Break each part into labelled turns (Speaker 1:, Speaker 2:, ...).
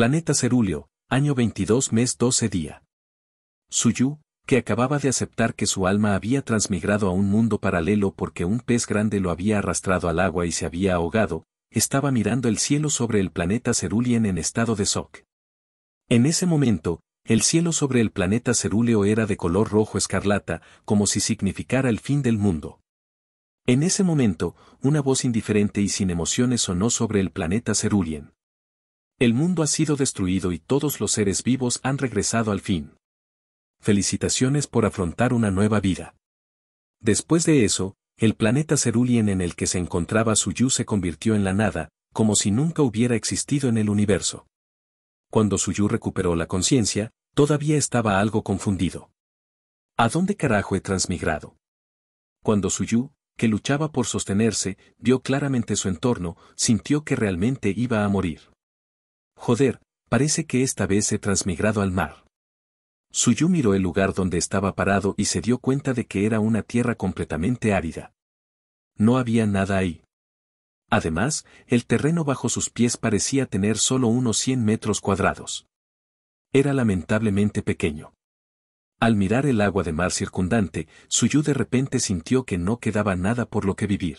Speaker 1: Planeta Cerúleo, año 22 mes 12 día. Suyu, que acababa de aceptar que su alma había transmigrado a un mundo paralelo porque un pez grande lo había arrastrado al agua y se había ahogado, estaba mirando el cielo sobre el planeta Cerulien en estado de shock. En ese momento, el cielo sobre el planeta Cerúleo era de color rojo escarlata, como si significara el fin del mundo. En ese momento, una voz indiferente y sin emociones sonó sobre el planeta Cerulien. El mundo ha sido destruido y todos los seres vivos han regresado al fin. Felicitaciones por afrontar una nueva vida. Después de eso, el planeta Cerulien en el que se encontraba Suyu se convirtió en la nada, como si nunca hubiera existido en el universo. Cuando Suyu recuperó la conciencia, todavía estaba algo confundido. ¿A dónde carajo he transmigrado? Cuando Suyu, que luchaba por sostenerse, vio claramente su entorno, sintió que realmente iba a morir. Joder, parece que esta vez he transmigrado al mar. Suyu miró el lugar donde estaba parado y se dio cuenta de que era una tierra completamente árida. No había nada ahí. Además, el terreno bajo sus pies parecía tener solo unos 100 metros cuadrados. Era lamentablemente pequeño. Al mirar el agua de mar circundante, Suyu de repente sintió que no quedaba nada por lo que vivir.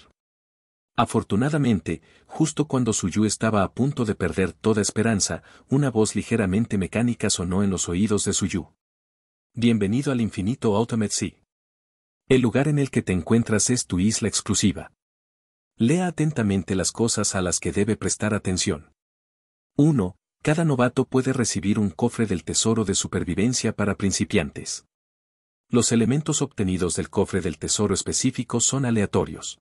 Speaker 1: Afortunadamente, justo cuando Suyu estaba a punto de perder toda esperanza, una voz ligeramente mecánica sonó en los oídos de Suyu. Bienvenido al infinito Ultimate Sea. El lugar en el que te encuentras es tu isla exclusiva. Lea atentamente las cosas a las que debe prestar atención. 1. Cada novato puede recibir un cofre del tesoro de supervivencia para principiantes. Los elementos obtenidos del cofre del tesoro específico son aleatorios.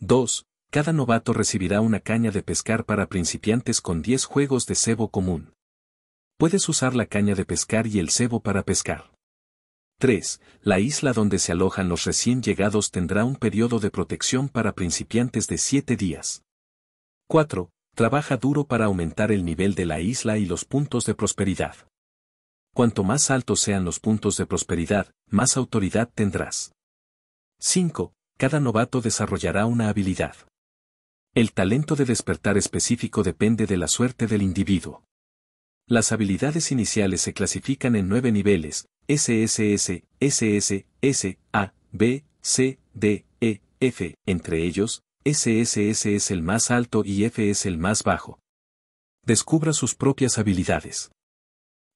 Speaker 1: 2. Cada novato recibirá una caña de pescar para principiantes con 10 juegos de cebo común. Puedes usar la caña de pescar y el cebo para pescar. 3. La isla donde se alojan los recién llegados tendrá un periodo de protección para principiantes de 7 días. 4. Trabaja duro para aumentar el nivel de la isla y los puntos de prosperidad. Cuanto más altos sean los puntos de prosperidad, más autoridad tendrás. 5 cada novato desarrollará una habilidad. El talento de despertar específico depende de la suerte del individuo. Las habilidades iniciales se clasifican en nueve niveles, SSS, SS, S, A, B, C, D, E, F, entre ellos, SSS es el más alto y F es el más bajo. Descubra sus propias habilidades.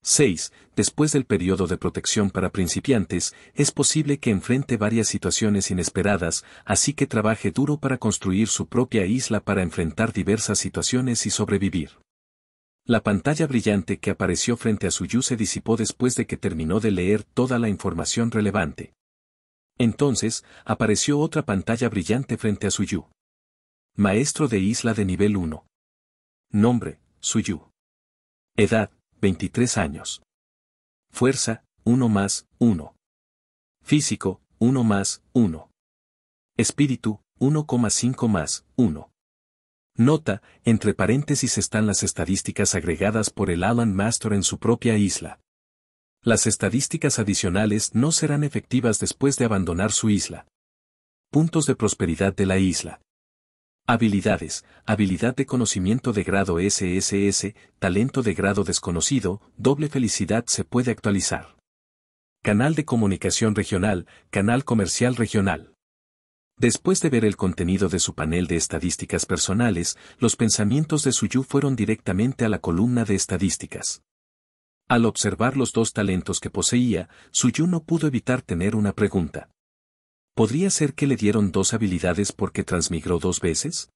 Speaker 1: 6. Después del periodo de protección para principiantes, es posible que enfrente varias situaciones inesperadas, así que trabaje duro para construir su propia isla para enfrentar diversas situaciones y sobrevivir. La pantalla brillante que apareció frente a Suyu se disipó después de que terminó de leer toda la información relevante. Entonces, apareció otra pantalla brillante frente a Suyu. Maestro de isla de nivel 1. Nombre, Suyu. Edad, 23 años. Fuerza, 1 más, 1. Físico, 1 más, 1. Espíritu, 1,5 más, 1. Nota, entre paréntesis están las estadísticas agregadas por el Alan Master en su propia isla. Las estadísticas adicionales no serán efectivas después de abandonar su isla. Puntos de prosperidad de la isla. Habilidades. Habilidad de conocimiento de grado SSS, talento de grado desconocido, doble felicidad se puede actualizar. Canal de comunicación regional, canal comercial regional. Después de ver el contenido de su panel de estadísticas personales, los pensamientos de Suyu fueron directamente a la columna de estadísticas. Al observar los dos talentos que poseía, Suyu no pudo evitar tener una pregunta. ¿Podría ser que le dieron dos habilidades porque transmigró dos veces?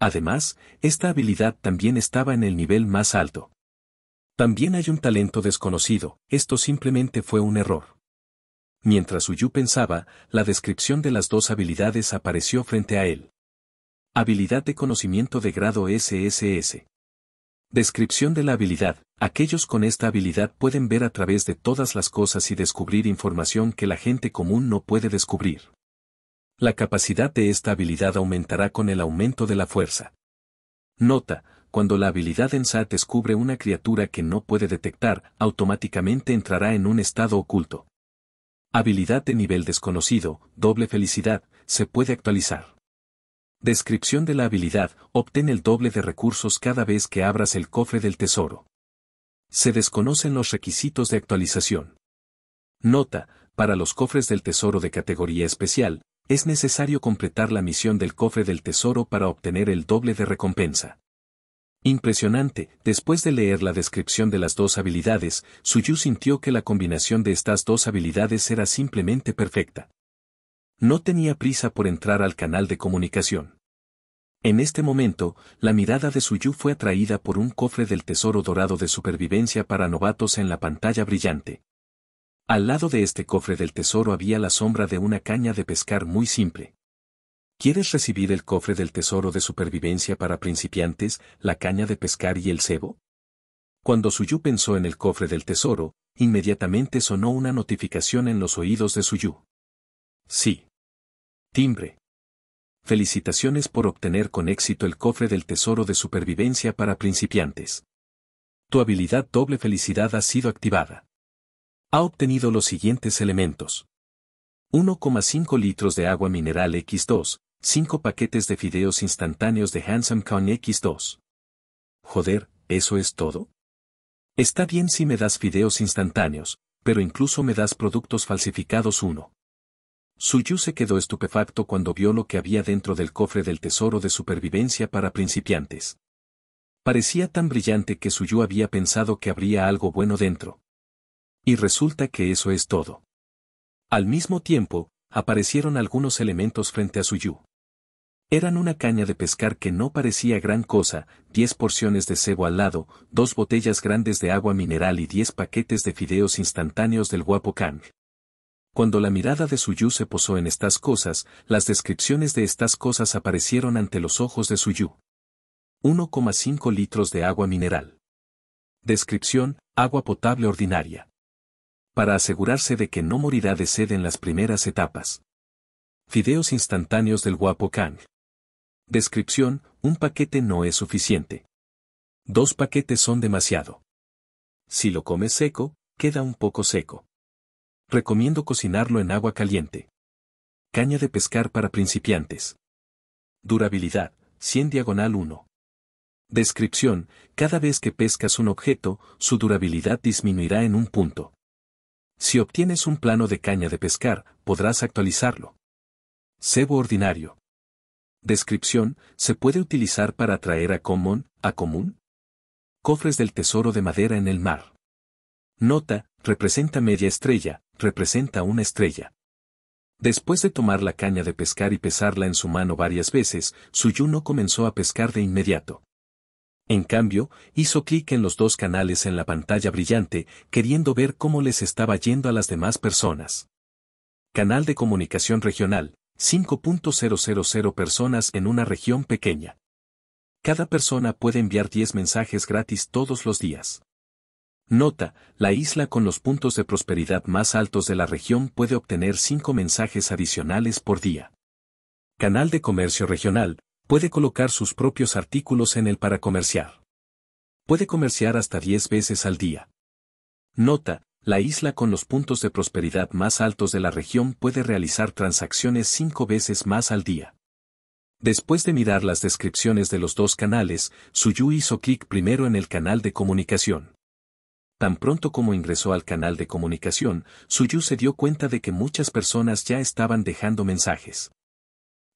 Speaker 1: Además, esta habilidad también estaba en el nivel más alto. También hay un talento desconocido, esto simplemente fue un error. Mientras Uyu pensaba, la descripción de las dos habilidades apareció frente a él. Habilidad de conocimiento de grado SSS. Descripción de la habilidad. Aquellos con esta habilidad pueden ver a través de todas las cosas y descubrir información que la gente común no puede descubrir. La capacidad de esta habilidad aumentará con el aumento de la fuerza. Nota, cuando la habilidad en SAT descubre una criatura que no puede detectar, automáticamente entrará en un estado oculto. Habilidad de nivel desconocido, doble felicidad, se puede actualizar. Descripción de la habilidad, obtén el doble de recursos cada vez que abras el cofre del tesoro. Se desconocen los requisitos de actualización. Nota, para los cofres del tesoro de categoría especial, es necesario completar la misión del cofre del tesoro para obtener el doble de recompensa. Impresionante, después de leer la descripción de las dos habilidades, Suyu sintió que la combinación de estas dos habilidades era simplemente perfecta. No tenía prisa por entrar al canal de comunicación. En este momento, la mirada de Suyu fue atraída por un cofre del tesoro dorado de supervivencia para novatos en la pantalla brillante. Al lado de este cofre del tesoro había la sombra de una caña de pescar muy simple. ¿Quieres recibir el cofre del tesoro de supervivencia para principiantes, la caña de pescar y el cebo? Cuando Suyu pensó en el cofre del tesoro, inmediatamente sonó una notificación en los oídos de Suyu. Sí. Timbre felicitaciones por obtener con éxito el cofre del tesoro de supervivencia para principiantes. Tu habilidad doble felicidad ha sido activada. Ha obtenido los siguientes elementos. 1,5 litros de agua mineral X2, 5 paquetes de fideos instantáneos de Handsome Con X2. Joder, ¿eso es todo? Está bien si me das fideos instantáneos, pero incluso me das productos falsificados 1. Suyu se quedó estupefacto cuando vio lo que había dentro del cofre del tesoro de supervivencia para principiantes. Parecía tan brillante que Suyu había pensado que habría algo bueno dentro. Y resulta que eso es todo. Al mismo tiempo, aparecieron algunos elementos frente a Suyu. Eran una caña de pescar que no parecía gran cosa, diez porciones de cebo al lado, dos botellas grandes de agua mineral y diez paquetes de fideos instantáneos del guapo Kang. Cuando la mirada de Suyu se posó en estas cosas, las descripciones de estas cosas aparecieron ante los ojos de Suyu. 1,5 litros de agua mineral. Descripción, agua potable ordinaria. Para asegurarse de que no morirá de sed en las primeras etapas. Fideos instantáneos del guapo Kang. Descripción, un paquete no es suficiente. Dos paquetes son demasiado. Si lo comes seco, queda un poco seco. Recomiendo cocinarlo en agua caliente. Caña de pescar para principiantes. Durabilidad, 100 diagonal 1. Descripción, cada vez que pescas un objeto, su durabilidad disminuirá en un punto. Si obtienes un plano de caña de pescar, podrás actualizarlo. Cebo ordinario. Descripción, se puede utilizar para atraer a común, a común. Cofres del tesoro de madera en el mar. Nota, representa media estrella, representa una estrella. Después de tomar la caña de pescar y pesarla en su mano varias veces, Suyuno comenzó a pescar de inmediato. En cambio, hizo clic en los dos canales en la pantalla brillante, queriendo ver cómo les estaba yendo a las demás personas. Canal de comunicación regional, 5.000 personas en una región pequeña. Cada persona puede enviar 10 mensajes gratis todos los días. Nota, la isla con los puntos de prosperidad más altos de la región puede obtener 5 mensajes adicionales por día. Canal de Comercio Regional, puede colocar sus propios artículos en el para comerciar. Puede comerciar hasta 10 veces al día. Nota, la isla con los puntos de prosperidad más altos de la región puede realizar transacciones 5 veces más al día. Después de mirar las descripciones de los dos canales, Suyu hizo clic primero en el canal de comunicación. Tan pronto como ingresó al canal de comunicación, Suyu se dio cuenta de que muchas personas ya estaban dejando mensajes.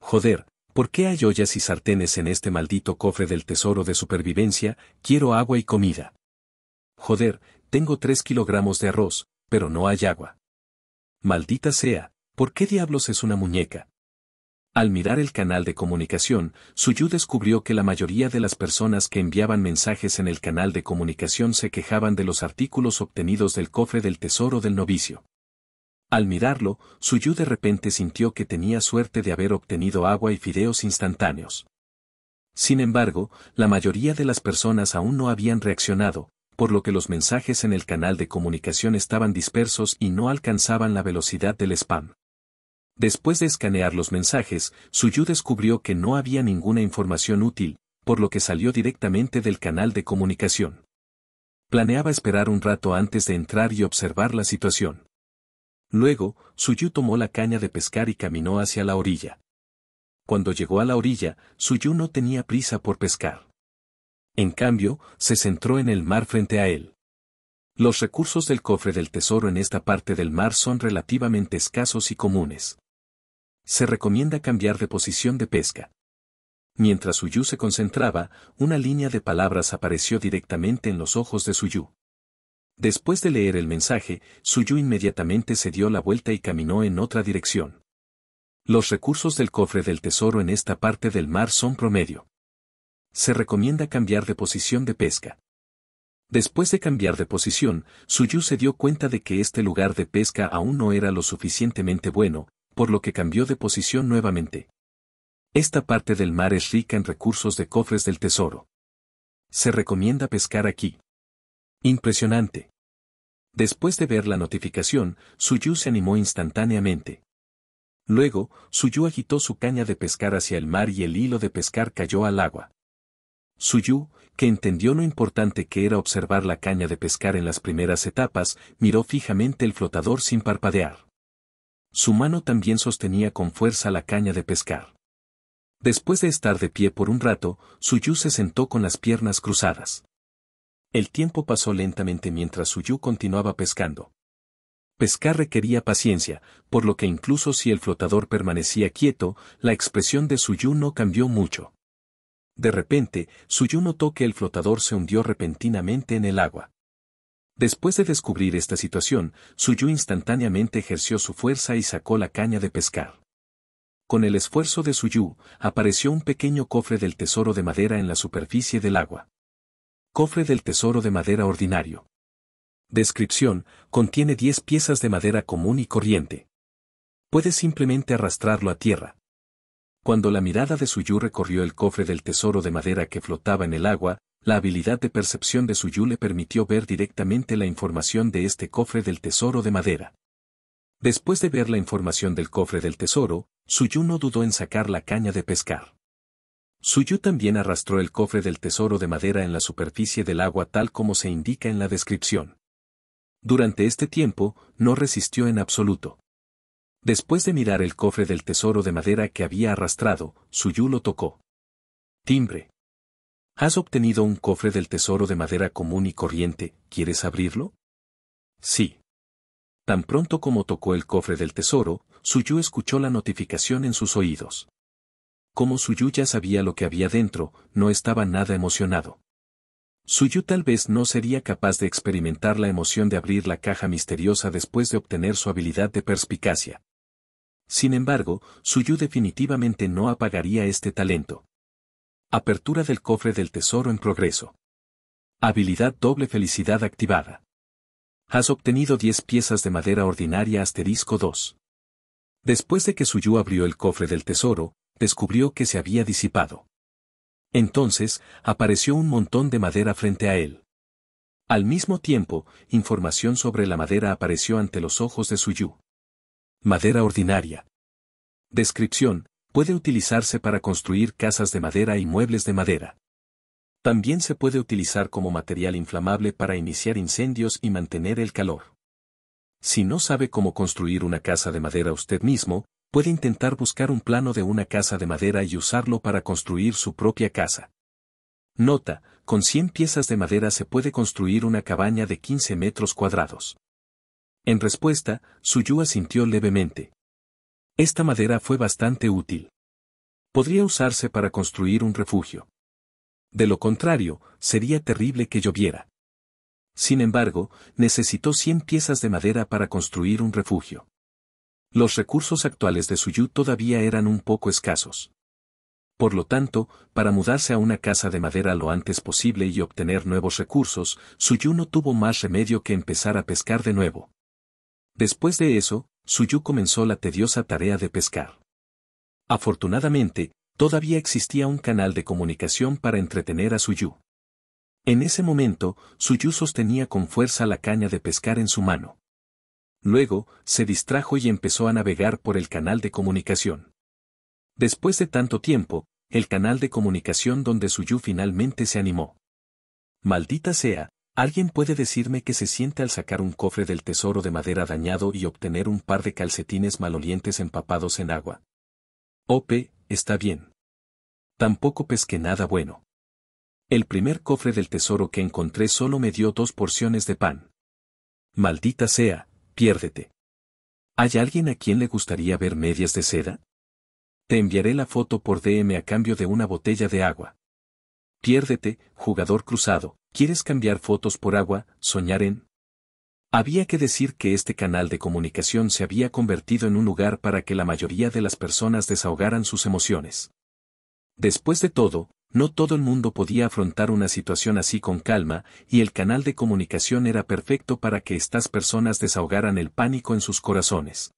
Speaker 1: Joder, ¿por qué hay ollas y sartenes en este maldito cofre del tesoro de supervivencia? Quiero agua y comida. Joder, tengo 3 kilogramos de arroz, pero no hay agua. Maldita sea, ¿por qué diablos es una muñeca? Al mirar el canal de comunicación, Suyu descubrió que la mayoría de las personas que enviaban mensajes en el canal de comunicación se quejaban de los artículos obtenidos del cofre del tesoro del novicio. Al mirarlo, Suyu de repente sintió que tenía suerte de haber obtenido agua y fideos instantáneos. Sin embargo, la mayoría de las personas aún no habían reaccionado, por lo que los mensajes en el canal de comunicación estaban dispersos y no alcanzaban la velocidad del spam. Después de escanear los mensajes, Suyu descubrió que no había ninguna información útil, por lo que salió directamente del canal de comunicación. Planeaba esperar un rato antes de entrar y observar la situación. Luego, Suyu tomó la caña de pescar y caminó hacia la orilla. Cuando llegó a la orilla, Suyu no tenía prisa por pescar. En cambio, se centró en el mar frente a él. Los recursos del cofre del tesoro en esta parte del mar son relativamente escasos y comunes se recomienda cambiar de posición de pesca. Mientras Suyu se concentraba, una línea de palabras apareció directamente en los ojos de Suyu. Después de leer el mensaje, Suyu inmediatamente se dio la vuelta y caminó en otra dirección. Los recursos del cofre del tesoro en esta parte del mar son promedio. Se recomienda cambiar de posición de pesca. Después de cambiar de posición, Suyu se dio cuenta de que este lugar de pesca aún no era lo suficientemente bueno, por lo que cambió de posición nuevamente. Esta parte del mar es rica en recursos de cofres del tesoro. Se recomienda pescar aquí. Impresionante. Después de ver la notificación, Suyu se animó instantáneamente. Luego, Suyu agitó su caña de pescar hacia el mar y el hilo de pescar cayó al agua. Suyu, que entendió lo importante que era observar la caña de pescar en las primeras etapas, miró fijamente el flotador sin parpadear. Su mano también sostenía con fuerza la caña de pescar. Después de estar de pie por un rato, Suyu se sentó con las piernas cruzadas. El tiempo pasó lentamente mientras Suyu continuaba pescando. Pescar requería paciencia, por lo que incluso si el flotador permanecía quieto, la expresión de Suyu no cambió mucho. De repente, Suyu notó que el flotador se hundió repentinamente en el agua. Después de descubrir esta situación, Suyu instantáneamente ejerció su fuerza y sacó la caña de pescar. Con el esfuerzo de Suyu, apareció un pequeño cofre del tesoro de madera en la superficie del agua. Cofre del tesoro de madera ordinario. Descripción, contiene 10 piezas de madera común y corriente. Puedes simplemente arrastrarlo a tierra. Cuando la mirada de Suyu recorrió el cofre del tesoro de madera que flotaba en el agua, la habilidad de percepción de Suyu le permitió ver directamente la información de este cofre del tesoro de madera. Después de ver la información del cofre del tesoro, Suyu no dudó en sacar la caña de pescar. Suyu también arrastró el cofre del tesoro de madera en la superficie del agua tal como se indica en la descripción. Durante este tiempo, no resistió en absoluto. Después de mirar el cofre del tesoro de madera que había arrastrado, Suyu lo tocó. Timbre. Has obtenido un cofre del tesoro de madera común y corriente, ¿quieres abrirlo? Sí. Tan pronto como tocó el cofre del tesoro, Suyu escuchó la notificación en sus oídos. Como Suyu ya sabía lo que había dentro, no estaba nada emocionado. Suyu tal vez no sería capaz de experimentar la emoción de abrir la caja misteriosa después de obtener su habilidad de perspicacia. Sin embargo, Suyu definitivamente no apagaría este talento. Apertura del cofre del tesoro en progreso. Habilidad doble felicidad activada. Has obtenido 10 piezas de madera ordinaria asterisco 2. Después de que Suyu abrió el cofre del tesoro, descubrió que se había disipado. Entonces, apareció un montón de madera frente a él. Al mismo tiempo, información sobre la madera apareció ante los ojos de Suyu. Madera ordinaria. Descripción, Puede utilizarse para construir casas de madera y muebles de madera. También se puede utilizar como material inflamable para iniciar incendios y mantener el calor. Si no sabe cómo construir una casa de madera usted mismo, puede intentar buscar un plano de una casa de madera y usarlo para construir su propia casa. Nota, con 100 piezas de madera se puede construir una cabaña de 15 metros cuadrados. En respuesta, Suyu asintió levemente. Esta madera fue bastante útil. Podría usarse para construir un refugio. De lo contrario, sería terrible que lloviera. Sin embargo, necesitó 100 piezas de madera para construir un refugio. Los recursos actuales de Suyu todavía eran un poco escasos. Por lo tanto, para mudarse a una casa de madera lo antes posible y obtener nuevos recursos, Suyu no tuvo más remedio que empezar a pescar de nuevo. Después de eso, Suyu comenzó la tediosa tarea de pescar. Afortunadamente, todavía existía un canal de comunicación para entretener a Suyu. En ese momento, Suyu sostenía con fuerza la caña de pescar en su mano. Luego, se distrajo y empezó a navegar por el canal de comunicación. Después de tanto tiempo, el canal de comunicación donde Suyu finalmente se animó. Maldita sea, ¿Alguien puede decirme que se siente al sacar un cofre del tesoro de madera dañado y obtener un par de calcetines malolientes empapados en agua? Ope, está bien. Tampoco pesqué nada bueno. El primer cofre del tesoro que encontré solo me dio dos porciones de pan. Maldita sea, piérdete. ¿Hay alguien a quien le gustaría ver medias de seda? Te enviaré la foto por DM a cambio de una botella de agua. Piérdete, jugador cruzado, ¿quieres cambiar fotos por agua, soñar en? Había que decir que este canal de comunicación se había convertido en un lugar para que la mayoría de las personas desahogaran sus emociones. Después de todo, no todo el mundo podía afrontar una situación así con calma, y el canal de comunicación era perfecto para que estas personas desahogaran el pánico en sus corazones.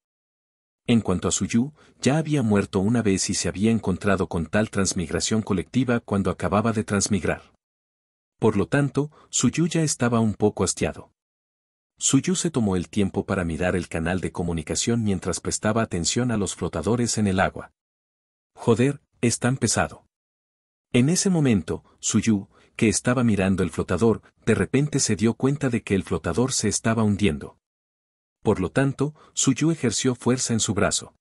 Speaker 1: En cuanto a Suyu, ya había muerto una vez y se había encontrado con tal transmigración colectiva cuando acababa de transmigrar. Por lo tanto, Suyu ya estaba un poco hastiado. Suyu se tomó el tiempo para mirar el canal de comunicación mientras prestaba atención a los flotadores en el agua. Joder, es tan pesado. En ese momento, Suyu, que estaba mirando el flotador, de repente se dio cuenta de que el flotador se estaba hundiendo. Por lo tanto, Suyu ejerció fuerza en su brazo.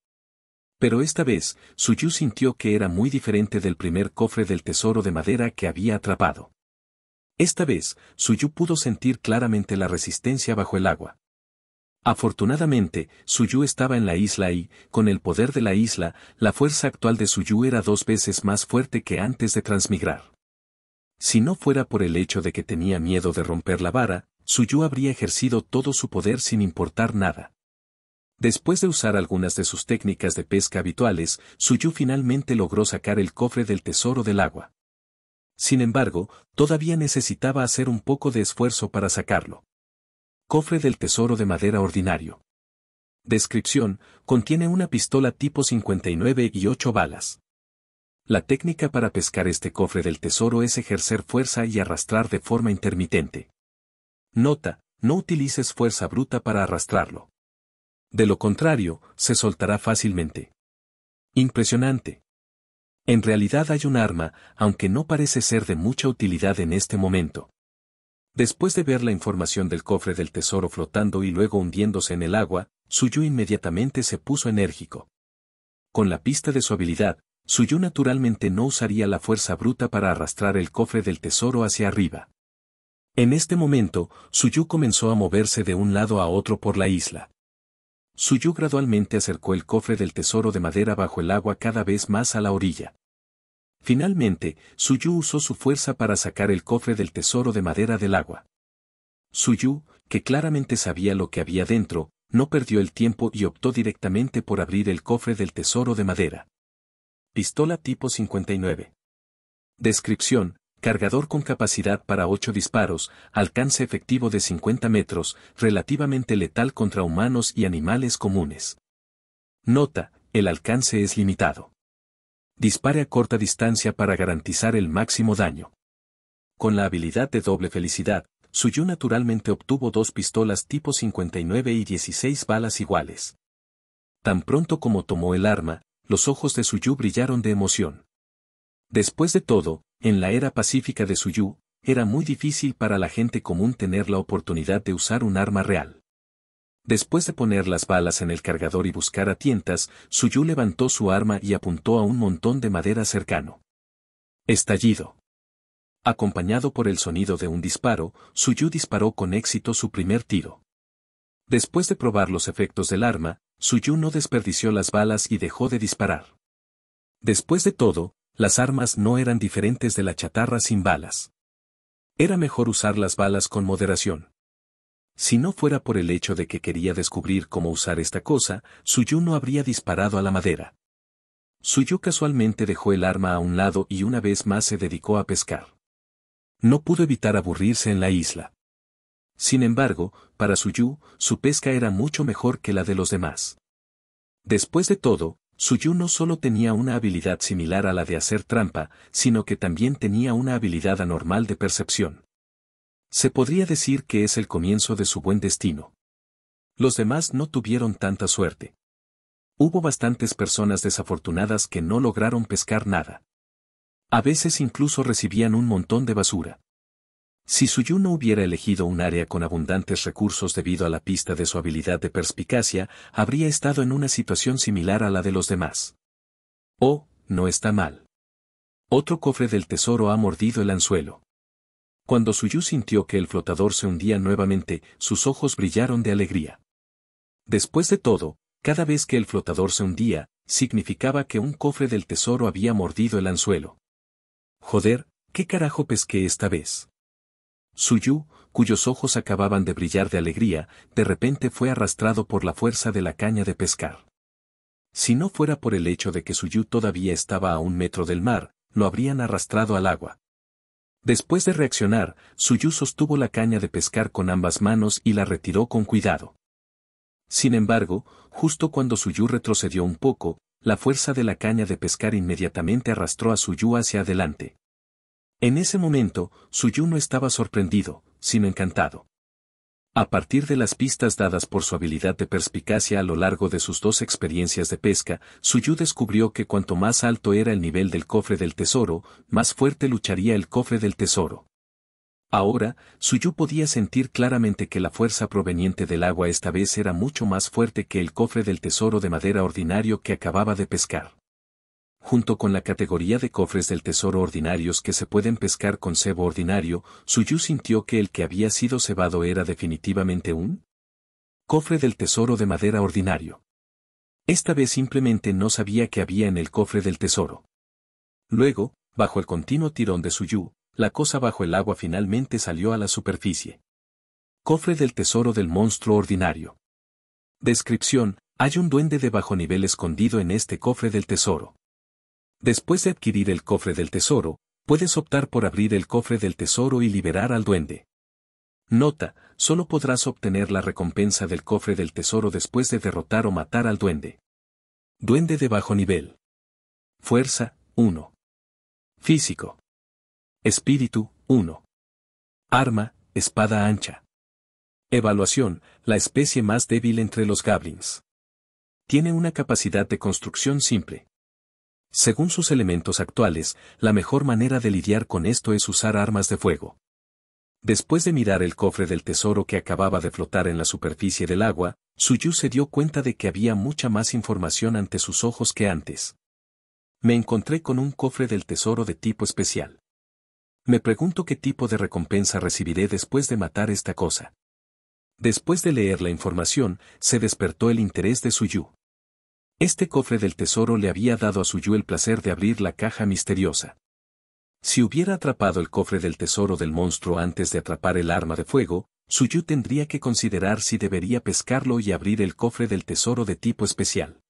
Speaker 1: Pero esta vez, Suyu sintió que era muy diferente del primer cofre del tesoro de madera que había atrapado. Esta vez, Suyu pudo sentir claramente la resistencia bajo el agua. Afortunadamente, Suyu estaba en la isla y, con el poder de la isla, la fuerza actual de Suyu era dos veces más fuerte que antes de transmigrar. Si no fuera por el hecho de que tenía miedo de romper la vara, Suyu habría ejercido todo su poder sin importar nada. Después de usar algunas de sus técnicas de pesca habituales, Suyu finalmente logró sacar el cofre del tesoro del agua. Sin embargo, todavía necesitaba hacer un poco de esfuerzo para sacarlo. Cofre del tesoro de madera ordinario. Descripción, contiene una pistola tipo 59 y 8 balas. La técnica para pescar este cofre del tesoro es ejercer fuerza y arrastrar de forma intermitente. Nota, no utilices fuerza bruta para arrastrarlo. De lo contrario, se soltará fácilmente. Impresionante. En realidad hay un arma, aunque no parece ser de mucha utilidad en este momento. Después de ver la información del cofre del tesoro flotando y luego hundiéndose en el agua, Suyu inmediatamente se puso enérgico. Con la pista de su habilidad, Suyu naturalmente no usaría la fuerza bruta para arrastrar el cofre del tesoro hacia arriba. En este momento, Suyu comenzó a moverse de un lado a otro por la isla. Suyu gradualmente acercó el cofre del tesoro de madera bajo el agua cada vez más a la orilla. Finalmente, Suyu usó su fuerza para sacar el cofre del tesoro de madera del agua. Suyu, que claramente sabía lo que había dentro, no perdió el tiempo y optó directamente por abrir el cofre del tesoro de madera. Pistola tipo 59. Descripción, cargador con capacidad para 8 disparos, alcance efectivo de 50 metros, relativamente letal contra humanos y animales comunes. Nota, el alcance es limitado. Dispare a corta distancia para garantizar el máximo daño. Con la habilidad de doble felicidad, Suyu naturalmente obtuvo dos pistolas tipo 59 y 16 balas iguales. Tan pronto como tomó el arma, los ojos de Suyu brillaron de emoción. Después de todo, en la era pacífica de Suyu, era muy difícil para la gente común tener la oportunidad de usar un arma real. Después de poner las balas en el cargador y buscar a tientas, Suyu levantó su arma y apuntó a un montón de madera cercano. Estallido. Acompañado por el sonido de un disparo, Suyu disparó con éxito su primer tiro. Después de probar los efectos del arma, Suyu no desperdició las balas y dejó de disparar. Después de todo, las armas no eran diferentes de la chatarra sin balas. Era mejor usar las balas con moderación. Si no fuera por el hecho de que quería descubrir cómo usar esta cosa, Suyu no habría disparado a la madera. Suyu casualmente dejó el arma a un lado y una vez más se dedicó a pescar. No pudo evitar aburrirse en la isla. Sin embargo, para Suyu, su pesca era mucho mejor que la de los demás. Después de todo, Suyu no solo tenía una habilidad similar a la de hacer trampa, sino que también tenía una habilidad anormal de percepción. Se podría decir que es el comienzo de su buen destino. Los demás no tuvieron tanta suerte. Hubo bastantes personas desafortunadas que no lograron pescar nada. A veces incluso recibían un montón de basura. Si Suyu no hubiera elegido un área con abundantes recursos debido a la pista de su habilidad de perspicacia, habría estado en una situación similar a la de los demás. Oh, no está mal. Otro cofre del tesoro ha mordido el anzuelo. Cuando Suyu sintió que el flotador se hundía nuevamente, sus ojos brillaron de alegría. Después de todo, cada vez que el flotador se hundía, significaba que un cofre del tesoro había mordido el anzuelo. Joder, ¿qué carajo pesqué esta vez? Suyu, cuyos ojos acababan de brillar de alegría, de repente fue arrastrado por la fuerza de la caña de pescar. Si no fuera por el hecho de que Suyu todavía estaba a un metro del mar, lo habrían arrastrado al agua. Después de reaccionar, Suyu sostuvo la caña de pescar con ambas manos y la retiró con cuidado. Sin embargo, justo cuando Suyu retrocedió un poco, la fuerza de la caña de pescar inmediatamente arrastró a Suyu hacia adelante. En ese momento, Suyu no estaba sorprendido, sino encantado. A partir de las pistas dadas por su habilidad de perspicacia a lo largo de sus dos experiencias de pesca, Suyu descubrió que cuanto más alto era el nivel del cofre del tesoro, más fuerte lucharía el cofre del tesoro. Ahora, Suyu podía sentir claramente que la fuerza proveniente del agua esta vez era mucho más fuerte que el cofre del tesoro de madera ordinario que acababa de pescar junto con la categoría de cofres del tesoro ordinarios que se pueden pescar con cebo ordinario, Suyu sintió que el que había sido cebado era definitivamente un cofre del tesoro de madera ordinario. Esta vez simplemente no sabía qué había en el cofre del tesoro. Luego, bajo el continuo tirón de Suyu, la cosa bajo el agua finalmente salió a la superficie. Cofre del tesoro del monstruo ordinario. Descripción, hay un duende de bajo nivel escondido en este cofre del tesoro. Después de adquirir el cofre del tesoro, puedes optar por abrir el cofre del tesoro y liberar al duende. Nota, solo podrás obtener la recompensa del cofre del tesoro después de derrotar o matar al duende. Duende de bajo nivel. Fuerza, 1. Físico. Espíritu, 1. Arma, espada ancha. Evaluación, la especie más débil entre los goblins. Tiene una capacidad de construcción simple. Según sus elementos actuales, la mejor manera de lidiar con esto es usar armas de fuego. Después de mirar el cofre del tesoro que acababa de flotar en la superficie del agua, Suyu se dio cuenta de que había mucha más información ante sus ojos que antes. Me encontré con un cofre del tesoro de tipo especial. Me pregunto qué tipo de recompensa recibiré después de matar esta cosa. Después de leer la información, se despertó el interés de Suyu. Este cofre del tesoro le había dado a Suyu el placer de abrir la caja misteriosa. Si hubiera atrapado el cofre del tesoro del monstruo antes de atrapar el arma de fuego, Suyu tendría que considerar si debería pescarlo y abrir el cofre del tesoro de tipo especial.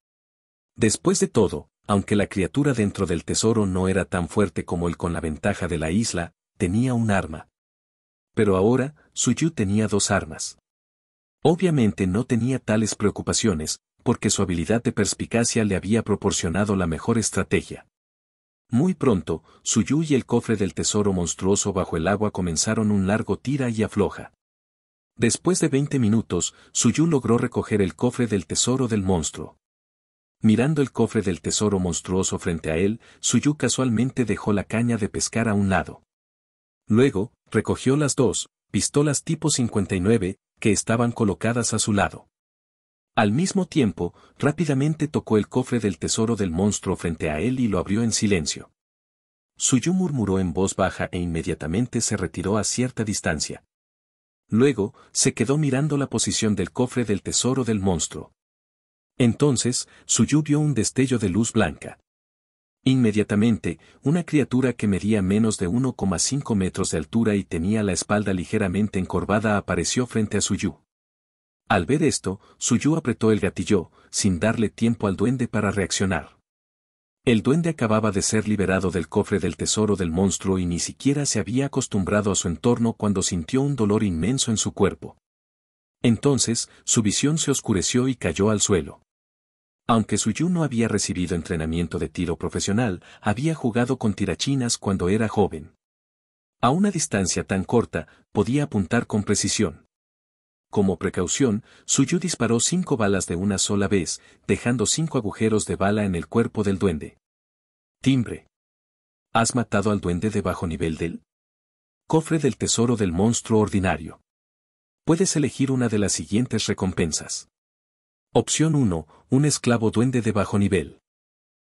Speaker 1: Después de todo, aunque la criatura dentro del tesoro no era tan fuerte como el con la ventaja de la isla, tenía un arma. Pero ahora, Suyu tenía dos armas. Obviamente no tenía tales preocupaciones, porque su habilidad de perspicacia le había proporcionado la mejor estrategia. Muy pronto, Suyu y el cofre del tesoro monstruoso bajo el agua comenzaron un largo tira y afloja. Después de 20 minutos, Suyu logró recoger el cofre del tesoro del monstruo. Mirando el cofre del tesoro monstruoso frente a él, Suyu casualmente dejó la caña de pescar a un lado. Luego, recogió las dos, pistolas tipo 59, que estaban colocadas a su lado. Al mismo tiempo, rápidamente tocó el cofre del tesoro del monstruo frente a él y lo abrió en silencio. Suyu murmuró en voz baja e inmediatamente se retiró a cierta distancia. Luego, se quedó mirando la posición del cofre del tesoro del monstruo. Entonces, Suyu vio un destello de luz blanca. Inmediatamente, una criatura que medía menos de 1,5 metros de altura y tenía la espalda ligeramente encorvada apareció frente a Suyu. Al ver esto, Suyu apretó el gatillo, sin darle tiempo al duende para reaccionar. El duende acababa de ser liberado del cofre del tesoro del monstruo y ni siquiera se había acostumbrado a su entorno cuando sintió un dolor inmenso en su cuerpo. Entonces, su visión se oscureció y cayó al suelo. Aunque Suyu no había recibido entrenamiento de tiro profesional, había jugado con tirachinas cuando era joven. A una distancia tan corta, podía apuntar con precisión. Como precaución, Suyu disparó cinco balas de una sola vez, dejando cinco agujeros de bala en el cuerpo del duende. Timbre. Has matado al duende de bajo nivel del cofre del tesoro del monstruo ordinario. Puedes elegir una de las siguientes recompensas. Opción 1. Un esclavo duende de bajo nivel.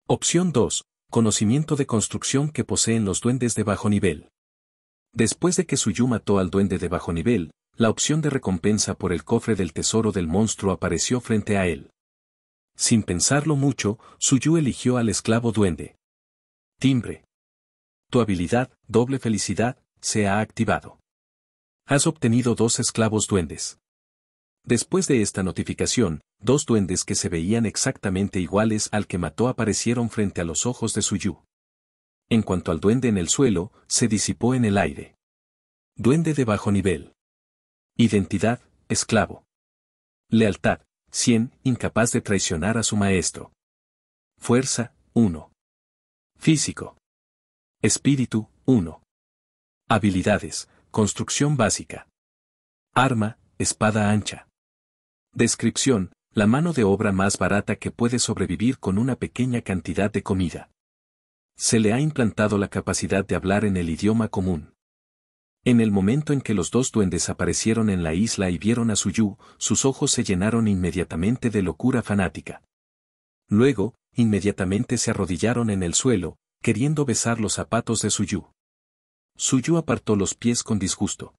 Speaker 1: Opción 2. Conocimiento de construcción que poseen los duendes de bajo nivel. Después de que Suyu mató al duende de bajo nivel, la opción de recompensa por el cofre del tesoro del monstruo apareció frente a él. Sin pensarlo mucho, Suyu eligió al esclavo duende. Timbre. Tu habilidad, doble felicidad, se ha activado. Has obtenido dos esclavos duendes. Después de esta notificación, dos duendes que se veían exactamente iguales al que mató aparecieron frente a los ojos de Suyu. En cuanto al duende en el suelo, se disipó en el aire. Duende de bajo nivel. Identidad, esclavo. Lealtad, 100, incapaz de traicionar a su maestro. Fuerza, 1. Físico. Espíritu, 1. Habilidades, construcción básica. Arma, espada ancha. Descripción, la mano de obra más barata que puede sobrevivir con una pequeña cantidad de comida. Se le ha implantado la capacidad de hablar en el idioma común. En el momento en que los dos duendes aparecieron en la isla y vieron a Suyu, sus ojos se llenaron inmediatamente de locura fanática. Luego, inmediatamente se arrodillaron en el suelo, queriendo besar los zapatos de Suyu. Suyu apartó los pies con disgusto.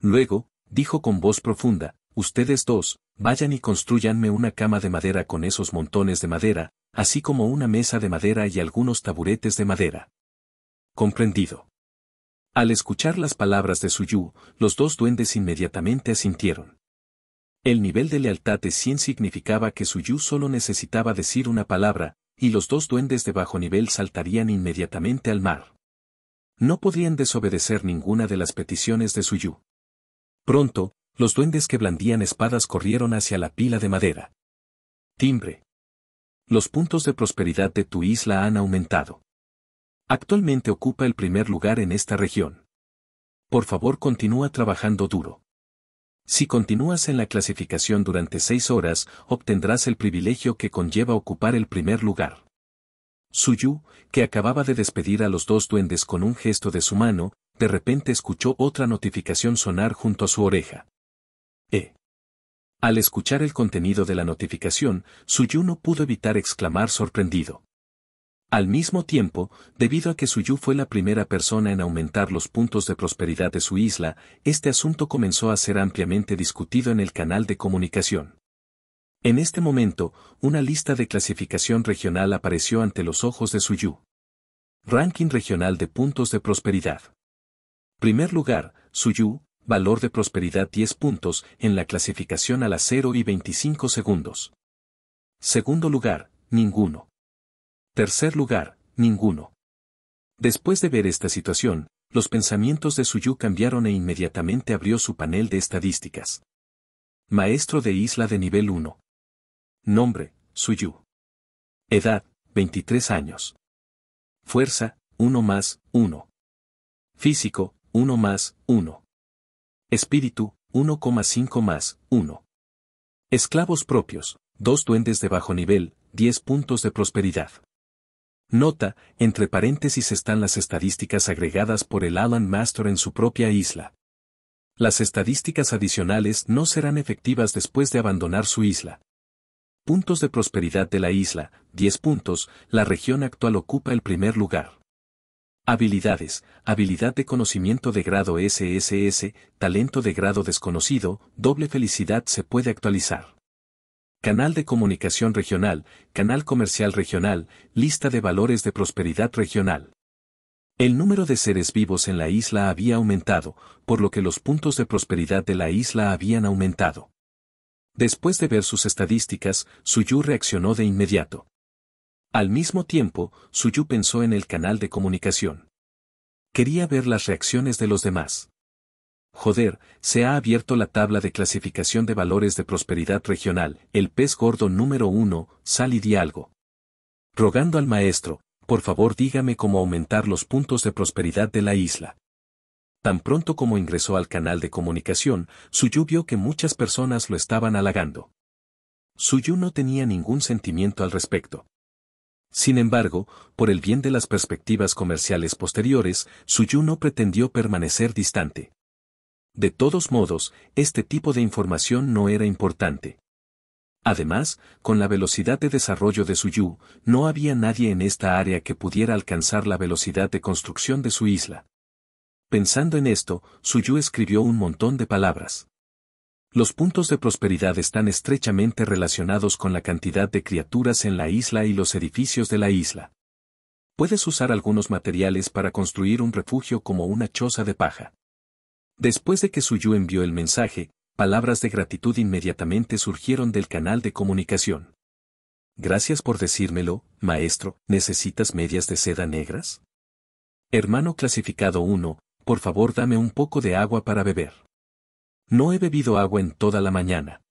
Speaker 1: Luego, dijo con voz profunda, ustedes dos, vayan y construyanme una cama de madera con esos montones de madera, así como una mesa de madera y algunos taburetes de madera. Comprendido. Al escuchar las palabras de Suyu, los dos duendes inmediatamente asintieron. El nivel de lealtad de 100 significaba que Suyu solo necesitaba decir una palabra, y los dos duendes de bajo nivel saltarían inmediatamente al mar. No podían desobedecer ninguna de las peticiones de Suyu. Pronto, los duendes que blandían espadas corrieron hacia la pila de madera. Timbre. Los puntos de prosperidad de tu isla han aumentado. Actualmente ocupa el primer lugar en esta región. Por favor continúa trabajando duro. Si continúas en la clasificación durante seis horas, obtendrás el privilegio que conlleva ocupar el primer lugar. Suyu, que acababa de despedir a los dos duendes con un gesto de su mano, de repente escuchó otra notificación sonar junto a su oreja. E. Al escuchar el contenido de la notificación, Suyu no pudo evitar exclamar sorprendido. Al mismo tiempo, debido a que Suyu fue la primera persona en aumentar los puntos de prosperidad de su isla, este asunto comenzó a ser ampliamente discutido en el canal de comunicación. En este momento, una lista de clasificación regional apareció ante los ojos de Suyu. Ranking regional de puntos de prosperidad. Primer lugar, Suyu, valor de prosperidad 10 puntos en la clasificación a las 0 y 25 segundos. Segundo lugar, ninguno. Tercer lugar, ninguno. Después de ver esta situación, los pensamientos de Suyu cambiaron e inmediatamente abrió su panel de estadísticas. Maestro de isla de nivel 1. Nombre, Suyu. Edad, 23 años. Fuerza, 1 más, 1. Físico, 1 más, 1. Espíritu, 1,5 más, 1. Esclavos propios, dos duendes de bajo nivel, 10 puntos de prosperidad. Nota, entre paréntesis están las estadísticas agregadas por el Alan Master en su propia isla. Las estadísticas adicionales no serán efectivas después de abandonar su isla. Puntos de prosperidad de la isla, 10 puntos, la región actual ocupa el primer lugar. Habilidades, habilidad de conocimiento de grado SSS, talento de grado desconocido, doble felicidad se puede actualizar. Canal de comunicación regional, canal comercial regional, lista de valores de prosperidad regional. El número de seres vivos en la isla había aumentado, por lo que los puntos de prosperidad de la isla habían aumentado. Después de ver sus estadísticas, Suyu reaccionó de inmediato. Al mismo tiempo, Suyu pensó en el canal de comunicación. Quería ver las reacciones de los demás. Joder, se ha abierto la tabla de clasificación de valores de prosperidad regional, el pez gordo número uno, sal y algo. Rogando al maestro, por favor dígame cómo aumentar los puntos de prosperidad de la isla. Tan pronto como ingresó al canal de comunicación, Suyu vio que muchas personas lo estaban halagando. Suyu no tenía ningún sentimiento al respecto. Sin embargo, por el bien de las perspectivas comerciales posteriores, Suyu no pretendió permanecer distante. De todos modos, este tipo de información no era importante. Además, con la velocidad de desarrollo de Suyu, no había nadie en esta área que pudiera alcanzar la velocidad de construcción de su isla. Pensando en esto, Suyu escribió un montón de palabras. Los puntos de prosperidad están estrechamente relacionados con la cantidad de criaturas en la isla y los edificios de la isla. Puedes usar algunos materiales para construir un refugio como una choza de paja. Después de que Suyu envió el mensaje, palabras de gratitud inmediatamente surgieron del canal de comunicación. Gracias por decírmelo, maestro, ¿necesitas medias de seda negras? Hermano clasificado 1, por favor dame un poco de agua para beber. No he bebido agua en toda la mañana.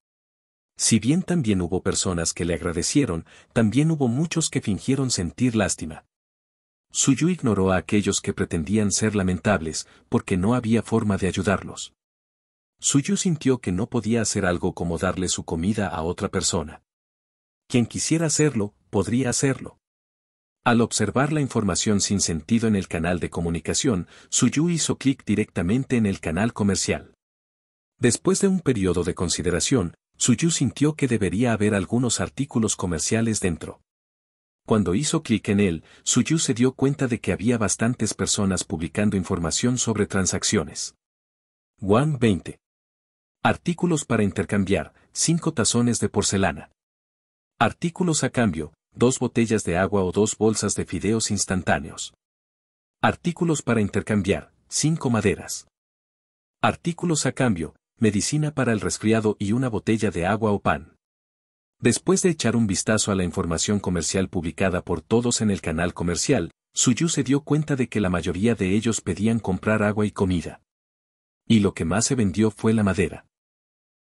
Speaker 1: Si bien también hubo personas que le agradecieron, también hubo muchos que fingieron sentir lástima. Suyu ignoró a aquellos que pretendían ser lamentables, porque no había forma de ayudarlos. Suyu sintió que no podía hacer algo como darle su comida a otra persona. Quien quisiera hacerlo, podría hacerlo. Al observar la información sin sentido en el canal de comunicación, Suyu hizo clic directamente en el canal comercial. Después de un periodo de consideración, Suyu sintió que debería haber algunos artículos comerciales dentro. Cuando hizo clic en él, Suyu se dio cuenta de que había bastantes personas publicando información sobre transacciones. One 20. Artículos para intercambiar, 5 tazones de porcelana. Artículos a cambio, 2 botellas de agua o 2 bolsas de fideos instantáneos. Artículos para intercambiar, 5 maderas. Artículos a cambio, medicina para el resfriado y una botella de agua o pan. Después de echar un vistazo a la información comercial publicada por todos en el canal comercial, Suyu se dio cuenta de que la mayoría de ellos pedían comprar agua y comida. Y lo que más se vendió fue la madera.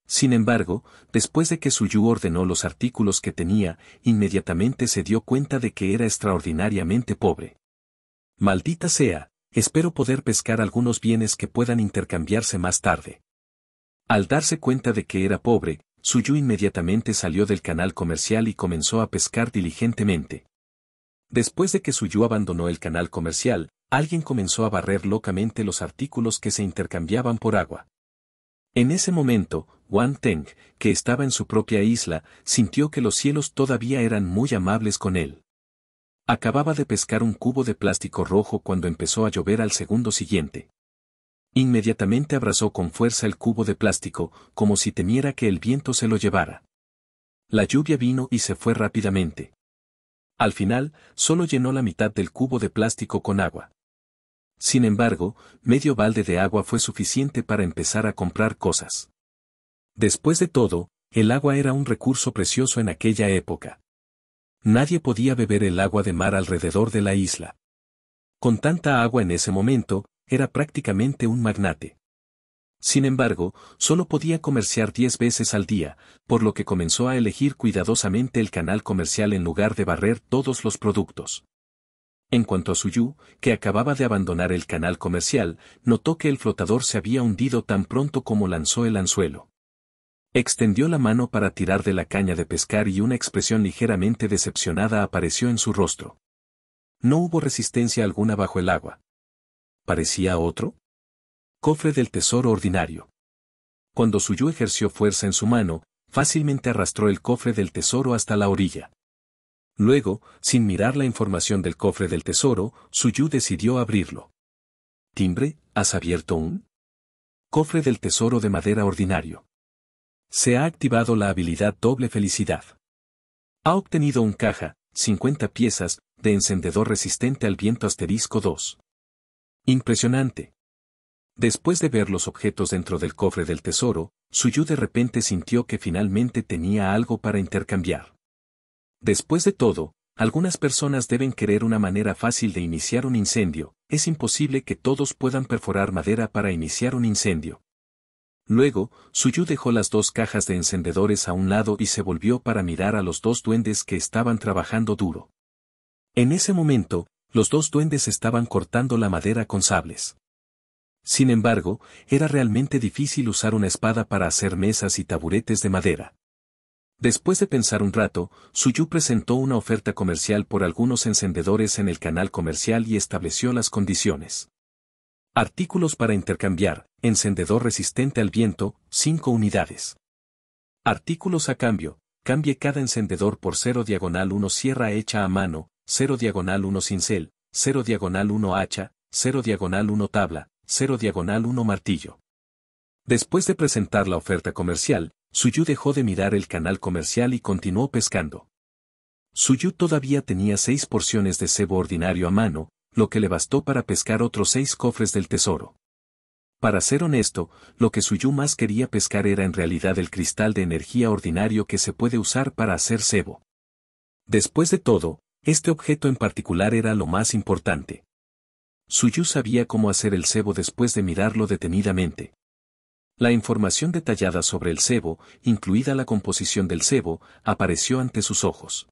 Speaker 1: Sin embargo, después de que Suyu ordenó los artículos que tenía, inmediatamente se dio cuenta de que era extraordinariamente pobre. Maldita sea, espero poder pescar algunos bienes que puedan intercambiarse más tarde. Al darse cuenta de que era pobre, Suyu inmediatamente salió del canal comercial y comenzó a pescar diligentemente. Después de que Suyu abandonó el canal comercial, alguien comenzó a barrer locamente los artículos que se intercambiaban por agua. En ese momento, Wang Teng, que estaba en su propia isla, sintió que los cielos todavía eran muy amables con él. Acababa de pescar un cubo de plástico rojo cuando empezó a llover al segundo siguiente. Inmediatamente abrazó con fuerza el cubo de plástico, como si temiera que el viento se lo llevara. La lluvia vino y se fue rápidamente. Al final, solo llenó la mitad del cubo de plástico con agua. Sin embargo, medio balde de agua fue suficiente para empezar a comprar cosas. Después de todo, el agua era un recurso precioso en aquella época. Nadie podía beber el agua de mar alrededor de la isla. Con tanta agua en ese momento, era prácticamente un magnate. Sin embargo, solo podía comerciar diez veces al día, por lo que comenzó a elegir cuidadosamente el canal comercial en lugar de barrer todos los productos. En cuanto a Suyu, que acababa de abandonar el canal comercial, notó que el flotador se había hundido tan pronto como lanzó el anzuelo. Extendió la mano para tirar de la caña de pescar y una expresión ligeramente decepcionada apareció en su rostro. No hubo resistencia alguna bajo el agua parecía otro? Cofre del tesoro ordinario. Cuando Suyu ejerció fuerza en su mano, fácilmente arrastró el cofre del tesoro hasta la orilla. Luego, sin mirar la información del cofre del tesoro, Suyu decidió abrirlo. Timbre, ¿has abierto un? Cofre del tesoro de madera ordinario. Se ha activado la habilidad doble felicidad. Ha obtenido un caja, 50 piezas, de encendedor resistente al viento asterisco 2. Impresionante. Después de ver los objetos dentro del cofre del tesoro, Suyu de repente sintió que finalmente tenía algo para intercambiar. Después de todo, algunas personas deben querer una manera fácil de iniciar un incendio, es imposible que todos puedan perforar madera para iniciar un incendio. Luego, Suyu dejó las dos cajas de encendedores a un lado y se volvió para mirar a los dos duendes que estaban trabajando duro. En ese momento, los dos duendes estaban cortando la madera con sables. Sin embargo, era realmente difícil usar una espada para hacer mesas y taburetes de madera. Después de pensar un rato, Suyu presentó una oferta comercial por algunos encendedores en el canal comercial y estableció las condiciones. Artículos para intercambiar, encendedor resistente al viento, 5 unidades. Artículos a cambio, cambie cada encendedor por cero diagonal 1 sierra hecha a mano, 0 diagonal 1 cincel, 0 diagonal 1 hacha, 0 diagonal 1 tabla, 0 diagonal 1 martillo. Después de presentar la oferta comercial, Suyu dejó de mirar el canal comercial y continuó pescando. Suyu todavía tenía seis porciones de cebo ordinario a mano, lo que le bastó para pescar otros seis cofres del tesoro. Para ser honesto, lo que Suyu más quería pescar era en realidad el cristal de energía ordinario que se puede usar para hacer cebo. Después de todo, este objeto en particular era lo más importante. Suyu sabía cómo hacer el cebo después de mirarlo detenidamente. La información detallada sobre el cebo, incluida la composición del cebo, apareció ante sus ojos.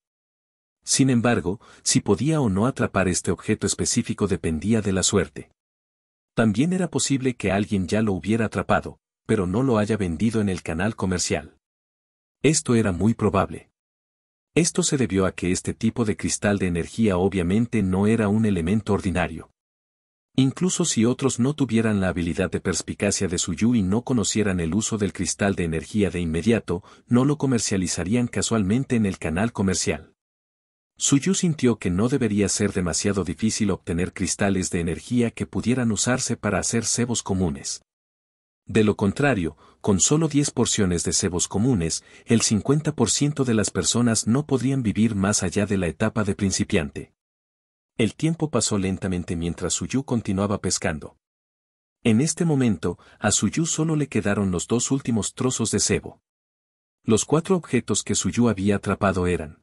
Speaker 1: Sin embargo, si podía o no atrapar este objeto específico dependía de la suerte. También era posible que alguien ya lo hubiera atrapado, pero no lo haya vendido en el canal comercial. Esto era muy probable. Esto se debió a que este tipo de cristal de energía obviamente no era un elemento ordinario. Incluso si otros no tuvieran la habilidad de perspicacia de Suyu y no conocieran el uso del cristal de energía de inmediato, no lo comercializarían casualmente en el canal comercial. Suyu sintió que no debería ser demasiado difícil obtener cristales de energía que pudieran usarse para hacer cebos comunes. De lo contrario, con solo 10 porciones de cebos comunes, el 50% de las personas no podrían vivir más allá de la etapa de principiante. El tiempo pasó lentamente mientras Suyu continuaba pescando. En este momento, a Suyu solo le quedaron los dos últimos trozos de cebo. Los cuatro objetos que Suyu había atrapado eran.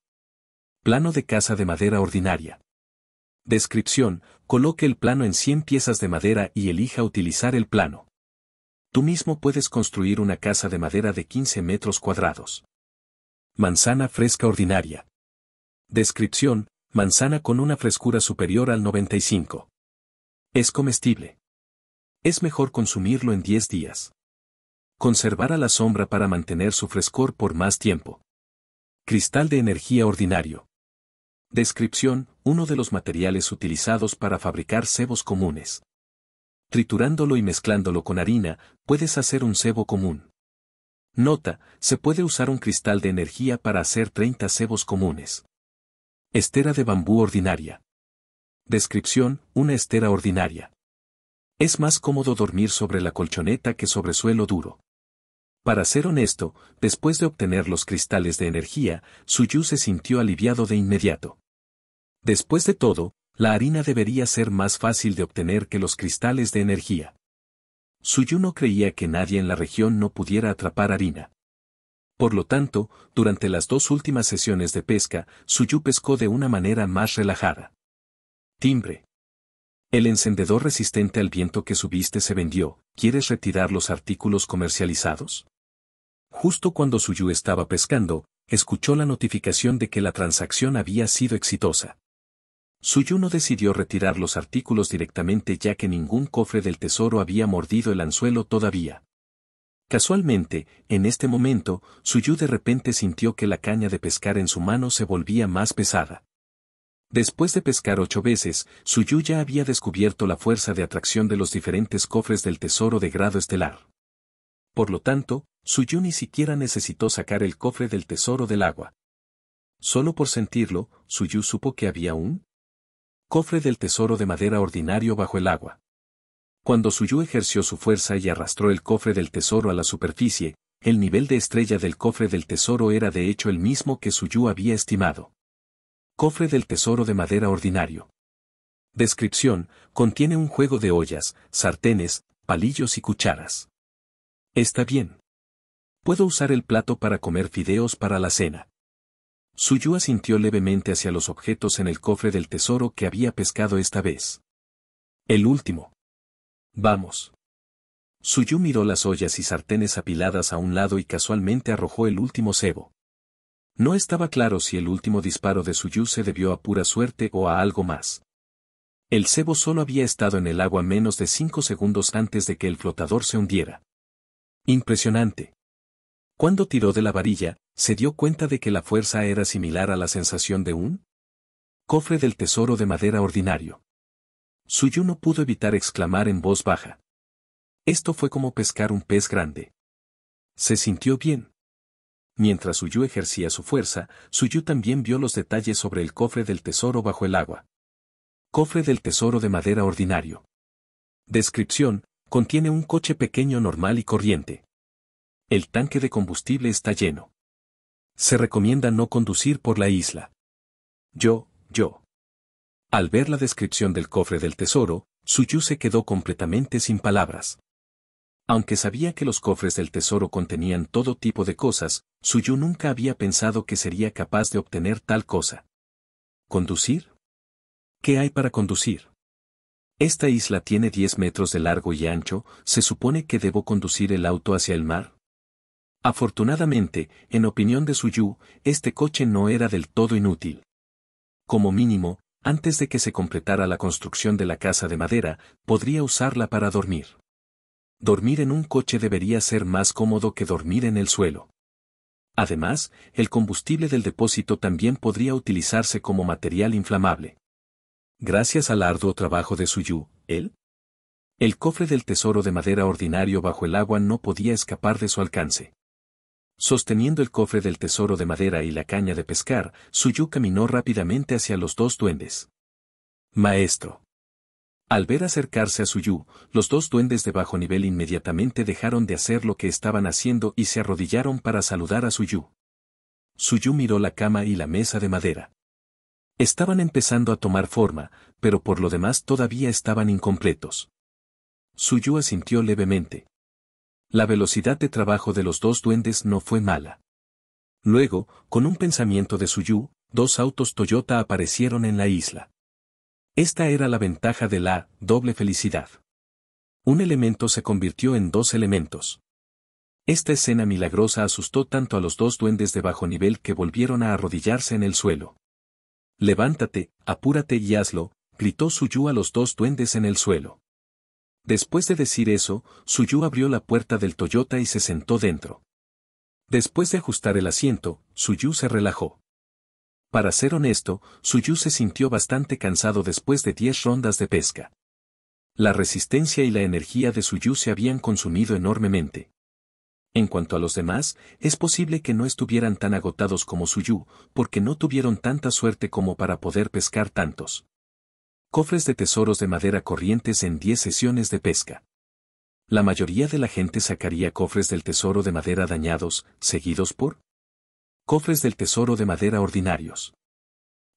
Speaker 1: Plano de casa de madera ordinaria. Descripción, coloque el plano en 100 piezas de madera y elija utilizar el plano. Tú mismo puedes construir una casa de madera de 15 metros cuadrados. Manzana fresca ordinaria. Descripción, manzana con una frescura superior al 95. Es comestible. Es mejor consumirlo en 10 días. Conservar a la sombra para mantener su frescor por más tiempo. Cristal de energía ordinario. Descripción, uno de los materiales utilizados para fabricar cebos comunes triturándolo y mezclándolo con harina, puedes hacer un cebo común. Nota, se puede usar un cristal de energía para hacer 30 cebos comunes. Estera de bambú ordinaria. Descripción, una estera ordinaria. Es más cómodo dormir sobre la colchoneta que sobre suelo duro. Para ser honesto, después de obtener los cristales de energía, Suyu se sintió aliviado de inmediato. Después de todo, la harina debería ser más fácil de obtener que los cristales de energía. Suyu no creía que nadie en la región no pudiera atrapar harina. Por lo tanto, durante las dos últimas sesiones de pesca, Suyu pescó de una manera más relajada. Timbre. El encendedor resistente al viento que subiste se vendió. ¿Quieres retirar los artículos comercializados? Justo cuando Suyu estaba pescando, escuchó la notificación de que la transacción había sido exitosa no decidió retirar los artículos directamente ya que ningún cofre del tesoro había mordido el anzuelo todavía. Casualmente, en este momento, Suyu de repente sintió que la caña de pescar en su mano se volvía más pesada. Después de pescar ocho veces, Suyu ya había descubierto la fuerza de atracción de los diferentes cofres del tesoro de grado estelar. Por lo tanto, Suyu ni siquiera necesitó sacar el cofre del tesoro del agua. Solo por sentirlo, Suyu supo que había un cofre del tesoro de madera ordinario bajo el agua. Cuando Suyu ejerció su fuerza y arrastró el cofre del tesoro a la superficie, el nivel de estrella del cofre del tesoro era de hecho el mismo que Suyu había estimado. Cofre del tesoro de madera ordinario. Descripción, contiene un juego de ollas, sartenes, palillos y cucharas. Está bien. Puedo usar el plato para comer fideos para la cena. Suyu asintió levemente hacia los objetos en el cofre del tesoro que había pescado esta vez. El último. Vamos. Suyu miró las ollas y sartenes apiladas a un lado y casualmente arrojó el último cebo. No estaba claro si el último disparo de Suyu se debió a pura suerte o a algo más. El cebo solo había estado en el agua menos de cinco segundos antes de que el flotador se hundiera. Impresionante. Cuando tiró de la varilla, se dio cuenta de que la fuerza era similar a la sensación de un cofre del tesoro de madera ordinario. Suyu no pudo evitar exclamar en voz baja. Esto fue como pescar un pez grande. Se sintió bien. Mientras Suyu ejercía su fuerza, Suyu también vio los detalles sobre el cofre del tesoro bajo el agua. Cofre del tesoro de madera ordinario. Descripción, contiene un coche pequeño normal y corriente. El tanque de combustible está lleno. Se recomienda no conducir por la isla. Yo, yo. Al ver la descripción del cofre del tesoro, Suyu se quedó completamente sin palabras. Aunque sabía que los cofres del tesoro contenían todo tipo de cosas, Suyu nunca había pensado que sería capaz de obtener tal cosa. ¿Conducir? ¿Qué hay para conducir? Esta isla tiene 10 metros de largo y ancho, se supone que debo conducir el auto hacia el mar. Afortunadamente, en opinión de Suyu, este coche no era del todo inútil. Como mínimo, antes de que se completara la construcción de la casa de madera, podría usarla para dormir. Dormir en un coche debería ser más cómodo que dormir en el suelo. Además, el combustible del depósito también podría utilizarse como material inflamable. Gracias al arduo trabajo de Suyu, él, el cofre del tesoro de madera ordinario bajo el agua no podía escapar de su alcance. Sosteniendo el cofre del tesoro de madera y la caña de pescar, Suyu caminó rápidamente hacia los dos duendes. Maestro. Al ver acercarse a Suyu, los dos duendes de bajo nivel inmediatamente dejaron de hacer lo que estaban haciendo y se arrodillaron para saludar a Suyu. Suyu miró la cama y la mesa de madera. Estaban empezando a tomar forma, pero por lo demás todavía estaban incompletos. Suyu asintió levemente. La velocidad de trabajo de los dos duendes no fue mala. Luego, con un pensamiento de Suyu, dos autos Toyota aparecieron en la isla. Esta era la ventaja de la doble felicidad. Un elemento se convirtió en dos elementos. Esta escena milagrosa asustó tanto a los dos duendes de bajo nivel que volvieron a arrodillarse en el suelo. Levántate, apúrate y hazlo, gritó Suyu a los dos duendes en el suelo. Después de decir eso, Suyu abrió la puerta del Toyota y se sentó dentro. Después de ajustar el asiento, Suyu se relajó. Para ser honesto, Suyu se sintió bastante cansado después de diez rondas de pesca. La resistencia y la energía de Suyu se habían consumido enormemente. En cuanto a los demás, es posible que no estuvieran tan agotados como Suyu, porque no tuvieron tanta suerte como para poder pescar tantos cofres de tesoros de madera corrientes en 10 sesiones de pesca. La mayoría de la gente sacaría cofres del tesoro de madera dañados, seguidos por cofres del tesoro de madera ordinarios.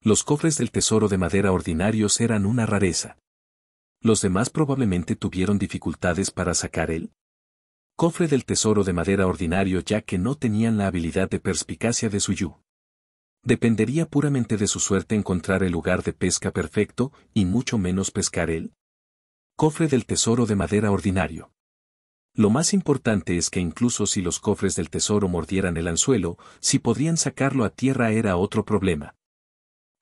Speaker 1: Los cofres del tesoro de madera ordinarios eran una rareza. Los demás probablemente tuvieron dificultades para sacar el cofre del tesoro de madera ordinario ya que no tenían la habilidad de perspicacia de Yu dependería puramente de su suerte encontrar el lugar de pesca perfecto y mucho menos pescar el cofre del tesoro de madera ordinario. Lo más importante es que incluso si los cofres del tesoro mordieran el anzuelo, si podrían sacarlo a tierra era otro problema.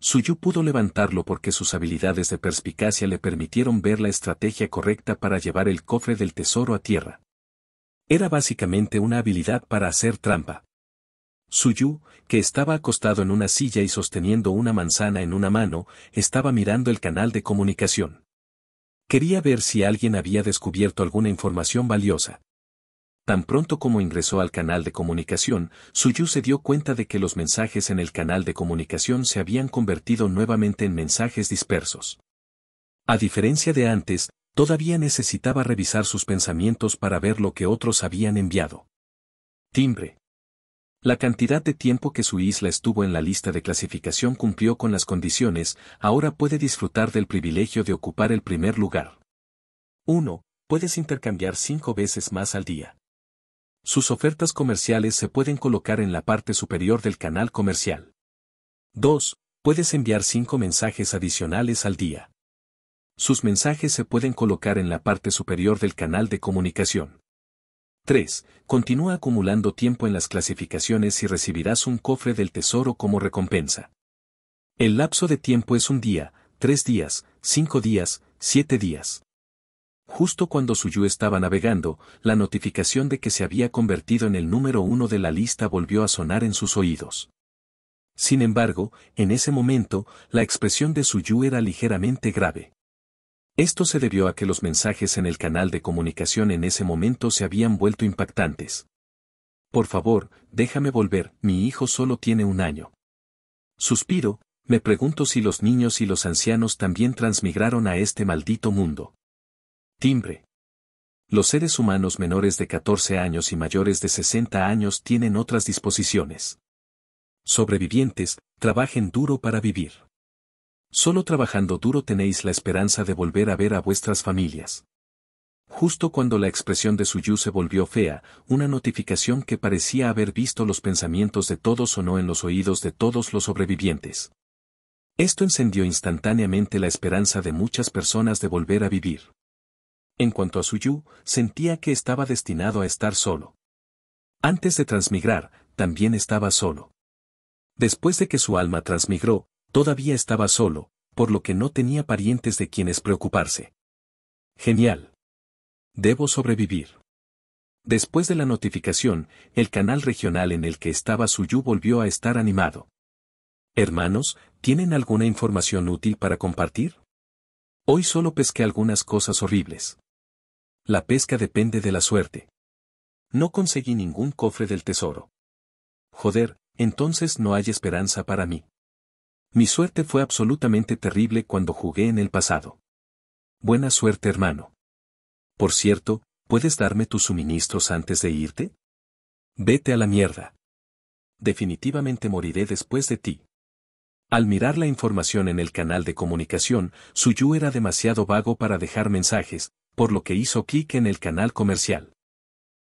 Speaker 1: Suyu pudo levantarlo porque sus habilidades de perspicacia le permitieron ver la estrategia correcta para llevar el cofre del tesoro a tierra. Era básicamente una habilidad para hacer trampa. Suyu, que estaba acostado en una silla y sosteniendo una manzana en una mano, estaba mirando el canal de comunicación. Quería ver si alguien había descubierto alguna información valiosa. Tan pronto como ingresó al canal de comunicación, Suyu se dio cuenta de que los mensajes en el canal de comunicación se habían convertido nuevamente en mensajes dispersos. A diferencia de antes, todavía necesitaba revisar sus pensamientos para ver lo que otros habían enviado. Timbre. La cantidad de tiempo que su isla estuvo en la lista de clasificación cumplió con las condiciones, ahora puede disfrutar del privilegio de ocupar el primer lugar. 1. Puedes intercambiar cinco veces más al día. Sus ofertas comerciales se pueden colocar en la parte superior del canal comercial. 2. Puedes enviar cinco mensajes adicionales al día. Sus mensajes se pueden colocar en la parte superior del canal de comunicación. 3. Continúa acumulando tiempo en las clasificaciones y recibirás un cofre del tesoro como recompensa. El lapso de tiempo es un día, tres días, cinco días, siete días. Justo cuando Suyu estaba navegando, la notificación de que se había convertido en el número uno de la lista volvió a sonar en sus oídos. Sin embargo, en ese momento, la expresión de Suyu era ligeramente grave. Esto se debió a que los mensajes en el canal de comunicación en ese momento se habían vuelto impactantes. Por favor, déjame volver, mi hijo solo tiene un año. Suspiro, me pregunto si los niños y los ancianos también transmigraron a este maldito mundo. Timbre. Los seres humanos menores de 14 años y mayores de 60 años tienen otras disposiciones. Sobrevivientes, trabajen duro para vivir. Solo trabajando duro tenéis la esperanza de volver a ver a vuestras familias. Justo cuando la expresión de Suyu se volvió fea, una notificación que parecía haber visto los pensamientos de todos o no en los oídos de todos los sobrevivientes. Esto encendió instantáneamente la esperanza de muchas personas de volver a vivir. En cuanto a Suyu, sentía que estaba destinado a estar solo. Antes de transmigrar, también estaba solo. Después de que su alma transmigró, Todavía estaba solo, por lo que no tenía parientes de quienes preocuparse. Genial. Debo sobrevivir. Después de la notificación, el canal regional en el que estaba Suyu volvió a estar animado. Hermanos, ¿tienen alguna información útil para compartir? Hoy solo pesqué algunas cosas horribles. La pesca depende de la suerte. No conseguí ningún cofre del tesoro. Joder, entonces no hay esperanza para mí. Mi suerte fue absolutamente terrible cuando jugué en el pasado. Buena suerte, hermano. Por cierto, ¿puedes darme tus suministros antes de irte? Vete a la mierda. Definitivamente moriré después de ti. Al mirar la información en el canal de comunicación, Suyu era demasiado vago para dejar mensajes, por lo que hizo clic en el canal comercial.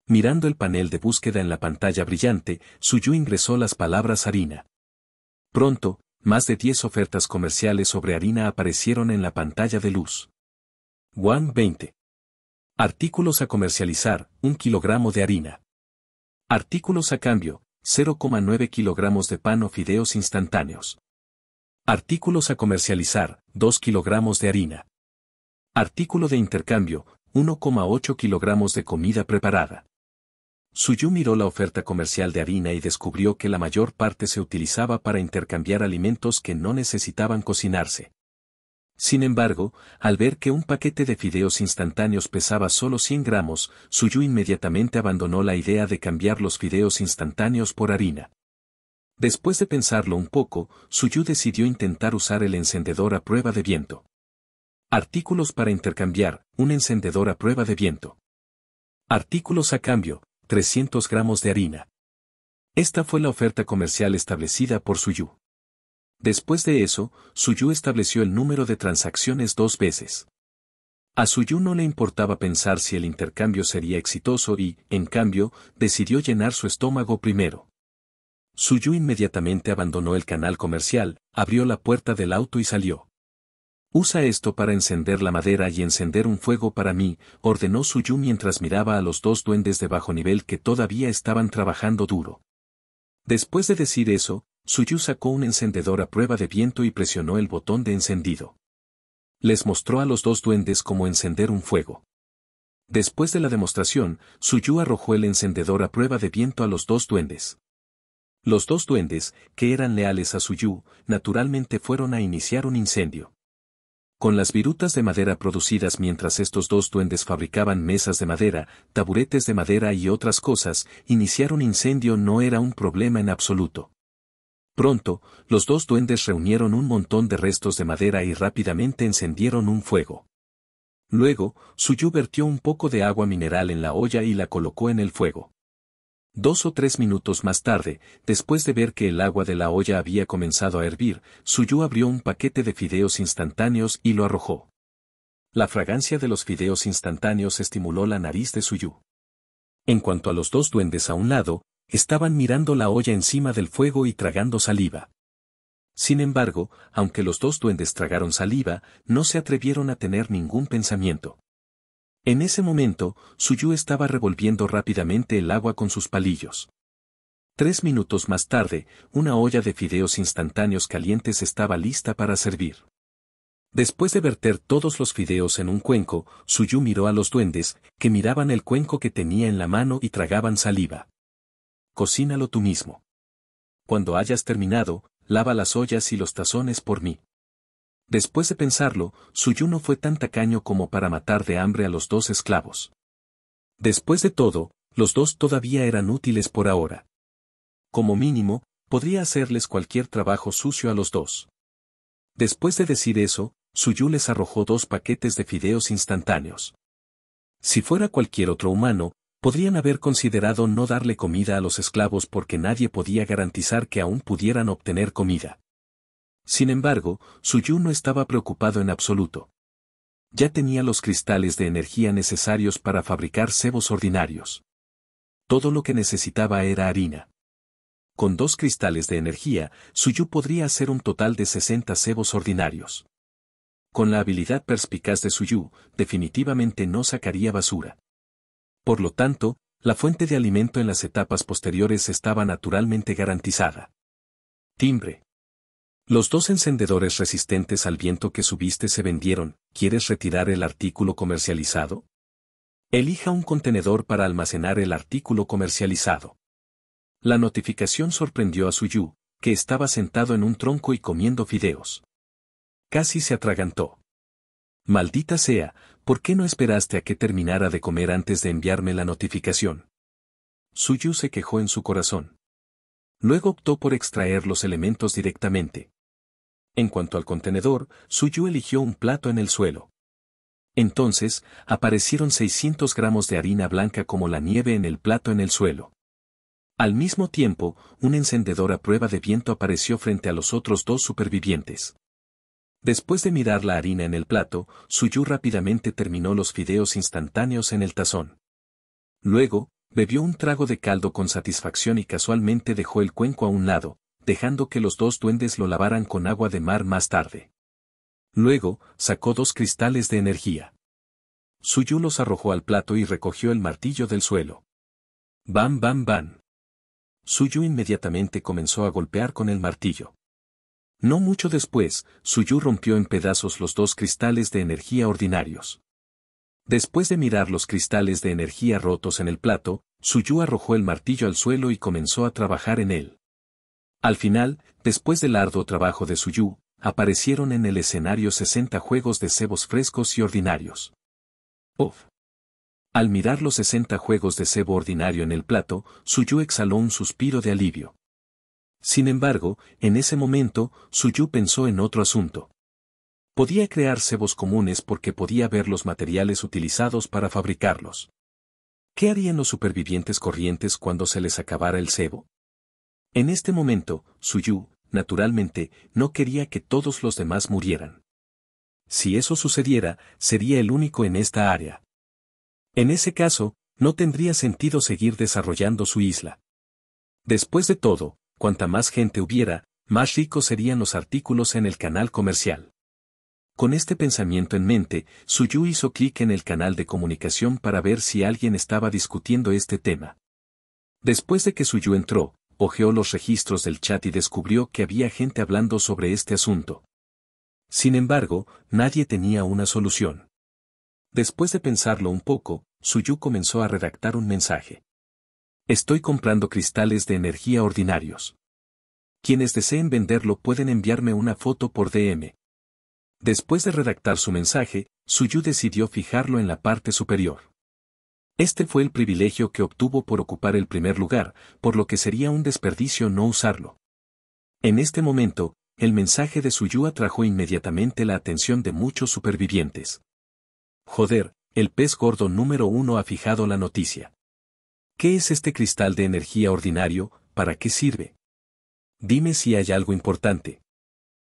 Speaker 1: Mirando el panel de búsqueda en la pantalla brillante, Suyu ingresó las palabras harina. Pronto, más de 10 ofertas comerciales sobre harina aparecieron en la pantalla de luz. One 20. Artículos a comercializar, 1 kilogramo de harina. Artículos a cambio, 0,9 kilogramos de pan o fideos instantáneos. Artículos a comercializar, 2 kilogramos de harina. Artículo de intercambio, 1,8 kilogramos de comida preparada. Suyu miró la oferta comercial de harina y descubrió que la mayor parte se utilizaba para intercambiar alimentos que no necesitaban cocinarse. Sin embargo, al ver que un paquete de fideos instantáneos pesaba solo 100 gramos, Suyu inmediatamente abandonó la idea de cambiar los fideos instantáneos por harina. Después de pensarlo un poco, Suyu decidió intentar usar el encendedor a prueba de viento. Artículos para intercambiar, un encendedor a prueba de viento. Artículos a cambio, 300 gramos de harina. Esta fue la oferta comercial establecida por Suyu. Después de eso, Suyu estableció el número de transacciones dos veces. A Suyu no le importaba pensar si el intercambio sería exitoso y, en cambio, decidió llenar su estómago primero. Suyu inmediatamente abandonó el canal comercial, abrió la puerta del auto y salió. Usa esto para encender la madera y encender un fuego para mí, ordenó Suyu mientras miraba a los dos duendes de bajo nivel que todavía estaban trabajando duro. Después de decir eso, Suyu sacó un encendedor a prueba de viento y presionó el botón de encendido. Les mostró a los dos duendes cómo encender un fuego. Después de la demostración, Suyu arrojó el encendedor a prueba de viento a los dos duendes. Los dos duendes, que eran leales a Suyu, naturalmente fueron a iniciar un incendio con las virutas de madera producidas mientras estos dos duendes fabricaban mesas de madera, taburetes de madera y otras cosas, iniciar un incendio no era un problema en absoluto. Pronto, los dos duendes reunieron un montón de restos de madera y rápidamente encendieron un fuego. Luego, Suyu vertió un poco de agua mineral en la olla y la colocó en el fuego. Dos o tres minutos más tarde, después de ver que el agua de la olla había comenzado a hervir, Suyu abrió un paquete de fideos instantáneos y lo arrojó. La fragancia de los fideos instantáneos estimuló la nariz de Suyu. En cuanto a los dos duendes a un lado, estaban mirando la olla encima del fuego y tragando saliva. Sin embargo, aunque los dos duendes tragaron saliva, no se atrevieron a tener ningún pensamiento. En ese momento, Suyu estaba revolviendo rápidamente el agua con sus palillos. Tres minutos más tarde, una olla de fideos instantáneos calientes estaba lista para servir. Después de verter todos los fideos en un cuenco, Suyu miró a los duendes, que miraban el cuenco que tenía en la mano y tragaban saliva. Cocínalo tú mismo. Cuando hayas terminado, lava las ollas y los tazones por mí. Después de pensarlo, Suyu no fue tan tacaño como para matar de hambre a los dos esclavos. Después de todo, los dos todavía eran útiles por ahora. Como mínimo, podría hacerles cualquier trabajo sucio a los dos. Después de decir eso, Suyu les arrojó dos paquetes de fideos instantáneos. Si fuera cualquier otro humano, podrían haber considerado no darle comida a los esclavos porque nadie podía garantizar que aún pudieran obtener comida. Sin embargo, Suyu no estaba preocupado en absoluto. Ya tenía los cristales de energía necesarios para fabricar cebos ordinarios. Todo lo que necesitaba era harina. Con dos cristales de energía, Suyu podría hacer un total de 60 cebos ordinarios. Con la habilidad perspicaz de Suyu, definitivamente no sacaría basura. Por lo tanto, la fuente de alimento en las etapas posteriores estaba naturalmente garantizada. Timbre. Los dos encendedores resistentes al viento que subiste se vendieron, ¿quieres retirar el artículo comercializado? Elija un contenedor para almacenar el artículo comercializado. La notificación sorprendió a Suyu, que estaba sentado en un tronco y comiendo fideos. Casi se atragantó. Maldita sea, ¿por qué no esperaste a que terminara de comer antes de enviarme la notificación? Suyu se quejó en su corazón. Luego optó por extraer los elementos directamente. En cuanto al contenedor, Suyu eligió un plato en el suelo. Entonces, aparecieron 600 gramos de harina blanca como la nieve en el plato en el suelo. Al mismo tiempo, un encendedor a prueba de viento apareció frente a los otros dos supervivientes. Después de mirar la harina en el plato, Suyu rápidamente terminó los fideos instantáneos en el tazón. Luego, bebió un trago de caldo con satisfacción y casualmente dejó el cuenco a un lado, dejando que los dos duendes lo lavaran con agua de mar más tarde. Luego, sacó dos cristales de energía. Suyu los arrojó al plato y recogió el martillo del suelo. ¡Bam, bam, bam! Suyu inmediatamente comenzó a golpear con el martillo. No mucho después, Suyu rompió en pedazos los dos cristales de energía ordinarios. Después de mirar los cristales de energía rotos en el plato, Suyu arrojó el martillo al suelo y comenzó a trabajar en él. Al final, después del arduo trabajo de Suyu, aparecieron en el escenario 60 juegos de cebos frescos y ordinarios. ¡Uf! Al mirar los 60 juegos de cebo ordinario en el plato, Suyu exhaló un suspiro de alivio. Sin embargo, en ese momento, Suyu pensó en otro asunto. Podía crear cebos comunes porque podía ver los materiales utilizados para fabricarlos. ¿Qué harían los supervivientes corrientes cuando se les acabara el cebo? En este momento, Suyu, naturalmente, no quería que todos los demás murieran. Si eso sucediera, sería el único en esta área. En ese caso, no tendría sentido seguir desarrollando su isla. Después de todo, cuanta más gente hubiera, más ricos serían los artículos en el canal comercial. Con este pensamiento en mente, Suyu hizo clic en el canal de comunicación para ver si alguien estaba discutiendo este tema. Después de que Suyu entró, cogeó los registros del chat y descubrió que había gente hablando sobre este asunto. Sin embargo, nadie tenía una solución. Después de pensarlo un poco, Suyu comenzó a redactar un mensaje. Estoy comprando cristales de energía ordinarios. Quienes deseen venderlo pueden enviarme una foto por DM. Después de redactar su mensaje, Suyu decidió fijarlo en la parte superior. Este fue el privilegio que obtuvo por ocupar el primer lugar, por lo que sería un desperdicio no usarlo. En este momento, el mensaje de Suyu atrajo inmediatamente la atención de muchos supervivientes. Joder, el pez gordo número uno ha fijado la noticia. ¿Qué es este cristal de energía ordinario? ¿Para qué sirve? Dime si hay algo importante.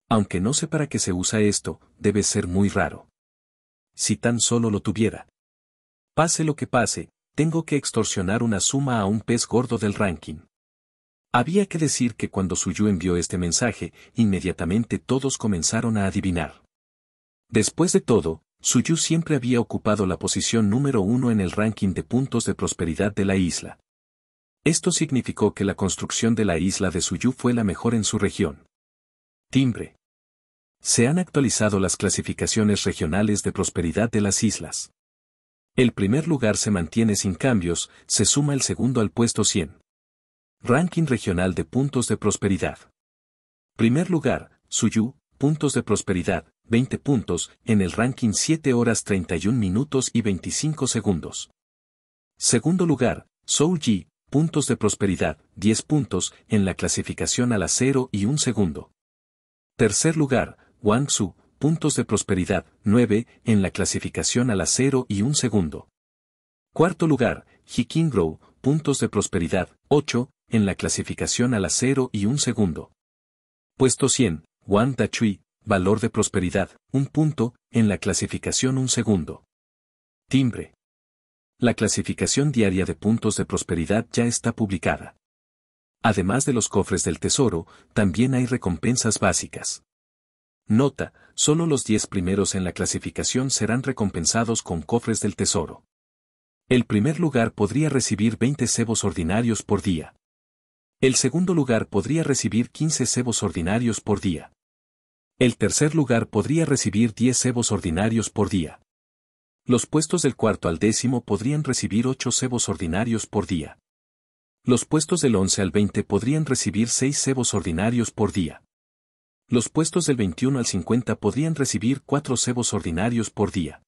Speaker 1: Aunque no sé para qué se usa esto, debe ser muy raro. Si tan solo lo tuviera. Pase lo que pase, tengo que extorsionar una suma a un pez gordo del ranking. Había que decir que cuando Suyu envió este mensaje, inmediatamente todos comenzaron a adivinar. Después de todo, Suyu siempre había ocupado la posición número uno en el ranking de puntos de prosperidad de la isla. Esto significó que la construcción de la isla de Suyu fue la mejor en su región. Timbre. Se han actualizado las clasificaciones regionales de prosperidad de las islas. El primer lugar se mantiene sin cambios, se suma el segundo al puesto 100. Ranking regional de puntos de prosperidad. Primer lugar, Suyu, puntos de prosperidad, 20 puntos, en el ranking 7 horas 31 minutos y 25 segundos. Segundo lugar, Souji, puntos de prosperidad, 10 puntos, en la clasificación a la 0 y 1 segundo. Tercer lugar, Wang Su, puntos de prosperidad, 9, en la clasificación a la 0 y un segundo. Cuarto lugar, Hikingrow, puntos de prosperidad, 8, en la clasificación a la 0 y un segundo. Puesto 100, Wanda chui valor de prosperidad, un punto, en la clasificación un segundo. Timbre. La clasificación diaria de puntos de prosperidad ya está publicada. Además de los cofres del tesoro, también hay recompensas básicas. Nota, solo los 10 primeros en la clasificación serán recompensados con cofres del tesoro. El primer lugar podría recibir 20 cebos ordinarios por día. El segundo lugar podría recibir 15 cebos ordinarios por día. El tercer lugar podría recibir 10 cebos ordinarios por día. Los puestos del cuarto al décimo podrían recibir 8 cebos ordinarios por día. Los puestos del 11 al 20 podrían recibir 6 cebos ordinarios por día. Los puestos del 21 al 50 podrían recibir cuatro cebos ordinarios por día.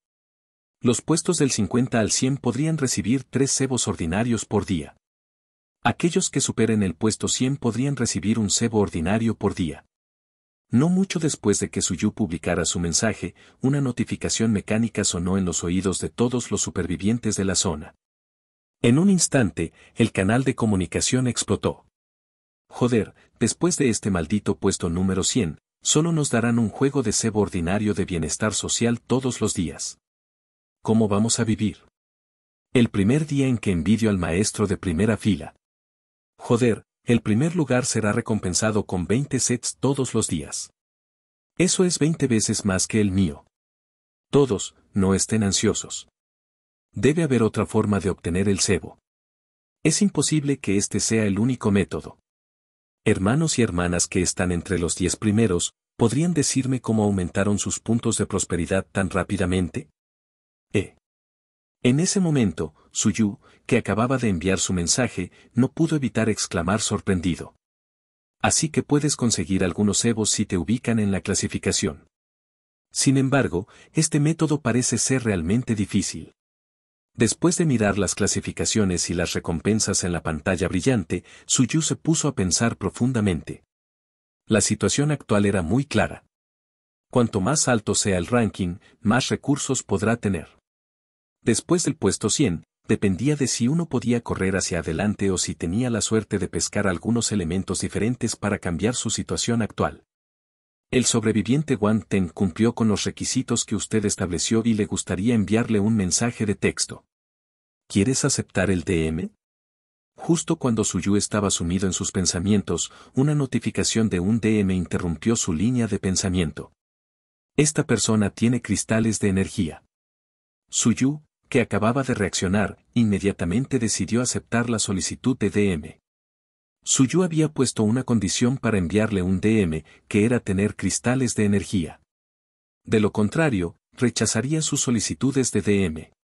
Speaker 1: Los puestos del 50 al 100 podrían recibir tres cebos ordinarios por día. Aquellos que superen el puesto 100 podrían recibir un cebo ordinario por día. No mucho después de que Suyu publicara su mensaje, una notificación mecánica sonó en los oídos de todos los supervivientes de la zona. En un instante, el canal de comunicación explotó. Joder, después de este maldito puesto número 100, solo nos darán un juego de cebo ordinario de bienestar social todos los días. ¿Cómo vamos a vivir? El primer día en que envidio al maestro de primera fila. Joder, el primer lugar será recompensado con 20 sets todos los días. Eso es 20 veces más que el mío. Todos, no estén ansiosos. Debe haber otra forma de obtener el cebo. Es imposible que este sea el único método. Hermanos y hermanas que están entre los diez primeros, ¿podrían decirme cómo aumentaron sus puntos de prosperidad tan rápidamente? E. En ese momento, Suyu, que acababa de enviar su mensaje, no pudo evitar exclamar sorprendido. Así que puedes conseguir algunos ebos si te ubican en la clasificación. Sin embargo, este método parece ser realmente difícil. Después de mirar las clasificaciones y las recompensas en la pantalla brillante, Suyu se puso a pensar profundamente. La situación actual era muy clara. Cuanto más alto sea el ranking, más recursos podrá tener. Después del puesto 100, dependía de si uno podía correr hacia adelante o si tenía la suerte de pescar algunos elementos diferentes para cambiar su situación actual. El sobreviviente Wang Ten cumplió con los requisitos que usted estableció y le gustaría enviarle un mensaje de texto. ¿Quieres aceptar el DM? Justo cuando Suyu estaba sumido en sus pensamientos, una notificación de un DM interrumpió su línea de pensamiento. Esta persona tiene cristales de energía. Suyu, que acababa de reaccionar, inmediatamente decidió aceptar la solicitud de DM. Suyu había puesto una condición para enviarle un DM, que era tener cristales de energía. De lo contrario, rechazaría sus solicitudes de DM.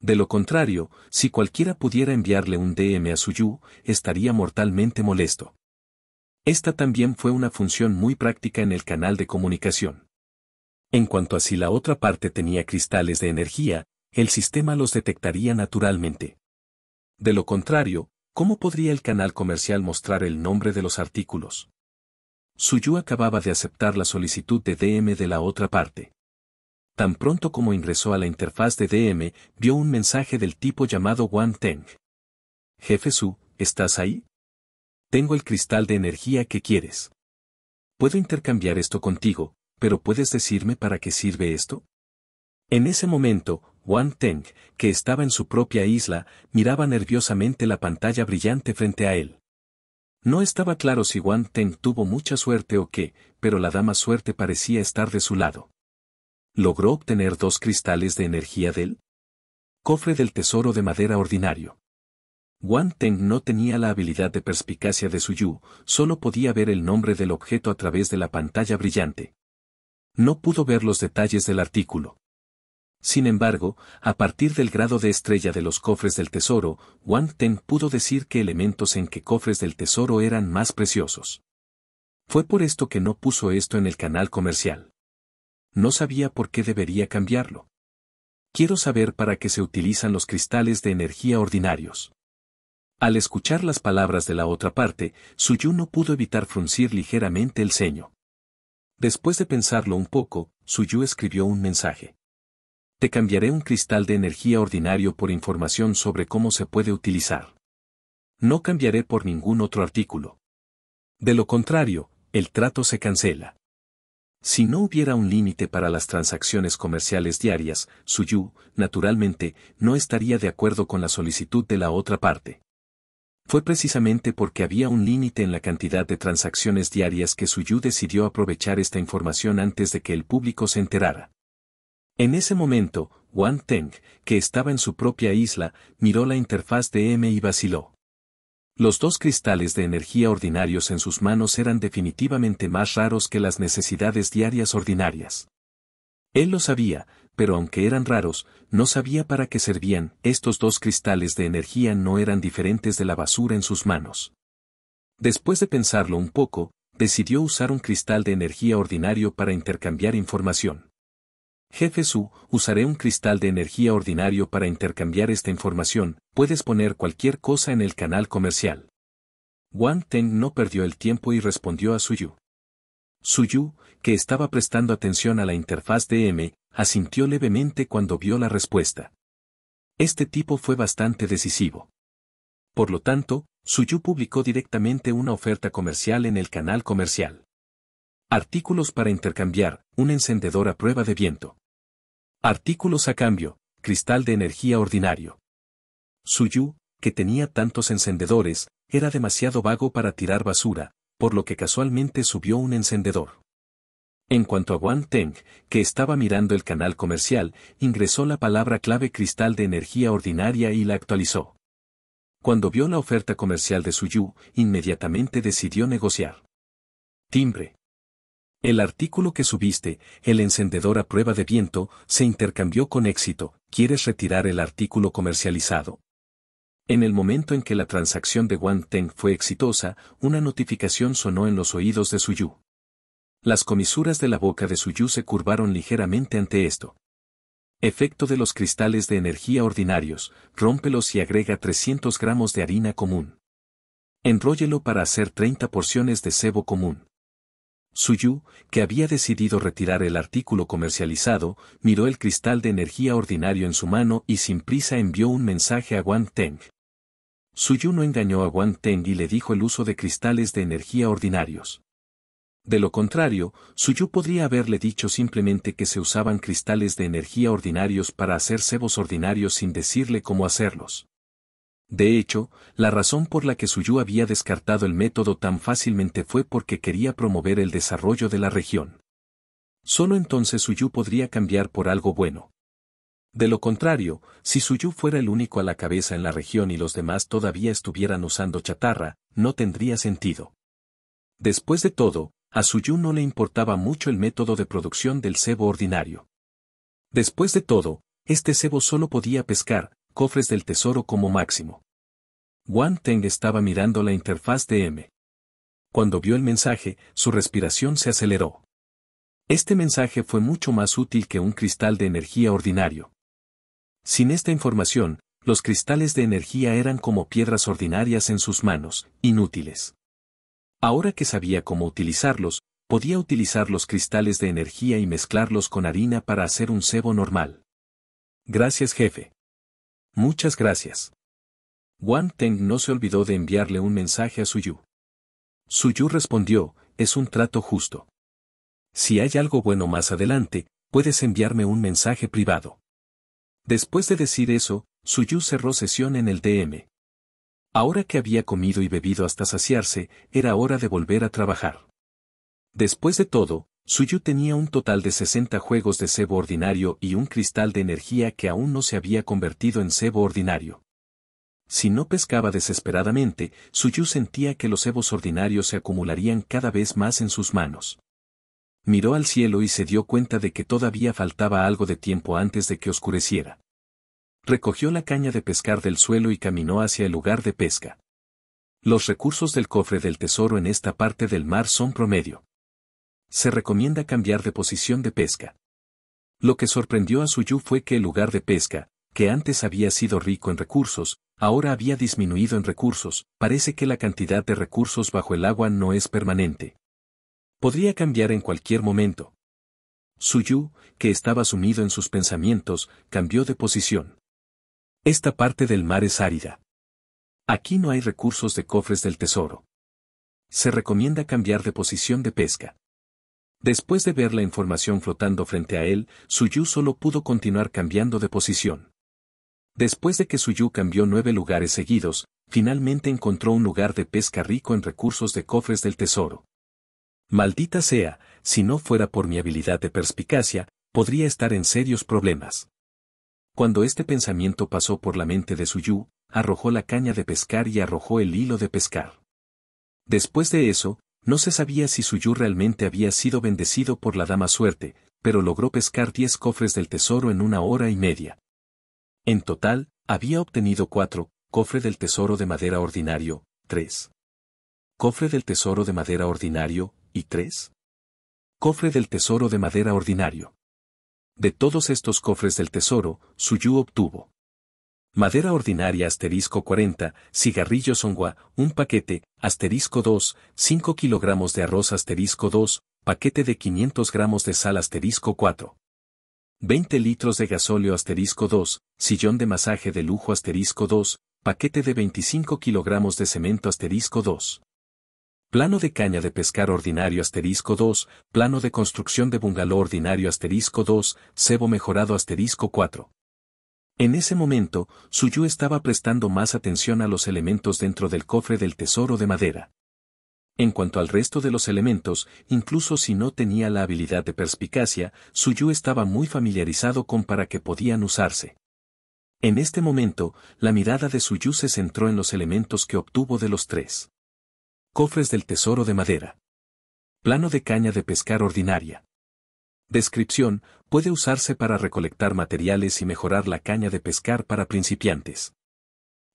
Speaker 1: De lo contrario, si cualquiera pudiera enviarle un DM a Suyu, estaría mortalmente molesto. Esta también fue una función muy práctica en el canal de comunicación. En cuanto a si la otra parte tenía cristales de energía, el sistema los detectaría naturalmente. De lo contrario, ¿cómo podría el canal comercial mostrar el nombre de los artículos? Suyu acababa de aceptar la solicitud de DM de la otra parte tan pronto como ingresó a la interfaz de DM, vio un mensaje del tipo llamado Wan Teng. Jefe Su, ¿estás ahí? Tengo el cristal de energía que quieres. Puedo intercambiar esto contigo, pero ¿puedes decirme para qué sirve esto? En ese momento, Wang Teng, que estaba en su propia isla, miraba nerviosamente la pantalla brillante frente a él. No estaba claro si Wan Teng tuvo mucha suerte o qué, pero la dama suerte parecía estar de su lado logró obtener dos cristales de energía del cofre del tesoro de madera ordinario. Wang Teng no tenía la habilidad de perspicacia de su Yu, solo podía ver el nombre del objeto a través de la pantalla brillante. No pudo ver los detalles del artículo. Sin embargo, a partir del grado de estrella de los cofres del tesoro, Wang Teng pudo decir que elementos en que cofres del tesoro eran más preciosos. Fue por esto que no puso esto en el canal comercial no sabía por qué debería cambiarlo. Quiero saber para qué se utilizan los cristales de energía ordinarios. Al escuchar las palabras de la otra parte, Suyu no pudo evitar fruncir ligeramente el ceño. Después de pensarlo un poco, Suyu escribió un mensaje. Te cambiaré un cristal de energía ordinario por información sobre cómo se puede utilizar. No cambiaré por ningún otro artículo. De lo contrario, el trato se cancela. Si no hubiera un límite para las transacciones comerciales diarias, Suyu, naturalmente, no estaría de acuerdo con la solicitud de la otra parte. Fue precisamente porque había un límite en la cantidad de transacciones diarias que Suyu decidió aprovechar esta información antes de que el público se enterara. En ese momento, Wang Teng, que estaba en su propia isla, miró la interfaz de M y vaciló. Los dos cristales de energía ordinarios en sus manos eran definitivamente más raros que las necesidades diarias ordinarias. Él lo sabía, pero aunque eran raros, no sabía para qué servían, estos dos cristales de energía no eran diferentes de la basura en sus manos. Después de pensarlo un poco, decidió usar un cristal de energía ordinario para intercambiar información. Jefe Su, usaré un cristal de energía ordinario para intercambiar esta información, puedes poner cualquier cosa en el canal comercial. Wang Teng no perdió el tiempo y respondió a Suyu. Suyu, que estaba prestando atención a la interfaz de M, asintió levemente cuando vio la respuesta. Este tipo fue bastante decisivo. Por lo tanto, Yu publicó directamente una oferta comercial en el canal comercial. Artículos para intercambiar, un encendedor a prueba de viento. Artículos a cambio, cristal de energía ordinario. Suyu, que tenía tantos encendedores, era demasiado vago para tirar basura, por lo que casualmente subió un encendedor. En cuanto a Wang Teng, que estaba mirando el canal comercial, ingresó la palabra clave cristal de energía ordinaria y la actualizó. Cuando vio la oferta comercial de Suyu, inmediatamente decidió negociar. Timbre. El artículo que subiste, el encendedor a prueba de viento, se intercambió con éxito, quieres retirar el artículo comercializado. En el momento en que la transacción de Wang Teng fue exitosa, una notificación sonó en los oídos de Suyu. Las comisuras de la boca de Suyu se curvaron ligeramente ante esto. Efecto de los cristales de energía ordinarios, rómpelos y agrega 300 gramos de harina común. Enróllelo para hacer 30 porciones de cebo común. Suyu, que había decidido retirar el artículo comercializado, miró el cristal de energía ordinario en su mano y sin prisa envió un mensaje a Wang Teng. Suyu no engañó a Wang Teng y le dijo el uso de cristales de energía ordinarios. De lo contrario, Suyu podría haberle dicho simplemente que se usaban cristales de energía ordinarios para hacer cebos ordinarios sin decirle cómo hacerlos. De hecho, la razón por la que Suyu había descartado el método tan fácilmente fue porque quería promover el desarrollo de la región. Solo entonces Suyu podría cambiar por algo bueno. De lo contrario, si Suyu fuera el único a la cabeza en la región y los demás todavía estuvieran usando chatarra, no tendría sentido. Después de todo, a Suyu no le importaba mucho el método de producción del cebo ordinario. Después de todo, este cebo solo podía pescar, cofres del tesoro como máximo. Wang Teng estaba mirando la interfaz de M. Cuando vio el mensaje, su respiración se aceleró. Este mensaje fue mucho más útil que un cristal de energía ordinario. Sin esta información, los cristales de energía eran como piedras ordinarias en sus manos, inútiles. Ahora que sabía cómo utilizarlos, podía utilizar los cristales de energía y mezclarlos con harina para hacer un cebo normal. Gracias jefe. Muchas gracias. Wang Teng no se olvidó de enviarle un mensaje a Suyu. Suyu respondió, es un trato justo. Si hay algo bueno más adelante, puedes enviarme un mensaje privado. Después de decir eso, Suyu cerró sesión en el DM. Ahora que había comido y bebido hasta saciarse, era hora de volver a trabajar. Después de todo, Suyu tenía un total de 60 juegos de cebo ordinario y un cristal de energía que aún no se había convertido en cebo ordinario. Si no pescaba desesperadamente, Suyu sentía que los cebos ordinarios se acumularían cada vez más en sus manos. Miró al cielo y se dio cuenta de que todavía faltaba algo de tiempo antes de que oscureciera. Recogió la caña de pescar del suelo y caminó hacia el lugar de pesca. Los recursos del cofre del tesoro en esta parte del mar son promedio se recomienda cambiar de posición de pesca. Lo que sorprendió a Suyu fue que el lugar de pesca, que antes había sido rico en recursos, ahora había disminuido en recursos, parece que la cantidad de recursos bajo el agua no es permanente. Podría cambiar en cualquier momento. Suyu, que estaba sumido en sus pensamientos, cambió de posición. Esta parte del mar es árida. Aquí no hay recursos de cofres del tesoro. Se recomienda cambiar de posición de pesca. Después de ver la información flotando frente a él, Suyu solo pudo continuar cambiando de posición. Después de que Suyu cambió nueve lugares seguidos, finalmente encontró un lugar de pesca rico en recursos de cofres del tesoro. Maldita sea, si no fuera por mi habilidad de perspicacia, podría estar en serios problemas. Cuando este pensamiento pasó por la mente de Suyu, arrojó la caña de pescar y arrojó el hilo de pescar. Después de eso, no se sabía si Suyu realmente había sido bendecido por la dama suerte, pero logró pescar diez cofres del tesoro en una hora y media. En total, había obtenido cuatro, cofre del tesoro de madera ordinario, tres. Cofre del tesoro de madera ordinario, y tres. Cofre del tesoro de madera ordinario. De todos estos cofres del tesoro, Suyu obtuvo madera ordinaria asterisco 40, cigarrillos ongua, un paquete, asterisco 2, 5 kilogramos de arroz asterisco 2, paquete de 500 gramos de sal asterisco 4. 20 litros de gasóleo asterisco 2, sillón de masaje de lujo asterisco 2, paquete de 25 kilogramos de cemento asterisco 2. Plano de caña de pescar ordinario asterisco 2, plano de construcción de bungalow ordinario asterisco 2, cebo mejorado asterisco 4. En ese momento, Suyu estaba prestando más atención a los elementos dentro del cofre del tesoro de madera. En cuanto al resto de los elementos, incluso si no tenía la habilidad de perspicacia, Suyu estaba muy familiarizado con para qué podían usarse. En este momento, la mirada de Suyu se centró en los elementos que obtuvo de los tres. Cofres del tesoro de madera. Plano de caña de pescar ordinaria. Descripción, puede usarse para recolectar materiales y mejorar la caña de pescar para principiantes.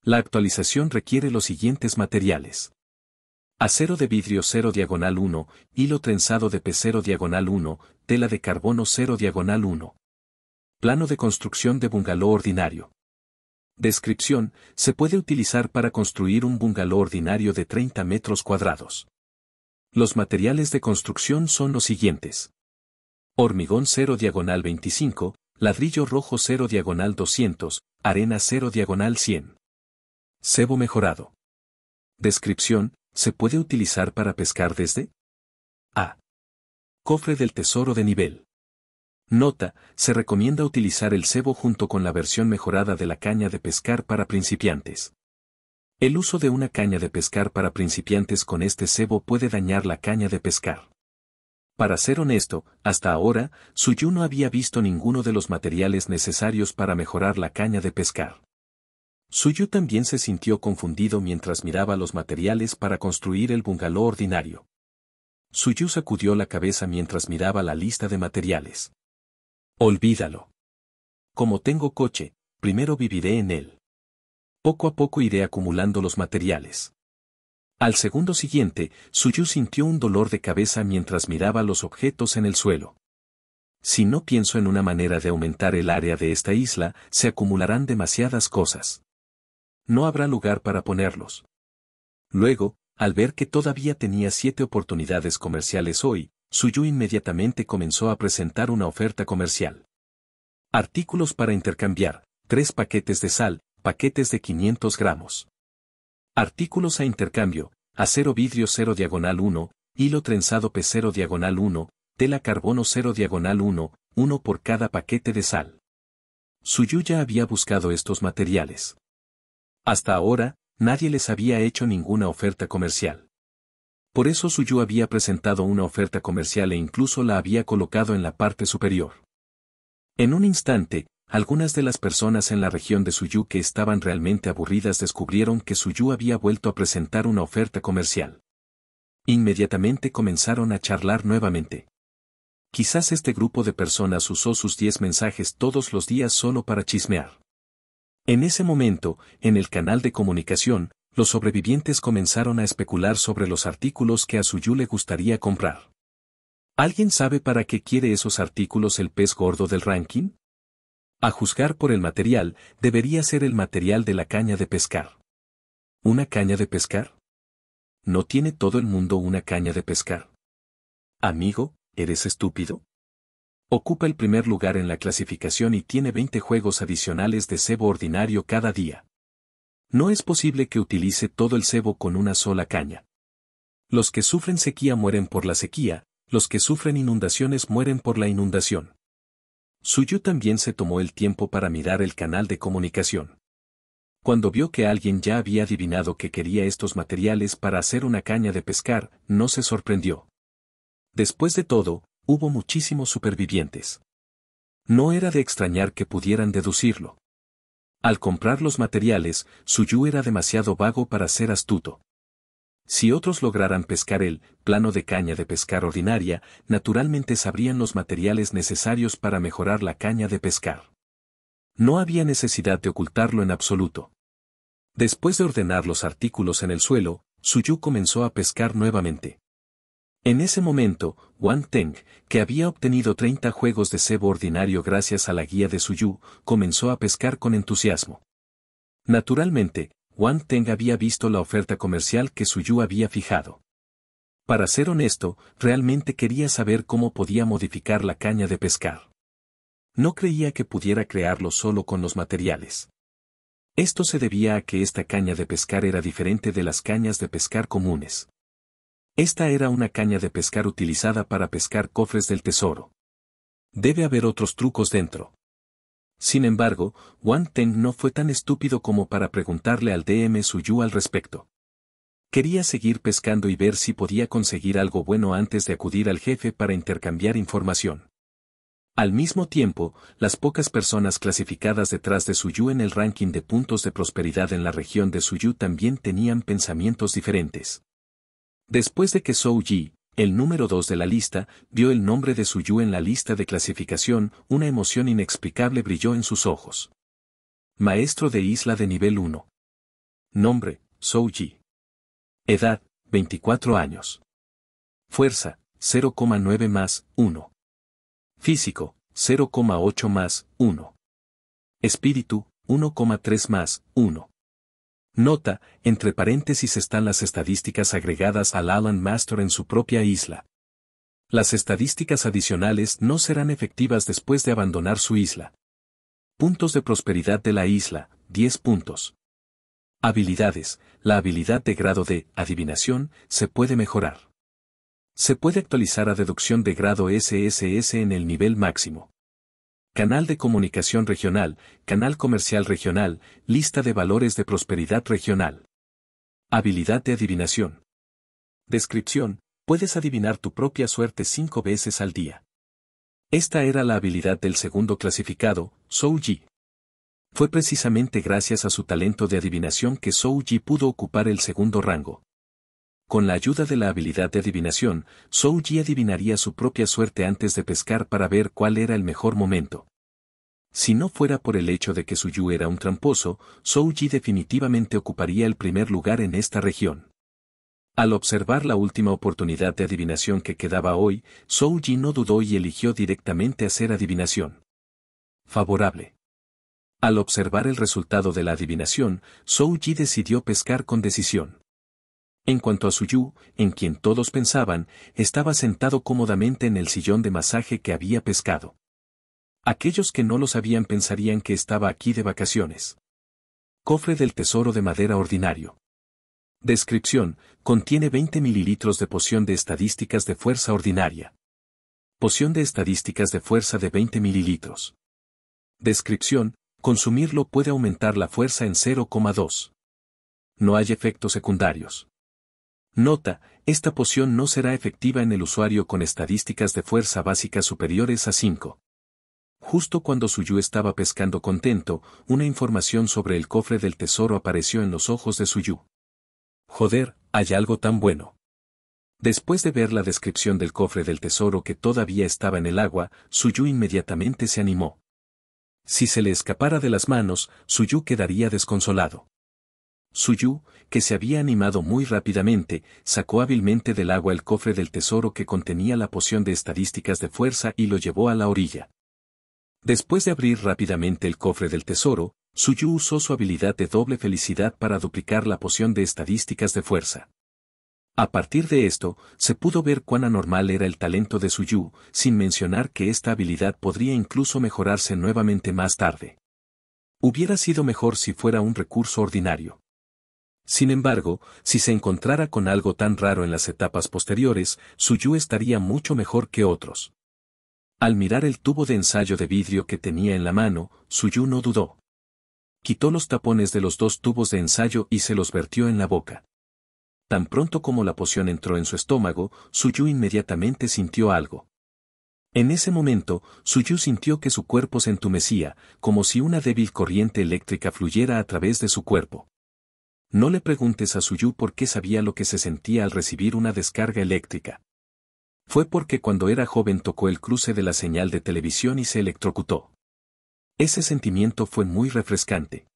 Speaker 1: La actualización requiere los siguientes materiales. Acero de vidrio 0 diagonal 1, hilo trenzado de pecero diagonal 1, tela de carbono 0 diagonal 1. Plano de construcción de bungalow ordinario. Descripción, se puede utilizar para construir un bungalow ordinario de 30 metros cuadrados. Los materiales de construcción son los siguientes hormigón 0 diagonal 25, ladrillo rojo 0 diagonal 200, arena 0 diagonal 100. Cebo mejorado. Descripción, se puede utilizar para pescar desde A. Cofre del tesoro de nivel. Nota, se recomienda utilizar el cebo junto con la versión mejorada de la caña de pescar para principiantes. El uso de una caña de pescar para principiantes con este cebo puede dañar la caña de pescar. Para ser honesto, hasta ahora, Suyu no había visto ninguno de los materiales necesarios para mejorar la caña de pescar. Suyu también se sintió confundido mientras miraba los materiales para construir el bungalow ordinario. Suyu sacudió la cabeza mientras miraba la lista de materiales. Olvídalo. Como tengo coche, primero viviré en él. Poco a poco iré acumulando los materiales. Al segundo siguiente, Suyu sintió un dolor de cabeza mientras miraba los objetos en el suelo. Si no pienso en una manera de aumentar el área de esta isla, se acumularán demasiadas cosas. No habrá lugar para ponerlos. Luego, al ver que todavía tenía siete oportunidades comerciales hoy, Suyu inmediatamente comenzó a presentar una oferta comercial. Artículos para intercambiar, tres paquetes de sal, paquetes de 500 gramos. Artículos a intercambio, acero vidrio 0 diagonal 1, hilo trenzado P0 diagonal 1, tela carbono 0 diagonal 1, uno por cada paquete de sal. ya había buscado estos materiales. Hasta ahora, nadie les había hecho ninguna oferta comercial. Por eso Suyu había presentado una oferta comercial e incluso la había colocado en la parte superior. En un instante, algunas de las personas en la región de Suyu que estaban realmente aburridas descubrieron que Suyu había vuelto a presentar una oferta comercial. Inmediatamente comenzaron a charlar nuevamente. Quizás este grupo de personas usó sus 10 mensajes todos los días solo para chismear. En ese momento, en el canal de comunicación, los sobrevivientes comenzaron a especular sobre los artículos que a Suyu le gustaría comprar. ¿Alguien sabe para qué quiere esos artículos el pez gordo del ranking? A juzgar por el material, debería ser el material de la caña de pescar. ¿Una caña de pescar? ¿No tiene todo el mundo una caña de pescar? Amigo, ¿eres estúpido? Ocupa el primer lugar en la clasificación y tiene 20 juegos adicionales de cebo ordinario cada día. No es posible que utilice todo el cebo con una sola caña. Los que sufren sequía mueren por la sequía, los que sufren inundaciones mueren por la inundación. Suyu también se tomó el tiempo para mirar el canal de comunicación. Cuando vio que alguien ya había adivinado que quería estos materiales para hacer una caña de pescar, no se sorprendió. Después de todo, hubo muchísimos supervivientes. No era de extrañar que pudieran deducirlo. Al comprar los materiales, Suyu era demasiado vago para ser astuto. Si otros lograran pescar el plano de caña de pescar ordinaria, naturalmente sabrían los materiales necesarios para mejorar la caña de pescar. No había necesidad de ocultarlo en absoluto. Después de ordenar los artículos en el suelo, Suyu comenzó a pescar nuevamente. En ese momento, Wang Teng, que había obtenido 30 juegos de cebo ordinario gracias a la guía de Suyu, comenzó a pescar con entusiasmo. Naturalmente, Wang Teng había visto la oferta comercial que Suyu había fijado. Para ser honesto, realmente quería saber cómo podía modificar la caña de pescar. No creía que pudiera crearlo solo con los materiales. Esto se debía a que esta caña de pescar era diferente de las cañas de pescar comunes. Esta era una caña de pescar utilizada para pescar cofres del tesoro. Debe haber otros trucos dentro. Sin embargo, Wang Teng no fue tan estúpido como para preguntarle al DM Suyu al respecto. Quería seguir pescando y ver si podía conseguir algo bueno antes de acudir al jefe para intercambiar información. Al mismo tiempo, las pocas personas clasificadas detrás de Yu en el ranking de puntos de prosperidad en la región de Yu también tenían pensamientos diferentes. Después de que Zhou Yi, el número 2 de la lista vio el nombre de Su Yu en la lista de clasificación, una emoción inexplicable brilló en sus ojos. Maestro de isla de nivel 1. Nombre, Souji. Edad, 24 años. Fuerza, 0,9 más 1. Físico, 0,8 más 1. Espíritu, 1,3 más 1. Nota, entre paréntesis están las estadísticas agregadas al Alan Master en su propia isla. Las estadísticas adicionales no serán efectivas después de abandonar su isla. Puntos de prosperidad de la isla, 10 puntos. Habilidades. La habilidad de grado de adivinación se puede mejorar. Se puede actualizar a deducción de grado SSS en el nivel máximo. Canal de comunicación regional, canal comercial regional, lista de valores de prosperidad regional. Habilidad de adivinación. Descripción, puedes adivinar tu propia suerte cinco veces al día. Esta era la habilidad del segundo clasificado, Yi. Fue precisamente gracias a su talento de adivinación que Yi pudo ocupar el segundo rango. Con la ayuda de la habilidad de adivinación, Ji adivinaría su propia suerte antes de pescar para ver cuál era el mejor momento. Si no fuera por el hecho de que su yu era un tramposo, Ji definitivamente ocuparía el primer lugar en esta región. Al observar la última oportunidad de adivinación que quedaba hoy, Ji no dudó y eligió directamente hacer adivinación. Favorable. Al observar el resultado de la adivinación, Ji decidió pescar con decisión. En cuanto a Suyu, en quien todos pensaban, estaba sentado cómodamente en el sillón de masaje que había pescado. Aquellos que no lo sabían pensarían que estaba aquí de vacaciones. Cofre del tesoro de madera ordinario. Descripción, contiene 20 mililitros de poción de estadísticas de fuerza ordinaria. Poción de estadísticas de fuerza de 20 mililitros. Descripción, consumirlo puede aumentar la fuerza en 0,2. No hay efectos secundarios. Nota, esta poción no será efectiva en el usuario con estadísticas de fuerza básica superiores a 5. Justo cuando Suyu estaba pescando contento, una información sobre el cofre del tesoro apareció en los ojos de Suyu. Joder, hay algo tan bueno. Después de ver la descripción del cofre del tesoro que todavía estaba en el agua, Suyu inmediatamente se animó. Si se le escapara de las manos, Suyu quedaría desconsolado. Suyu, que se había animado muy rápidamente, sacó hábilmente del agua el cofre del tesoro que contenía la poción de estadísticas de fuerza y lo llevó a la orilla. Después de abrir rápidamente el cofre del tesoro, Suyu usó su habilidad de doble felicidad para duplicar la poción de estadísticas de fuerza. A partir de esto, se pudo ver cuán anormal era el talento de Suyu, sin mencionar que esta habilidad podría incluso mejorarse nuevamente más tarde. Hubiera sido mejor si fuera un recurso ordinario. Sin embargo, si se encontrara con algo tan raro en las etapas posteriores, Suyu estaría mucho mejor que otros. Al mirar el tubo de ensayo de vidrio que tenía en la mano, Suyu no dudó. Quitó los tapones de los dos tubos de ensayo y se los vertió en la boca. Tan pronto como la poción entró en su estómago, Suyu inmediatamente sintió algo. En ese momento, Suyu sintió que su cuerpo se entumecía, como si una débil corriente eléctrica fluyera a través de su cuerpo. No le preguntes a Suyu por qué sabía lo que se sentía al recibir una descarga eléctrica. Fue porque cuando era joven tocó el cruce de la señal de televisión y se electrocutó. Ese sentimiento fue muy refrescante.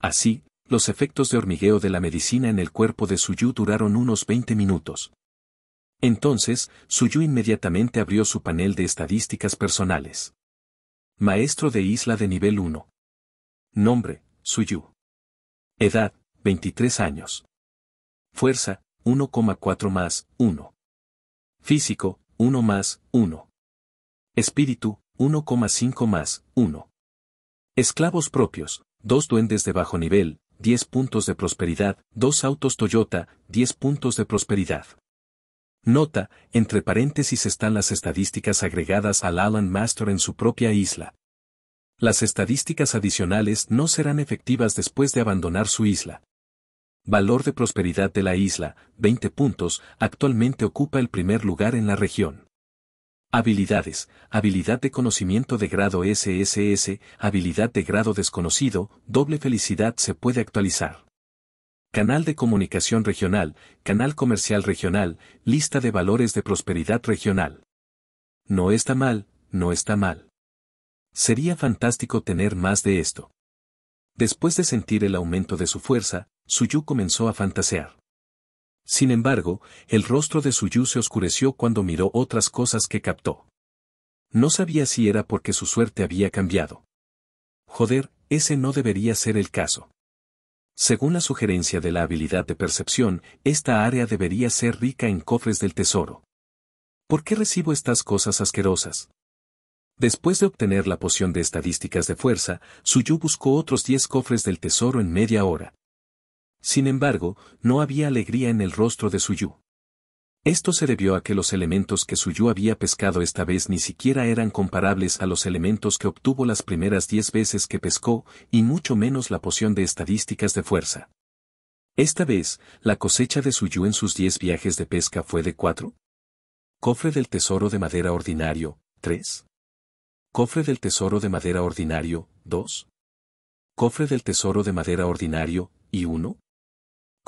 Speaker 1: Así, los efectos de hormigueo de la medicina en el cuerpo de Suyu duraron unos 20 minutos. Entonces, Suyu inmediatamente abrió su panel de estadísticas personales. Maestro de isla de nivel 1. Nombre, Suyu. Edad, 23 años. Fuerza, 1,4 más, 1. Físico, 1 más, 1. Espíritu, 1,5 más, 1. Esclavos propios, 2 duendes de bajo nivel, 10 puntos de prosperidad, 2 autos Toyota, 10 puntos de prosperidad. Nota, entre paréntesis están las estadísticas agregadas al Alan Master en su propia isla. Las estadísticas adicionales no serán efectivas después de abandonar su isla. Valor de prosperidad de la isla, 20 puntos, actualmente ocupa el primer lugar en la región. Habilidades. Habilidad de conocimiento de grado SSS, habilidad de grado desconocido, doble felicidad se puede actualizar. Canal de comunicación regional, canal comercial regional, lista de valores de prosperidad regional. No está mal, no está mal. Sería fantástico tener más de esto. Después de sentir el aumento de su fuerza, Suyu comenzó a fantasear. Sin embargo, el rostro de Suyu se oscureció cuando miró otras cosas que captó. No sabía si era porque su suerte había cambiado. Joder, ese no debería ser el caso. Según la sugerencia de la habilidad de percepción, esta área debería ser rica en cofres del tesoro. ¿Por qué recibo estas cosas asquerosas? Después de obtener la poción de estadísticas de fuerza, Suyu buscó otros 10 cofres del tesoro en media hora. Sin embargo, no había alegría en el rostro de Suyu. Esto se debió a que los elementos que Suyu había pescado esta vez ni siquiera eran comparables a los elementos que obtuvo las primeras diez veces que pescó, y mucho menos la poción de estadísticas de fuerza. Esta vez, la cosecha de Suyu en sus diez viajes de pesca fue de cuatro. Cofre del tesoro de madera ordinario, 3. Cofre del tesoro de madera ordinario, 2. Cofre del tesoro de madera ordinario, y uno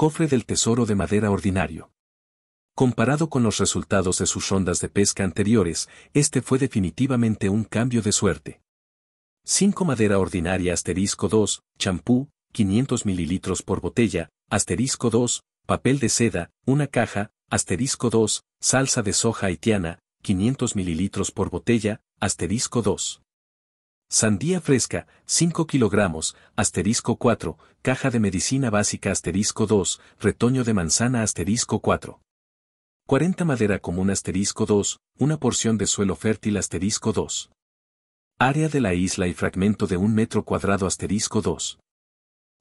Speaker 1: cofre del tesoro de madera ordinario. Comparado con los resultados de sus rondas de pesca anteriores, este fue definitivamente un cambio de suerte. 5 madera ordinaria asterisco 2, champú, 500 ml por botella, asterisco 2, papel de seda, una caja, asterisco 2, salsa de soja haitiana, 500 ml por botella, asterisco 2. Sandía fresca, 5 kilogramos, asterisco 4, caja de medicina básica asterisco 2, retoño de manzana asterisco 4. 40 madera común asterisco 2, una porción de suelo fértil asterisco 2. Área de la isla y fragmento de un metro cuadrado asterisco 2.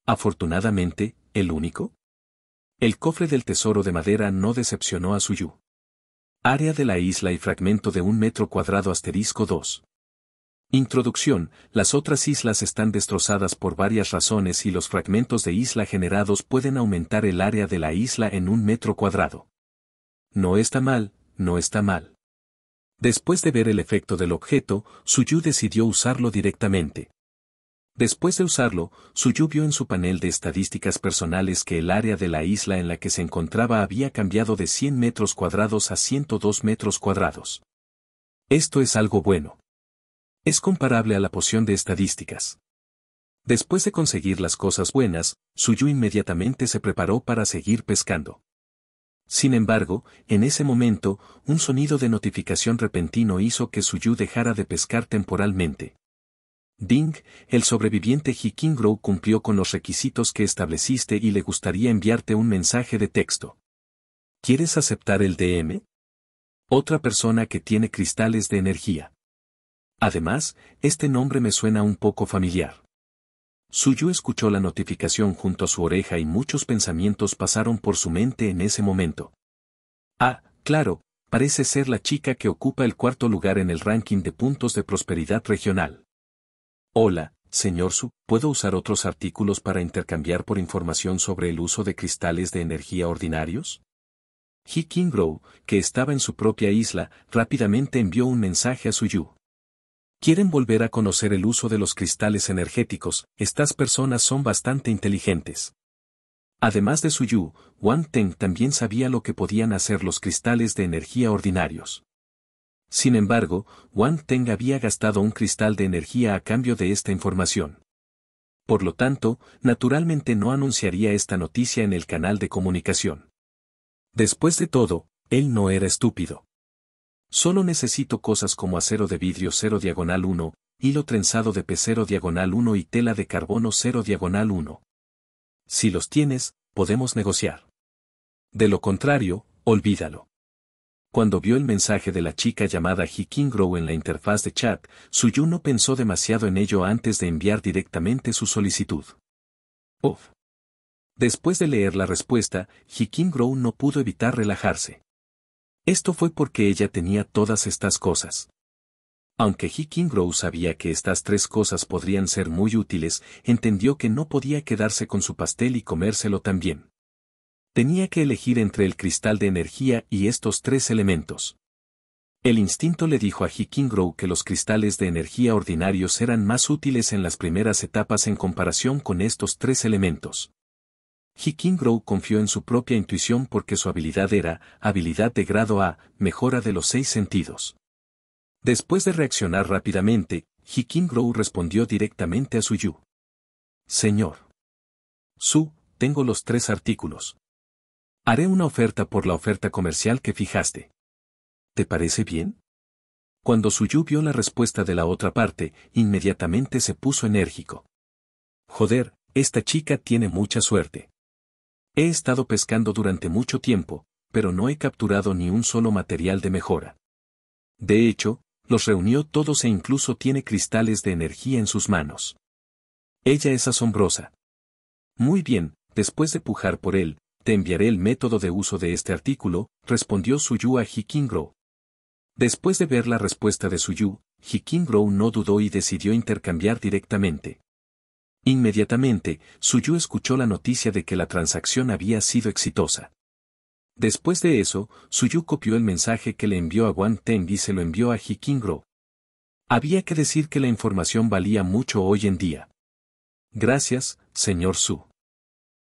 Speaker 1: Afortunadamente, el único. El cofre del tesoro de madera no decepcionó a Suyu. Área de la isla y fragmento de un metro cuadrado asterisco 2. Introducción, las otras islas están destrozadas por varias razones y los fragmentos de isla generados pueden aumentar el área de la isla en un metro cuadrado. No está mal, no está mal. Después de ver el efecto del objeto, Suyu decidió usarlo directamente. Después de usarlo, Suyu vio en su panel de estadísticas personales que el área de la isla en la que se encontraba había cambiado de 100 metros cuadrados a 102 metros cuadrados. Esto es algo bueno. Es comparable a la poción de estadísticas. Después de conseguir las cosas buenas, Suyu inmediatamente se preparó para seguir pescando. Sin embargo, en ese momento, un sonido de notificación repentino hizo que Suyu dejara de pescar temporalmente. Ding, el sobreviviente Grow, cumplió con los requisitos que estableciste y le gustaría enviarte un mensaje de texto. ¿Quieres aceptar el DM? Otra persona que tiene cristales de energía. Además, este nombre me suena un poco familiar. Suyu escuchó la notificación junto a su oreja y muchos pensamientos pasaron por su mente en ese momento. Ah, claro, parece ser la chica que ocupa el cuarto lugar en el ranking de puntos de prosperidad regional. Hola, señor Su, ¿puedo usar otros artículos para intercambiar por información sobre el uso de cristales de energía ordinarios? He Kingrow, que estaba en su propia isla, rápidamente envió un mensaje a Suyu. Quieren volver a conocer el uso de los cristales energéticos, estas personas son bastante inteligentes. Además de Su Yu, Wang Teng también sabía lo que podían hacer los cristales de energía ordinarios. Sin embargo, Wang Teng había gastado un cristal de energía a cambio de esta información. Por lo tanto, naturalmente no anunciaría esta noticia en el canal de comunicación. Después de todo, él no era estúpido. Solo necesito cosas como acero de vidrio 0 diagonal 1, hilo trenzado de pecero diagonal 1 y tela de carbono 0 diagonal 1. Si los tienes, podemos negociar. De lo contrario, olvídalo. Cuando vio el mensaje de la chica llamada Grow en la interfaz de chat, Suyu no pensó demasiado en ello antes de enviar directamente su solicitud. Uf. Después de leer la respuesta, Grow no pudo evitar relajarse. Esto fue porque ella tenía todas estas cosas. Aunque Hickingrow sabía que estas tres cosas podrían ser muy útiles, entendió que no podía quedarse con su pastel y comérselo también. Tenía que elegir entre el cristal de energía y estos tres elementos. El instinto le dijo a Hickingrow que los cristales de energía ordinarios eran más útiles en las primeras etapas en comparación con estos tres elementos. Hikin-Grow confió en su propia intuición porque su habilidad era, habilidad de grado A, mejora de los seis sentidos. Después de reaccionar rápidamente, Hikin-Grow respondió directamente a Su-Yu. Señor. Su, tengo los tres artículos. Haré una oferta por la oferta comercial que fijaste. ¿Te parece bien? Cuando Suyu vio la respuesta de la otra parte, inmediatamente se puso enérgico. Joder, esta chica tiene mucha suerte. He estado pescando durante mucho tiempo, pero no he capturado ni un solo material de mejora. De hecho, los reunió todos e incluso tiene cristales de energía en sus manos. Ella es asombrosa. Muy bien, después de pujar por él, te enviaré el método de uso de este artículo, respondió Suyu a Hikingro. Después de ver la respuesta de Suyu, Hikingro no dudó y decidió intercambiar directamente. Inmediatamente, Suyu escuchó la noticia de que la transacción había sido exitosa. Después de eso, Suyu copió el mensaje que le envió a Wang Teng y se lo envió a Hikingro. Había que decir que la información valía mucho hoy en día. Gracias, señor Su.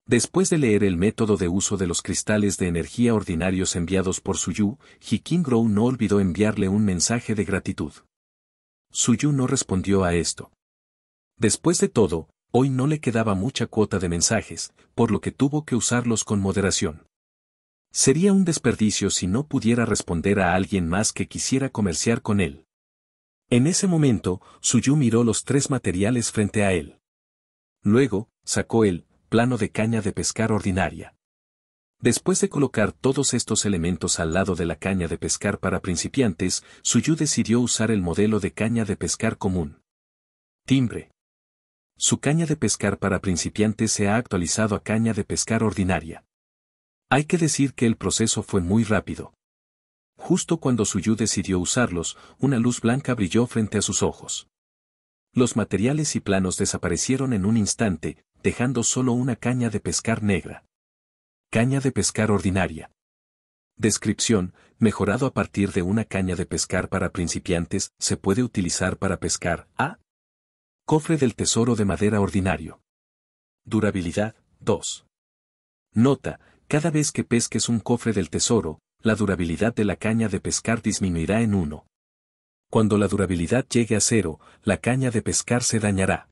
Speaker 1: Después de leer el método de uso de los cristales de energía ordinarios enviados por Suyu, Hikingro no olvidó enviarle un mensaje de gratitud. Suyu no respondió a esto. Después de todo, Hoy no le quedaba mucha cuota de mensajes, por lo que tuvo que usarlos con moderación. Sería un desperdicio si no pudiera responder a alguien más que quisiera comerciar con él. En ese momento, Suyu miró los tres materiales frente a él. Luego, sacó el plano de caña de pescar ordinaria. Después de colocar todos estos elementos al lado de la caña de pescar para principiantes, Suyu decidió usar el modelo de caña de pescar común. Timbre. Su caña de pescar para principiantes se ha actualizado a caña de pescar ordinaria. Hay que decir que el proceso fue muy rápido. Justo cuando Suyu decidió usarlos, una luz blanca brilló frente a sus ojos. Los materiales y planos desaparecieron en un instante, dejando solo una caña de pescar negra. Caña de pescar ordinaria. Descripción, mejorado a partir de una caña de pescar para principiantes, se puede utilizar para pescar A, Cofre del Tesoro de Madera Ordinario. Durabilidad 2. Nota, cada vez que pesques un cofre del tesoro, la durabilidad de la caña de pescar disminuirá en 1. Cuando la durabilidad llegue a cero, la caña de pescar se dañará.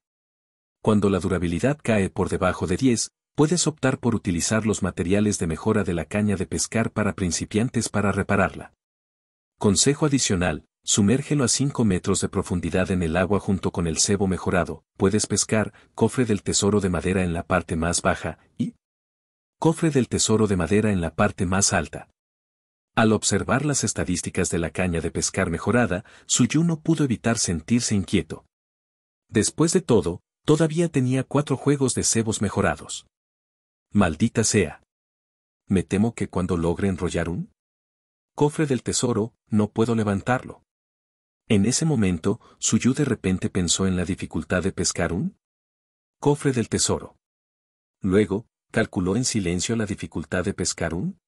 Speaker 1: Cuando la durabilidad cae por debajo de 10, puedes optar por utilizar los materiales de mejora de la caña de pescar para principiantes para repararla. Consejo adicional, Sumérgelo a 5 metros de profundidad en el agua junto con el cebo mejorado, puedes pescar, cofre del tesoro de madera en la parte más baja, y cofre del tesoro de madera en la parte más alta. Al observar las estadísticas de la caña de pescar mejorada, Suyu no pudo evitar sentirse inquieto. Después de todo, todavía tenía cuatro juegos de cebos mejorados. Maldita sea. Me temo que cuando logre enrollar un cofre del tesoro, no puedo levantarlo. En ese momento, Suyu de repente pensó en la dificultad de pescar un cofre del tesoro. Luego, calculó en silencio la dificultad de pescar un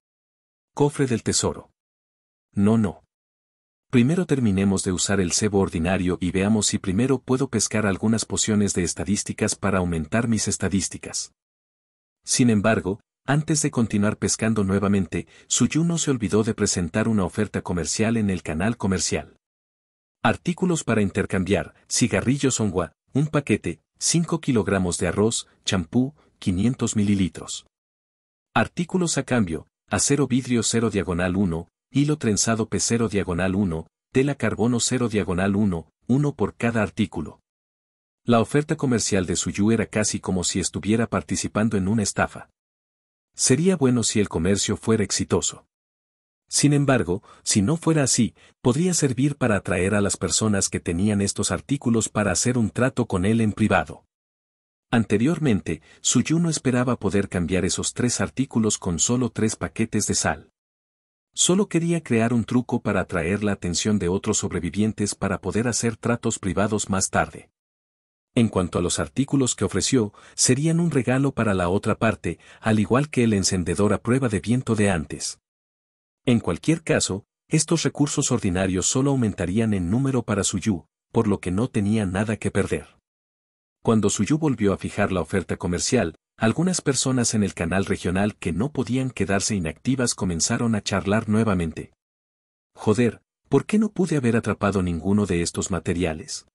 Speaker 1: cofre del tesoro. No, no. Primero terminemos de usar el cebo ordinario y veamos si primero puedo pescar algunas pociones de estadísticas para aumentar mis estadísticas. Sin embargo, antes de continuar pescando nuevamente, Suyu no se olvidó de presentar una oferta comercial en el canal comercial. Artículos para intercambiar, cigarrillos ongua, un paquete, 5 kilogramos de arroz, champú, 500 mililitros. Artículos a cambio, acero vidrio 0 diagonal 1, hilo trenzado P0 diagonal 1, tela carbono 0 diagonal 1, 1 por cada artículo. La oferta comercial de Suyu era casi como si estuviera participando en una estafa. Sería bueno si el comercio fuera exitoso. Sin embargo, si no fuera así, podría servir para atraer a las personas que tenían estos artículos para hacer un trato con él en privado. Anteriormente, Suyu no esperaba poder cambiar esos tres artículos con solo tres paquetes de sal. Solo quería crear un truco para atraer la atención de otros sobrevivientes para poder hacer tratos privados más tarde. En cuanto a los artículos que ofreció, serían un regalo para la otra parte, al igual que el encendedor a prueba de viento de antes. En cualquier caso, estos recursos ordinarios solo aumentarían en número para Suyu, por lo que no tenía nada que perder. Cuando Suyu volvió a fijar la oferta comercial, algunas personas en el canal regional que no podían quedarse inactivas comenzaron a charlar nuevamente. Joder, ¿por qué no pude haber atrapado ninguno de estos materiales?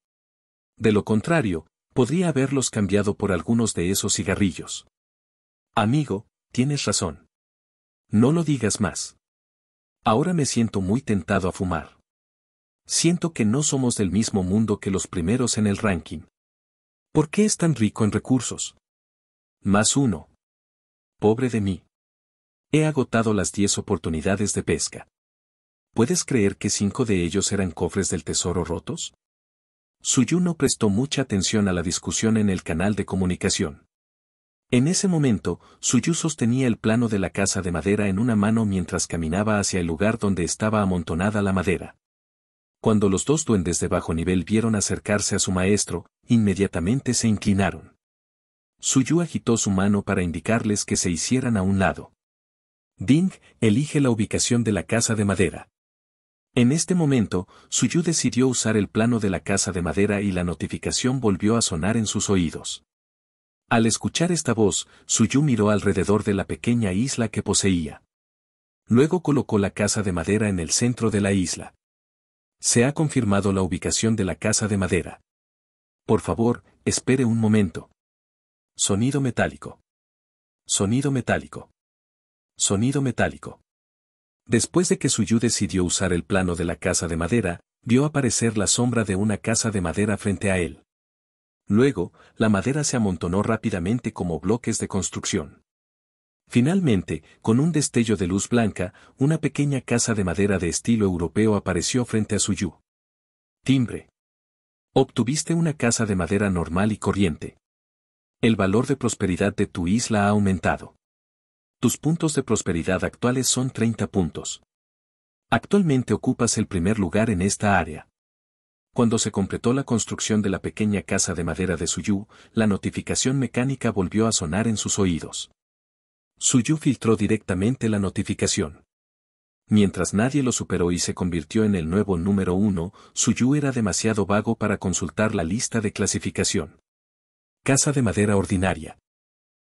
Speaker 1: De lo contrario, podría haberlos cambiado por algunos de esos cigarrillos. Amigo, tienes razón. No lo digas más. Ahora me siento muy tentado a fumar. Siento que no somos del mismo mundo que los primeros en el ranking. ¿Por qué es tan rico en recursos? Más uno. Pobre de mí. He agotado las diez oportunidades de pesca. ¿Puedes creer que cinco de ellos eran cofres del tesoro rotos? Suyuno no prestó mucha atención a la discusión en el canal de comunicación. En ese momento, Suyu sostenía el plano de la casa de madera en una mano mientras caminaba hacia el lugar donde estaba amontonada la madera. Cuando los dos duendes de bajo nivel vieron acercarse a su maestro, inmediatamente se inclinaron. Suyu agitó su mano para indicarles que se hicieran a un lado. Ding elige la ubicación de la casa de madera. En este momento, Suyu decidió usar el plano de la casa de madera y la notificación volvió a sonar en sus oídos. Al escuchar esta voz, Suyu miró alrededor de la pequeña isla que poseía. Luego colocó la casa de madera en el centro de la isla. Se ha confirmado la ubicación de la casa de madera. Por favor, espere un momento. Sonido metálico. Sonido metálico. Sonido metálico. Después de que Suyu decidió usar el plano de la casa de madera, vio aparecer la sombra de una casa de madera frente a él. Luego, la madera se amontonó rápidamente como bloques de construcción. Finalmente, con un destello de luz blanca, una pequeña casa de madera de estilo europeo apareció frente a Suyu. Timbre. Obtuviste una casa de madera normal y corriente. El valor de prosperidad de tu isla ha aumentado. Tus puntos de prosperidad actuales son 30 puntos. Actualmente ocupas el primer lugar en esta área. Cuando se completó la construcción de la pequeña casa de madera de Suyu, la notificación mecánica volvió a sonar en sus oídos. Suyu filtró directamente la notificación. Mientras nadie lo superó y se convirtió en el nuevo número uno, Suyu era demasiado vago para consultar la lista de clasificación. Casa de madera ordinaria.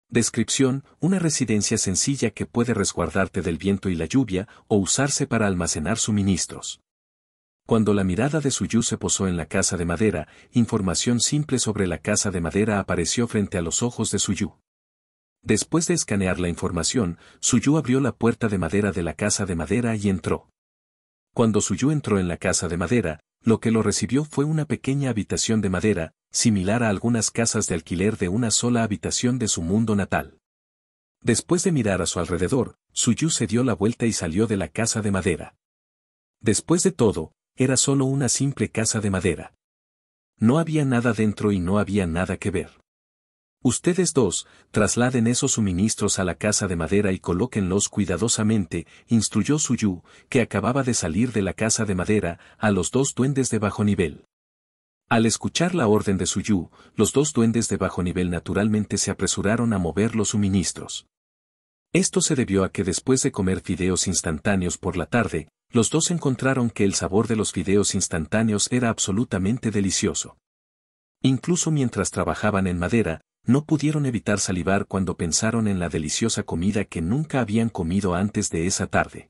Speaker 1: Descripción, una residencia sencilla que puede resguardarte del viento y la lluvia o usarse para almacenar suministros. Cuando la mirada de Suyu se posó en la casa de madera, información simple sobre la casa de madera apareció frente a los ojos de Suyu. Después de escanear la información, Suyu abrió la puerta de madera de la casa de madera y entró. Cuando Suyu entró en la casa de madera, lo que lo recibió fue una pequeña habitación de madera, similar a algunas casas de alquiler de una sola habitación de su mundo natal. Después de mirar a su alrededor, Suyu se dio la vuelta y salió de la casa de madera. Después de todo, era solo una simple casa de madera. No había nada dentro y no había nada que ver. Ustedes dos, trasladen esos suministros a la casa de madera y colóquenlos cuidadosamente, instruyó Suyu, que acababa de salir de la casa de madera, a los dos duendes de bajo nivel. Al escuchar la orden de Suyu, los dos duendes de bajo nivel naturalmente se apresuraron a mover los suministros. Esto se debió a que después de comer fideos instantáneos por la tarde, los dos encontraron que el sabor de los fideos instantáneos era absolutamente delicioso. Incluso mientras trabajaban en madera, no pudieron evitar salivar cuando pensaron en la deliciosa comida que nunca habían comido antes de esa tarde.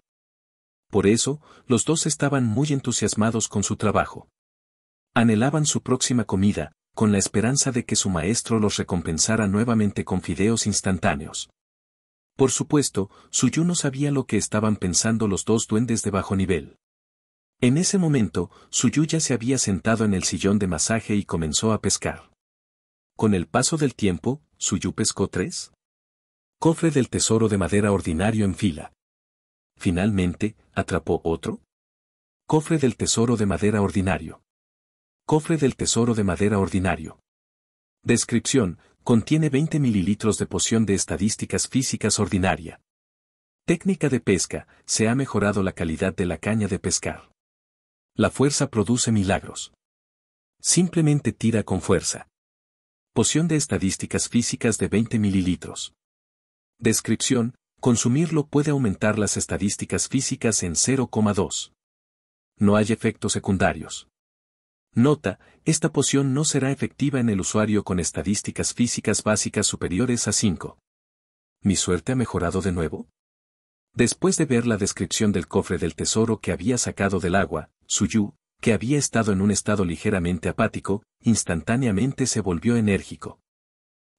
Speaker 1: Por eso, los dos estaban muy entusiasmados con su trabajo. Anhelaban su próxima comida, con la esperanza de que su maestro los recompensara nuevamente con fideos instantáneos. Por supuesto, Suyu no sabía lo que estaban pensando los dos duendes de bajo nivel. En ese momento, Suyu ya se había sentado en el sillón de masaje y comenzó a pescar. Con el paso del tiempo, Suyu pescó tres. Cofre del tesoro de madera ordinario en fila. Finalmente, atrapó otro. Cofre del tesoro de madera ordinario. Cofre del tesoro de madera ordinario. Descripción, Contiene 20 mililitros de poción de estadísticas físicas ordinaria. Técnica de pesca, se ha mejorado la calidad de la caña de pescar. La fuerza produce milagros. Simplemente tira con fuerza. Poción de estadísticas físicas de 20 mililitros. Descripción, consumirlo puede aumentar las estadísticas físicas en 0,2. No hay efectos secundarios. Nota, esta poción no será efectiva en el usuario con estadísticas físicas básicas superiores a 5. ¿Mi suerte ha mejorado de nuevo? Después de ver la descripción del cofre del tesoro que había sacado del agua, Suyu, que había estado en un estado ligeramente apático, instantáneamente se volvió enérgico.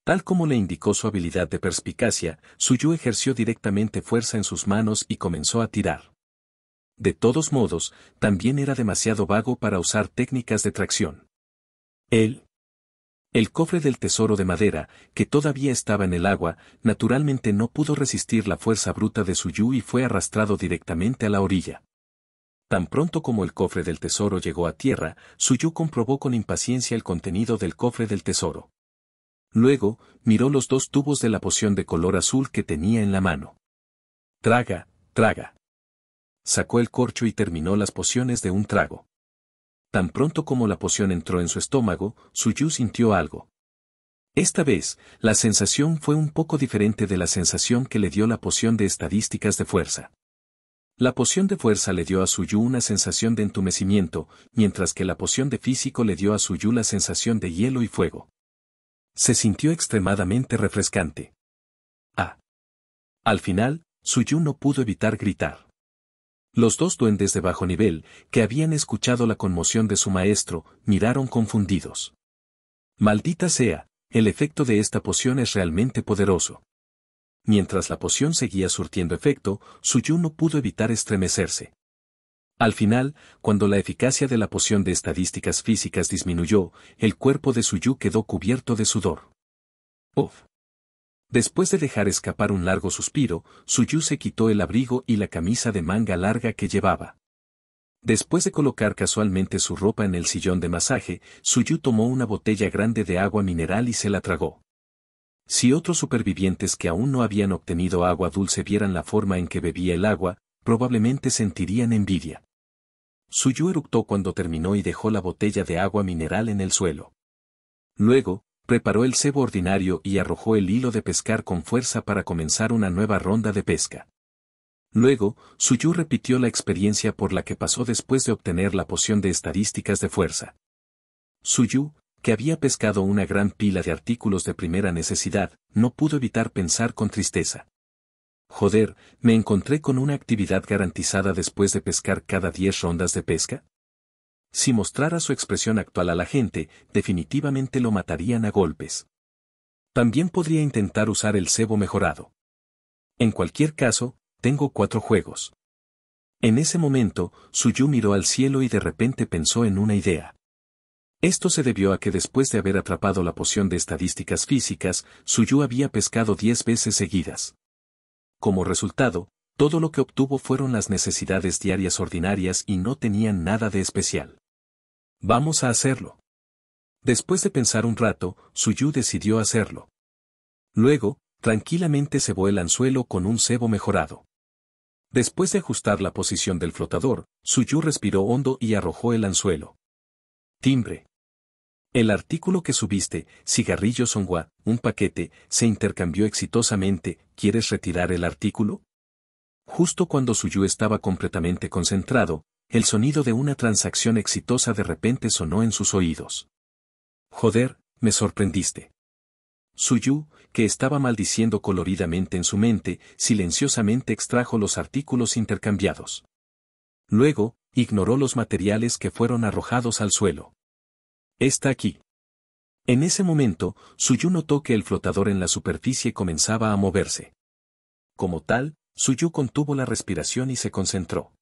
Speaker 1: Tal como le indicó su habilidad de perspicacia, Suyu ejerció directamente fuerza en sus manos y comenzó a tirar de todos modos, también era demasiado vago para usar técnicas de tracción. El, el cofre del tesoro de madera, que todavía estaba en el agua, naturalmente no pudo resistir la fuerza bruta de Suyu y fue arrastrado directamente a la orilla. Tan pronto como el cofre del tesoro llegó a tierra, Suyu comprobó con impaciencia el contenido del cofre del tesoro. Luego, miró los dos tubos de la poción de color azul que tenía en la mano. Traga, traga sacó el corcho y terminó las pociones de un trago. Tan pronto como la poción entró en su estómago, Suyu sintió algo. Esta vez, la sensación fue un poco diferente de la sensación que le dio la poción de estadísticas de fuerza. La poción de fuerza le dio a Suyu una sensación de entumecimiento, mientras que la poción de físico le dio a Suyu la sensación de hielo y fuego. Se sintió extremadamente refrescante. Ah. Al final, Suyu no pudo evitar gritar. Los dos duendes de bajo nivel, que habían escuchado la conmoción de su maestro, miraron confundidos. Maldita sea, el efecto de esta poción es realmente poderoso. Mientras la poción seguía surtiendo efecto, Suyu no pudo evitar estremecerse. Al final, cuando la eficacia de la poción de estadísticas físicas disminuyó, el cuerpo de Suyu quedó cubierto de sudor. Uf. Después de dejar escapar un largo suspiro, Suyu se quitó el abrigo y la camisa de manga larga que llevaba. Después de colocar casualmente su ropa en el sillón de masaje, Suyu tomó una botella grande de agua mineral y se la tragó. Si otros supervivientes que aún no habían obtenido agua dulce vieran la forma en que bebía el agua, probablemente sentirían envidia. Suyu eructó cuando terminó y dejó la botella de agua mineral en el suelo. Luego, preparó el cebo ordinario y arrojó el hilo de pescar con fuerza para comenzar una nueva ronda de pesca. Luego, Suyu repitió la experiencia por la que pasó después de obtener la poción de estadísticas de fuerza. Suyu, que había pescado una gran pila de artículos de primera necesidad, no pudo evitar pensar con tristeza. Joder, ¿me encontré con una actividad garantizada después de pescar cada diez rondas de pesca? Si mostrara su expresión actual a la gente, definitivamente lo matarían a golpes. También podría intentar usar el cebo mejorado. En cualquier caso, tengo cuatro juegos. En ese momento, Suyu miró al cielo y de repente pensó en una idea. Esto se debió a que después de haber atrapado la poción de estadísticas físicas, Suyu había pescado diez veces seguidas. Como resultado, todo lo que obtuvo fueron las necesidades diarias ordinarias y no tenían nada de especial. Vamos a hacerlo. Después de pensar un rato, Suyu decidió hacerlo. Luego, tranquilamente cebó el anzuelo con un cebo mejorado. Después de ajustar la posición del flotador, Suyu respiró hondo y arrojó el anzuelo. Timbre. El artículo que subiste, cigarrillo songua un paquete, se intercambió exitosamente, ¿quieres retirar el artículo? Justo cuando Suyu estaba completamente concentrado, el sonido de una transacción exitosa de repente sonó en sus oídos. Joder, me sorprendiste. Suyu, que estaba maldiciendo coloridamente en su mente, silenciosamente extrajo los artículos intercambiados. Luego, ignoró los materiales que fueron arrojados al suelo. Está aquí. En ese momento, Suyu notó que el flotador en la superficie comenzaba a moverse. Como tal, Suyu contuvo la respiración y se concentró.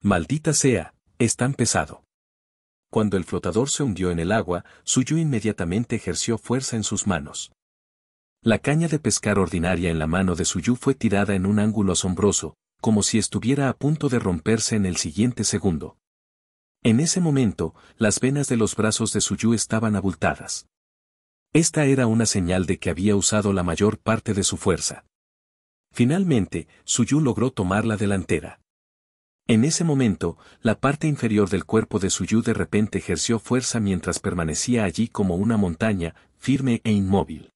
Speaker 1: Maldita sea, es tan pesado. Cuando el flotador se hundió en el agua, Suyu inmediatamente ejerció fuerza en sus manos. La caña de pescar ordinaria en la mano de Suyu fue tirada en un ángulo asombroso, como si estuviera a punto de romperse en el siguiente segundo. En ese momento, las venas de los brazos de Suyu estaban abultadas. Esta era una señal de que había usado la mayor parte de su fuerza. Finalmente, Suyu logró tomar la delantera. En ese momento, la parte inferior del cuerpo de Suyu de repente ejerció fuerza mientras permanecía allí como una montaña, firme e inmóvil.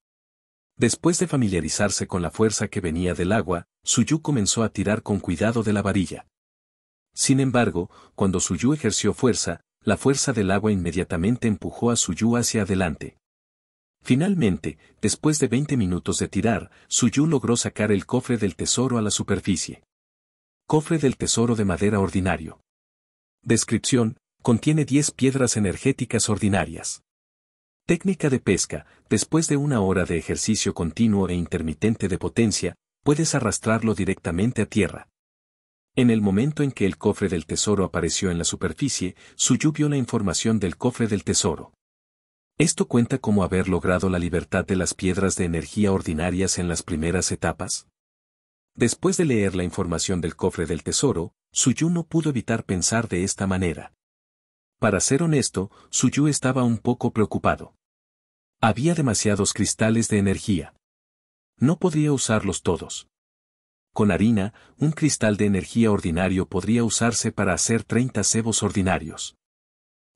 Speaker 1: Después de familiarizarse con la fuerza que venía del agua, Suyu comenzó a tirar con cuidado de la varilla. Sin embargo, cuando Suyu ejerció fuerza, la fuerza del agua inmediatamente empujó a Suyu hacia adelante. Finalmente, después de 20 minutos de tirar, Suyu logró sacar el cofre del tesoro a la superficie. Cofre del tesoro de madera ordinario. Descripción, contiene 10 piedras energéticas ordinarias. Técnica de pesca, después de una hora de ejercicio continuo e intermitente de potencia, puedes arrastrarlo directamente a tierra. En el momento en que el cofre del tesoro apareció en la superficie, Suyu vio la información del cofre del tesoro. Esto cuenta como haber logrado la libertad de las piedras de energía ordinarias en las primeras etapas. Después de leer la información del cofre del tesoro, Suyu no pudo evitar pensar de esta manera. Para ser honesto, Suyu estaba un poco preocupado. Había demasiados cristales de energía. No podría usarlos todos. Con harina, un cristal de energía ordinario podría usarse para hacer 30 cebos ordinarios.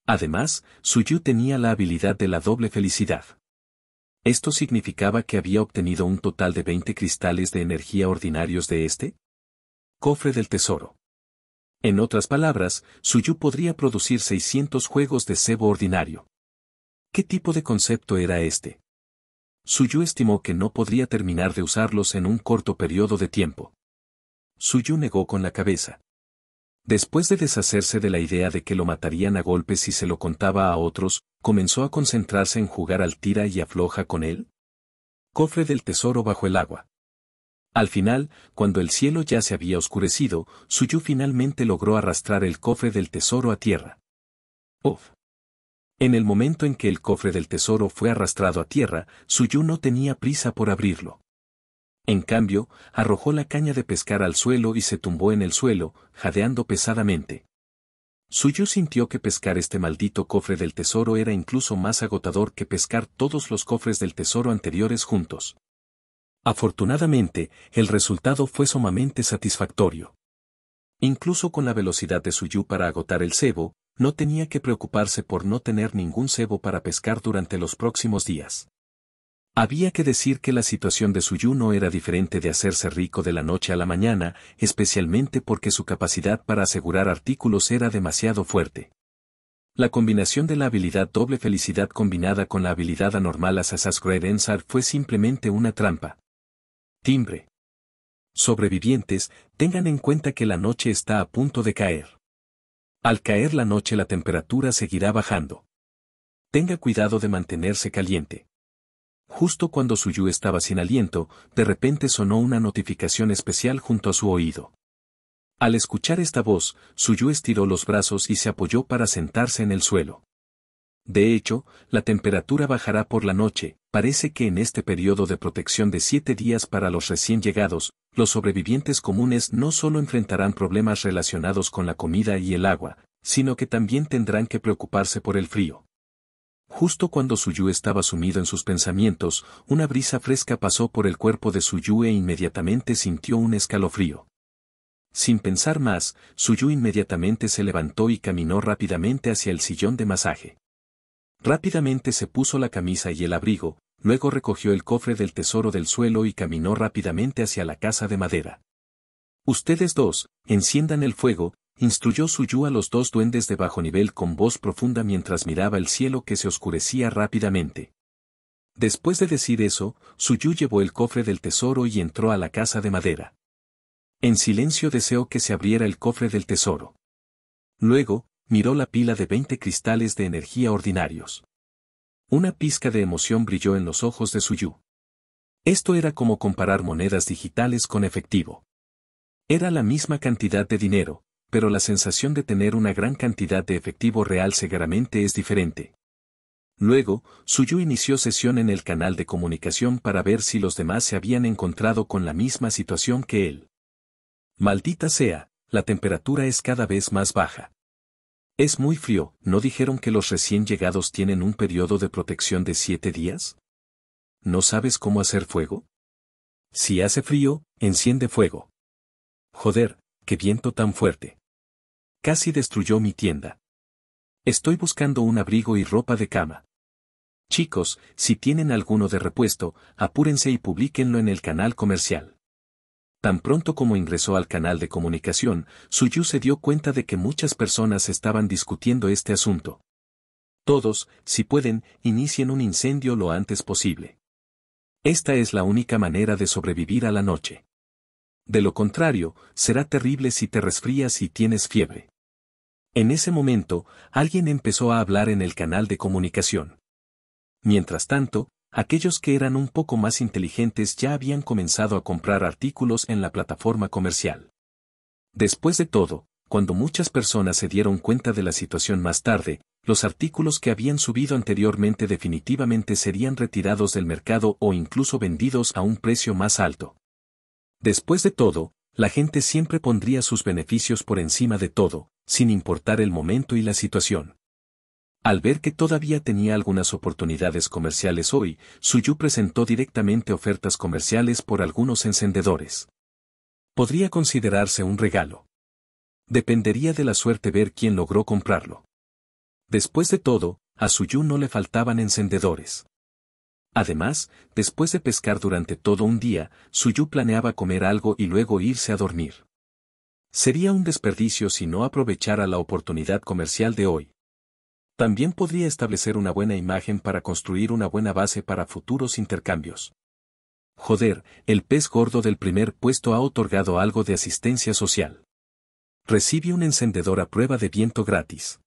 Speaker 1: Además, Suyu tenía la habilidad de la doble felicidad. Esto significaba que había obtenido un total de 20 cristales de energía ordinarios de este cofre del tesoro. En otras palabras, Suyu podría producir 600 juegos de cebo ordinario. ¿Qué tipo de concepto era este? Suyu estimó que no podría terminar de usarlos en un corto periodo de tiempo. Suyu negó con la cabeza. Después de deshacerse de la idea de que lo matarían a golpes si se lo contaba a otros, comenzó a concentrarse en jugar al tira y afloja con él. Cofre del tesoro bajo el agua. Al final, cuando el cielo ya se había oscurecido, Suyu finalmente logró arrastrar el cofre del tesoro a tierra. ¡Uf! En el momento en que el cofre del tesoro fue arrastrado a tierra, Suyu no tenía prisa por abrirlo. En cambio, arrojó la caña de pescar al suelo y se tumbó en el suelo, jadeando pesadamente. Suyu sintió que pescar este maldito cofre del tesoro era incluso más agotador que pescar todos los cofres del tesoro anteriores juntos. Afortunadamente, el resultado fue sumamente satisfactorio. Incluso con la velocidad de Suyu para agotar el cebo, no tenía que preocuparse por no tener ningún cebo para pescar durante los próximos días. Había que decir que la situación de Suyu no era diferente de hacerse rico de la noche a la mañana, especialmente porque su capacidad para asegurar artículos era demasiado fuerte. La combinación de la habilidad doble felicidad combinada con la habilidad anormal a Creed Ensar fue simplemente una trampa. Timbre. Sobrevivientes, tengan en cuenta que la noche está a punto de caer. Al caer la noche la temperatura seguirá bajando. Tenga cuidado de mantenerse caliente. Justo cuando Suyu estaba sin aliento, de repente sonó una notificación especial junto a su oído. Al escuchar esta voz, Suyu estiró los brazos y se apoyó para sentarse en el suelo. De hecho, la temperatura bajará por la noche, parece que en este periodo de protección de siete días para los recién llegados, los sobrevivientes comunes no solo enfrentarán problemas relacionados con la comida y el agua, sino que también tendrán que preocuparse por el frío. Justo cuando Suyu estaba sumido en sus pensamientos, una brisa fresca pasó por el cuerpo de Suyu e inmediatamente sintió un escalofrío. Sin pensar más, Suyu inmediatamente se levantó y caminó rápidamente hacia el sillón de masaje. Rápidamente se puso la camisa y el abrigo, luego recogió el cofre del tesoro del suelo y caminó rápidamente hacia la casa de madera. Ustedes dos, enciendan el fuego, Instruyó Suyu a los dos duendes de bajo nivel con voz profunda mientras miraba el cielo que se oscurecía rápidamente. Después de decir eso, Suyu llevó el cofre del tesoro y entró a la casa de madera. En silencio deseó que se abriera el cofre del tesoro. Luego, miró la pila de veinte cristales de energía ordinarios. Una pizca de emoción brilló en los ojos de Suyu. Esto era como comparar monedas digitales con efectivo. Era la misma cantidad de dinero, pero la sensación de tener una gran cantidad de efectivo real seguramente es diferente. Luego, Suyu inició sesión en el canal de comunicación para ver si los demás se habían encontrado con la misma situación que él. Maldita sea, la temperatura es cada vez más baja. Es muy frío, ¿no dijeron que los recién llegados tienen un periodo de protección de siete días? ¿No sabes cómo hacer fuego? Si hace frío, enciende fuego. Joder, qué viento tan fuerte. Casi destruyó mi tienda. Estoy buscando un abrigo y ropa de cama. Chicos, si tienen alguno de repuesto, apúrense y publiquenlo en el canal comercial. Tan pronto como ingresó al canal de comunicación, Suyu se dio cuenta de que muchas personas estaban discutiendo este asunto. Todos, si pueden, inicien un incendio lo antes posible. Esta es la única manera de sobrevivir a la noche. De lo contrario, será terrible si te resfrías y tienes fiebre. En ese momento, alguien empezó a hablar en el canal de comunicación. Mientras tanto, aquellos que eran un poco más inteligentes ya habían comenzado a comprar artículos en la plataforma comercial. Después de todo, cuando muchas personas se dieron cuenta de la situación más tarde, los artículos que habían subido anteriormente definitivamente serían retirados del mercado o incluso vendidos a un precio más alto. Después de todo, la gente siempre pondría sus beneficios por encima de todo, sin importar el momento y la situación. Al ver que todavía tenía algunas oportunidades comerciales hoy, Suyu presentó directamente ofertas comerciales por algunos encendedores. Podría considerarse un regalo. Dependería de la suerte ver quién logró comprarlo. Después de todo, a Suyu no le faltaban encendedores. Además, después de pescar durante todo un día, Suyu planeaba comer algo y luego irse a dormir. Sería un desperdicio si no aprovechara la oportunidad comercial de hoy. También podría establecer una buena imagen para construir una buena base para futuros intercambios. Joder, el pez gordo del primer puesto ha otorgado algo de asistencia social. Recibe un encendedor a prueba de viento gratis.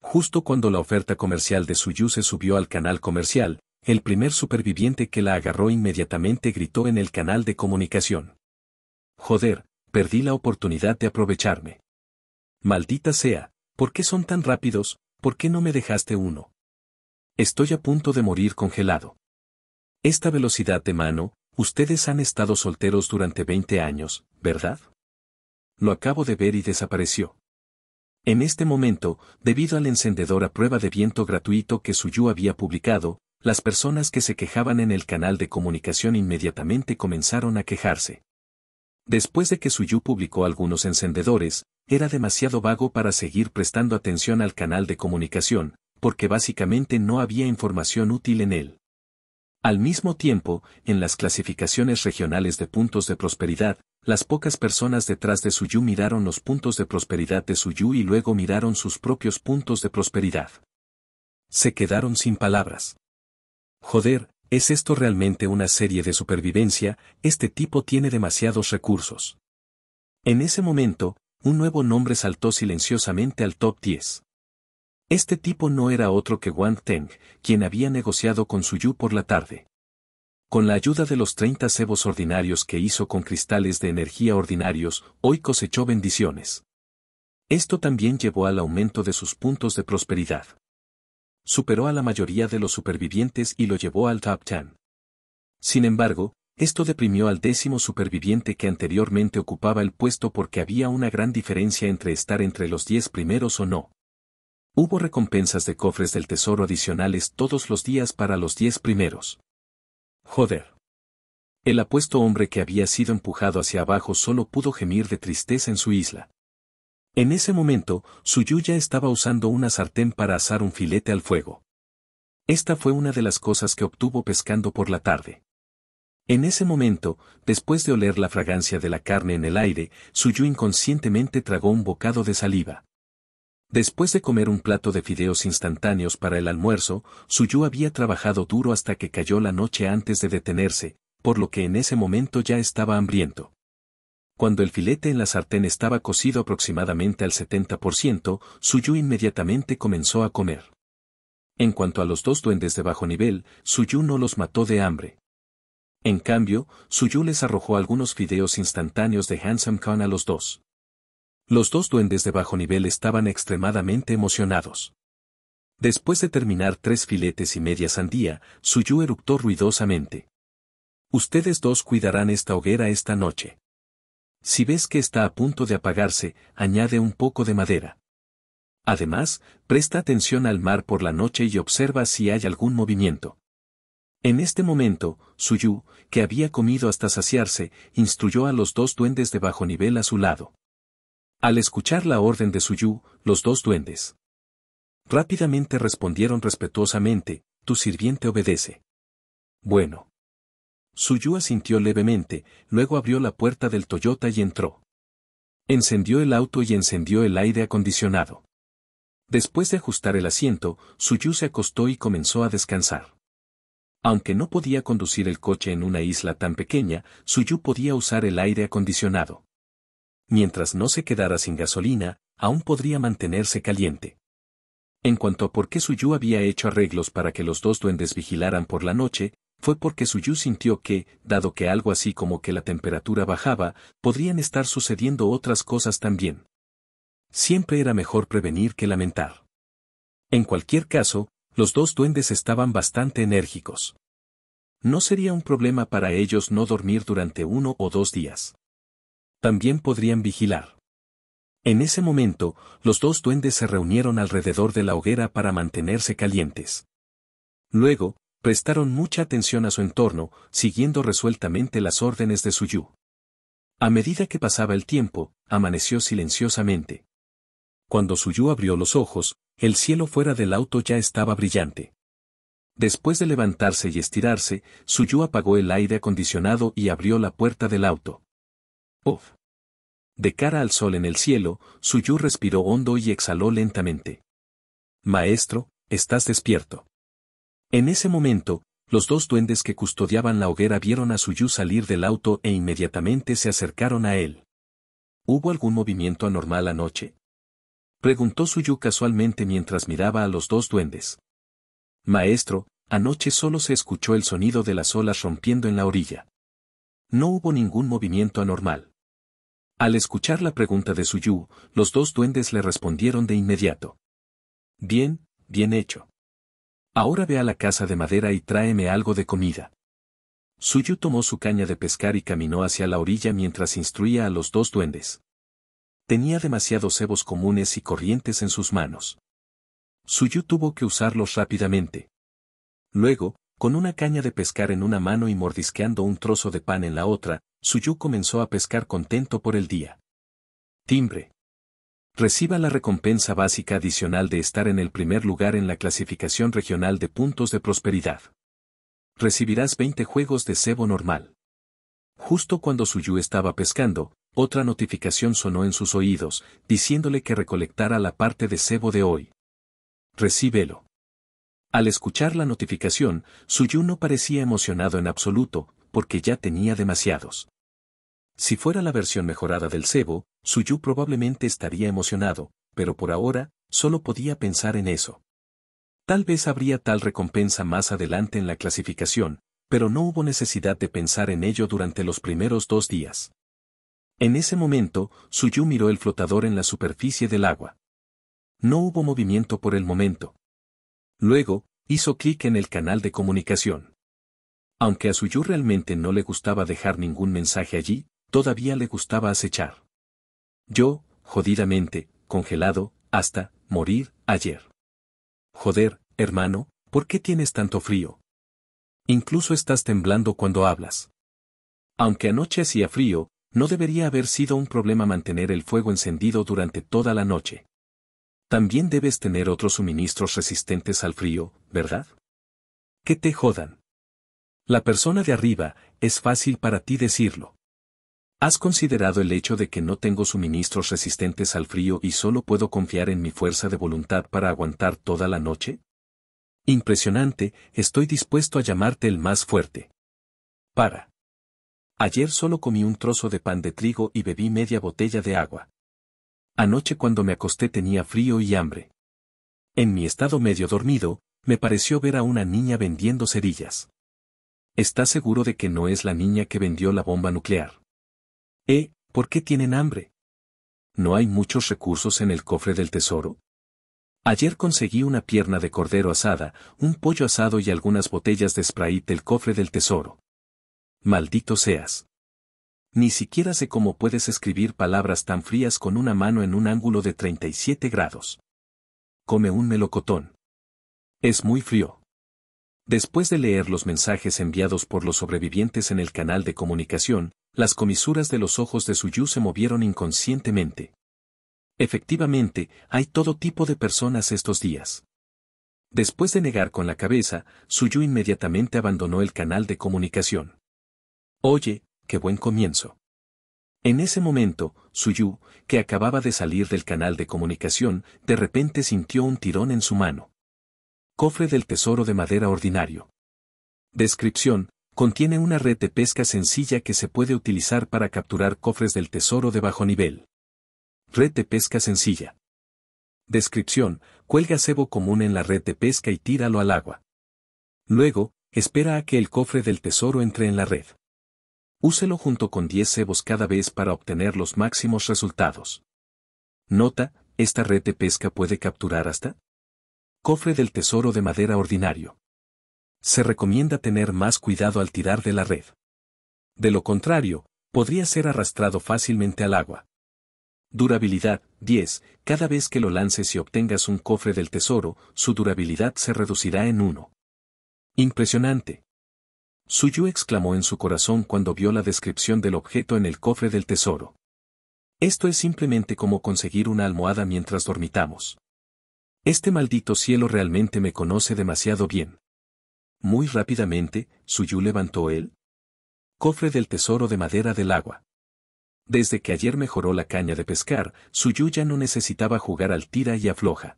Speaker 1: Justo cuando la oferta comercial de Suyu se subió al canal comercial, el primer superviviente que la agarró inmediatamente gritó en el canal de comunicación. Joder, perdí la oportunidad de aprovecharme. Maldita sea, ¿por qué son tan rápidos? ¿Por qué no me dejaste uno? Estoy a punto de morir congelado. Esta velocidad de mano, ustedes han estado solteros durante 20 años, ¿verdad? Lo acabo de ver y desapareció. En este momento, debido al encendedor a prueba de viento gratuito que Suyu había publicado, las personas que se quejaban en el canal de comunicación inmediatamente comenzaron a quejarse. Después de que Suyu publicó algunos encendedores, era demasiado vago para seguir prestando atención al canal de comunicación, porque básicamente no había información útil en él. Al mismo tiempo, en las clasificaciones regionales de puntos de prosperidad, las pocas personas detrás de Suyu miraron los puntos de prosperidad de Suyu y luego miraron sus propios puntos de prosperidad. Se quedaron sin palabras. Joder, ¿Es esto realmente una serie de supervivencia? Este tipo tiene demasiados recursos. En ese momento, un nuevo nombre saltó silenciosamente al top 10. Este tipo no era otro que Wang Teng, quien había negociado con Suyu por la tarde. Con la ayuda de los 30 cebos ordinarios que hizo con cristales de energía ordinarios, hoy cosechó bendiciones. Esto también llevó al aumento de sus puntos de prosperidad superó a la mayoría de los supervivientes y lo llevó al top 10. Sin embargo, esto deprimió al décimo superviviente que anteriormente ocupaba el puesto porque había una gran diferencia entre estar entre los diez primeros o no. Hubo recompensas de cofres del tesoro adicionales todos los días para los diez primeros. Joder. El apuesto hombre que había sido empujado hacia abajo solo pudo gemir de tristeza en su isla. En ese momento, ya estaba usando una sartén para asar un filete al fuego. Esta fue una de las cosas que obtuvo pescando por la tarde. En ese momento, después de oler la fragancia de la carne en el aire, Suyu inconscientemente tragó un bocado de saliva. Después de comer un plato de fideos instantáneos para el almuerzo, Suyu había trabajado duro hasta que cayó la noche antes de detenerse, por lo que en ese momento ya estaba hambriento. Cuando el filete en la sartén estaba cocido aproximadamente al 70%, Suyu inmediatamente comenzó a comer. En cuanto a los dos duendes de bajo nivel, Suyu no los mató de hambre. En cambio, Suyu les arrojó algunos fideos instantáneos de Handsome Khan a los dos. Los dos duendes de bajo nivel estaban extremadamente emocionados. Después de terminar tres filetes y media sandía, Suyu eructó ruidosamente. Ustedes dos cuidarán esta hoguera esta noche. Si ves que está a punto de apagarse, añade un poco de madera. Además, presta atención al mar por la noche y observa si hay algún movimiento. En este momento, Suyu, que había comido hasta saciarse, instruyó a los dos duendes de bajo nivel a su lado. Al escuchar la orden de Suyu, los dos duendes rápidamente respondieron respetuosamente, tu sirviente obedece. Bueno. Suyu asintió levemente, luego abrió la puerta del Toyota y entró. Encendió el auto y encendió el aire acondicionado. Después de ajustar el asiento, Suyu se acostó y comenzó a descansar. Aunque no podía conducir el coche en una isla tan pequeña, Suyu podía usar el aire acondicionado. Mientras no se quedara sin gasolina, aún podría mantenerse caliente. En cuanto a por qué Suyu había hecho arreglos para que los dos duendes vigilaran por la noche, fue porque Suyu sintió que, dado que algo así como que la temperatura bajaba, podrían estar sucediendo otras cosas también. Siempre era mejor prevenir que lamentar. En cualquier caso, los dos duendes estaban bastante enérgicos. No sería un problema para ellos no dormir durante uno o dos días. También podrían vigilar. En ese momento, los dos duendes se reunieron alrededor de la hoguera para mantenerse calientes. Luego, prestaron mucha atención a su entorno, siguiendo resueltamente las órdenes de Suyu. A medida que pasaba el tiempo, amaneció silenciosamente. Cuando Suyu abrió los ojos, el cielo fuera del auto ya estaba brillante. Después de levantarse y estirarse, Suyu apagó el aire acondicionado y abrió la puerta del auto. ¡Uf! De cara al sol en el cielo, Suyu respiró hondo y exhaló lentamente. Maestro, estás despierto. En ese momento, los dos duendes que custodiaban la hoguera vieron a Suyu salir del auto e inmediatamente se acercaron a él. ¿Hubo algún movimiento anormal anoche? Preguntó Suyu casualmente mientras miraba a los dos duendes. Maestro, anoche solo se escuchó el sonido de las olas rompiendo en la orilla. No hubo ningún movimiento anormal. Al escuchar la pregunta de Suyu, los dos duendes le respondieron de inmediato. Bien, bien hecho. Ahora ve a la casa de madera y tráeme algo de comida. Suyu tomó su caña de pescar y caminó hacia la orilla mientras instruía a los dos duendes. Tenía demasiados cebos comunes y corrientes en sus manos. Suyu tuvo que usarlos rápidamente. Luego, con una caña de pescar en una mano y mordisqueando un trozo de pan en la otra, Suyu comenzó a pescar contento por el día. Timbre reciba la recompensa básica adicional de estar en el primer lugar en la clasificación regional de puntos de prosperidad. Recibirás 20 juegos de cebo normal. Justo cuando Suyu estaba pescando, otra notificación sonó en sus oídos, diciéndole que recolectara la parte de cebo de hoy. Recíbelo. Al escuchar la notificación, Suyu no parecía emocionado en absoluto, porque ya tenía demasiados. Si fuera la versión mejorada del cebo, Suyu probablemente estaría emocionado, pero por ahora, solo podía pensar en eso. Tal vez habría tal recompensa más adelante en la clasificación, pero no hubo necesidad de pensar en ello durante los primeros dos días. En ese momento, Suyu miró el flotador en la superficie del agua. No hubo movimiento por el momento. Luego, hizo clic en el canal de comunicación. Aunque a Suyu realmente no le gustaba dejar ningún mensaje allí, Todavía le gustaba acechar. Yo, jodidamente, congelado, hasta, morir, ayer. Joder, hermano, ¿por qué tienes tanto frío? Incluso estás temblando cuando hablas. Aunque anoche hacía frío, no debería haber sido un problema mantener el fuego encendido durante toda la noche. También debes tener otros suministros resistentes al frío, ¿verdad? Que te jodan. La persona de arriba, es fácil para ti decirlo. ¿Has considerado el hecho de que no tengo suministros resistentes al frío y solo puedo confiar en mi fuerza de voluntad para aguantar toda la noche? Impresionante, estoy dispuesto a llamarte el más fuerte. Para. Ayer solo comí un trozo de pan de trigo y bebí media botella de agua. Anoche cuando me acosté tenía frío y hambre. En mi estado medio dormido, me pareció ver a una niña vendiendo cerillas. ¿Estás seguro de que no es la niña que vendió la bomba nuclear? ¿Eh? ¿Por qué tienen hambre? ¿No hay muchos recursos en el cofre del tesoro? Ayer conseguí una pierna de cordero asada, un pollo asado y algunas botellas de spray del cofre del tesoro. Maldito seas. Ni siquiera sé cómo puedes escribir palabras tan frías con una mano en un ángulo de 37 grados. Come un melocotón. Es muy frío. Después de leer los mensajes enviados por los sobrevivientes en el canal de comunicación, las comisuras de los ojos de Suyu se movieron inconscientemente. Efectivamente, hay todo tipo de personas estos días. Después de negar con la cabeza, Suyu inmediatamente abandonó el canal de comunicación. Oye, qué buen comienzo. En ese momento, Suyu, que acababa de salir del canal de comunicación, de repente sintió un tirón en su mano. Cofre del tesoro de madera ordinario. Descripción, Contiene una red de pesca sencilla que se puede utilizar para capturar cofres del tesoro de bajo nivel. Red de pesca sencilla. Descripción, cuelga cebo común en la red de pesca y tíralo al agua. Luego, espera a que el cofre del tesoro entre en la red. Úselo junto con 10 cebos cada vez para obtener los máximos resultados. Nota, esta red de pesca puede capturar hasta cofre del tesoro de madera ordinario se recomienda tener más cuidado al tirar de la red. De lo contrario, podría ser arrastrado fácilmente al agua. Durabilidad 10. Cada vez que lo lances y obtengas un cofre del tesoro, su durabilidad se reducirá en 1. Impresionante. Suyu exclamó en su corazón cuando vio la descripción del objeto en el cofre del tesoro. Esto es simplemente como conseguir una almohada mientras dormitamos. Este maldito cielo realmente me conoce demasiado bien. Muy rápidamente, Suyu levantó el cofre del tesoro de madera del agua. Desde que ayer mejoró la caña de pescar, Suyu ya no necesitaba jugar al tira y afloja.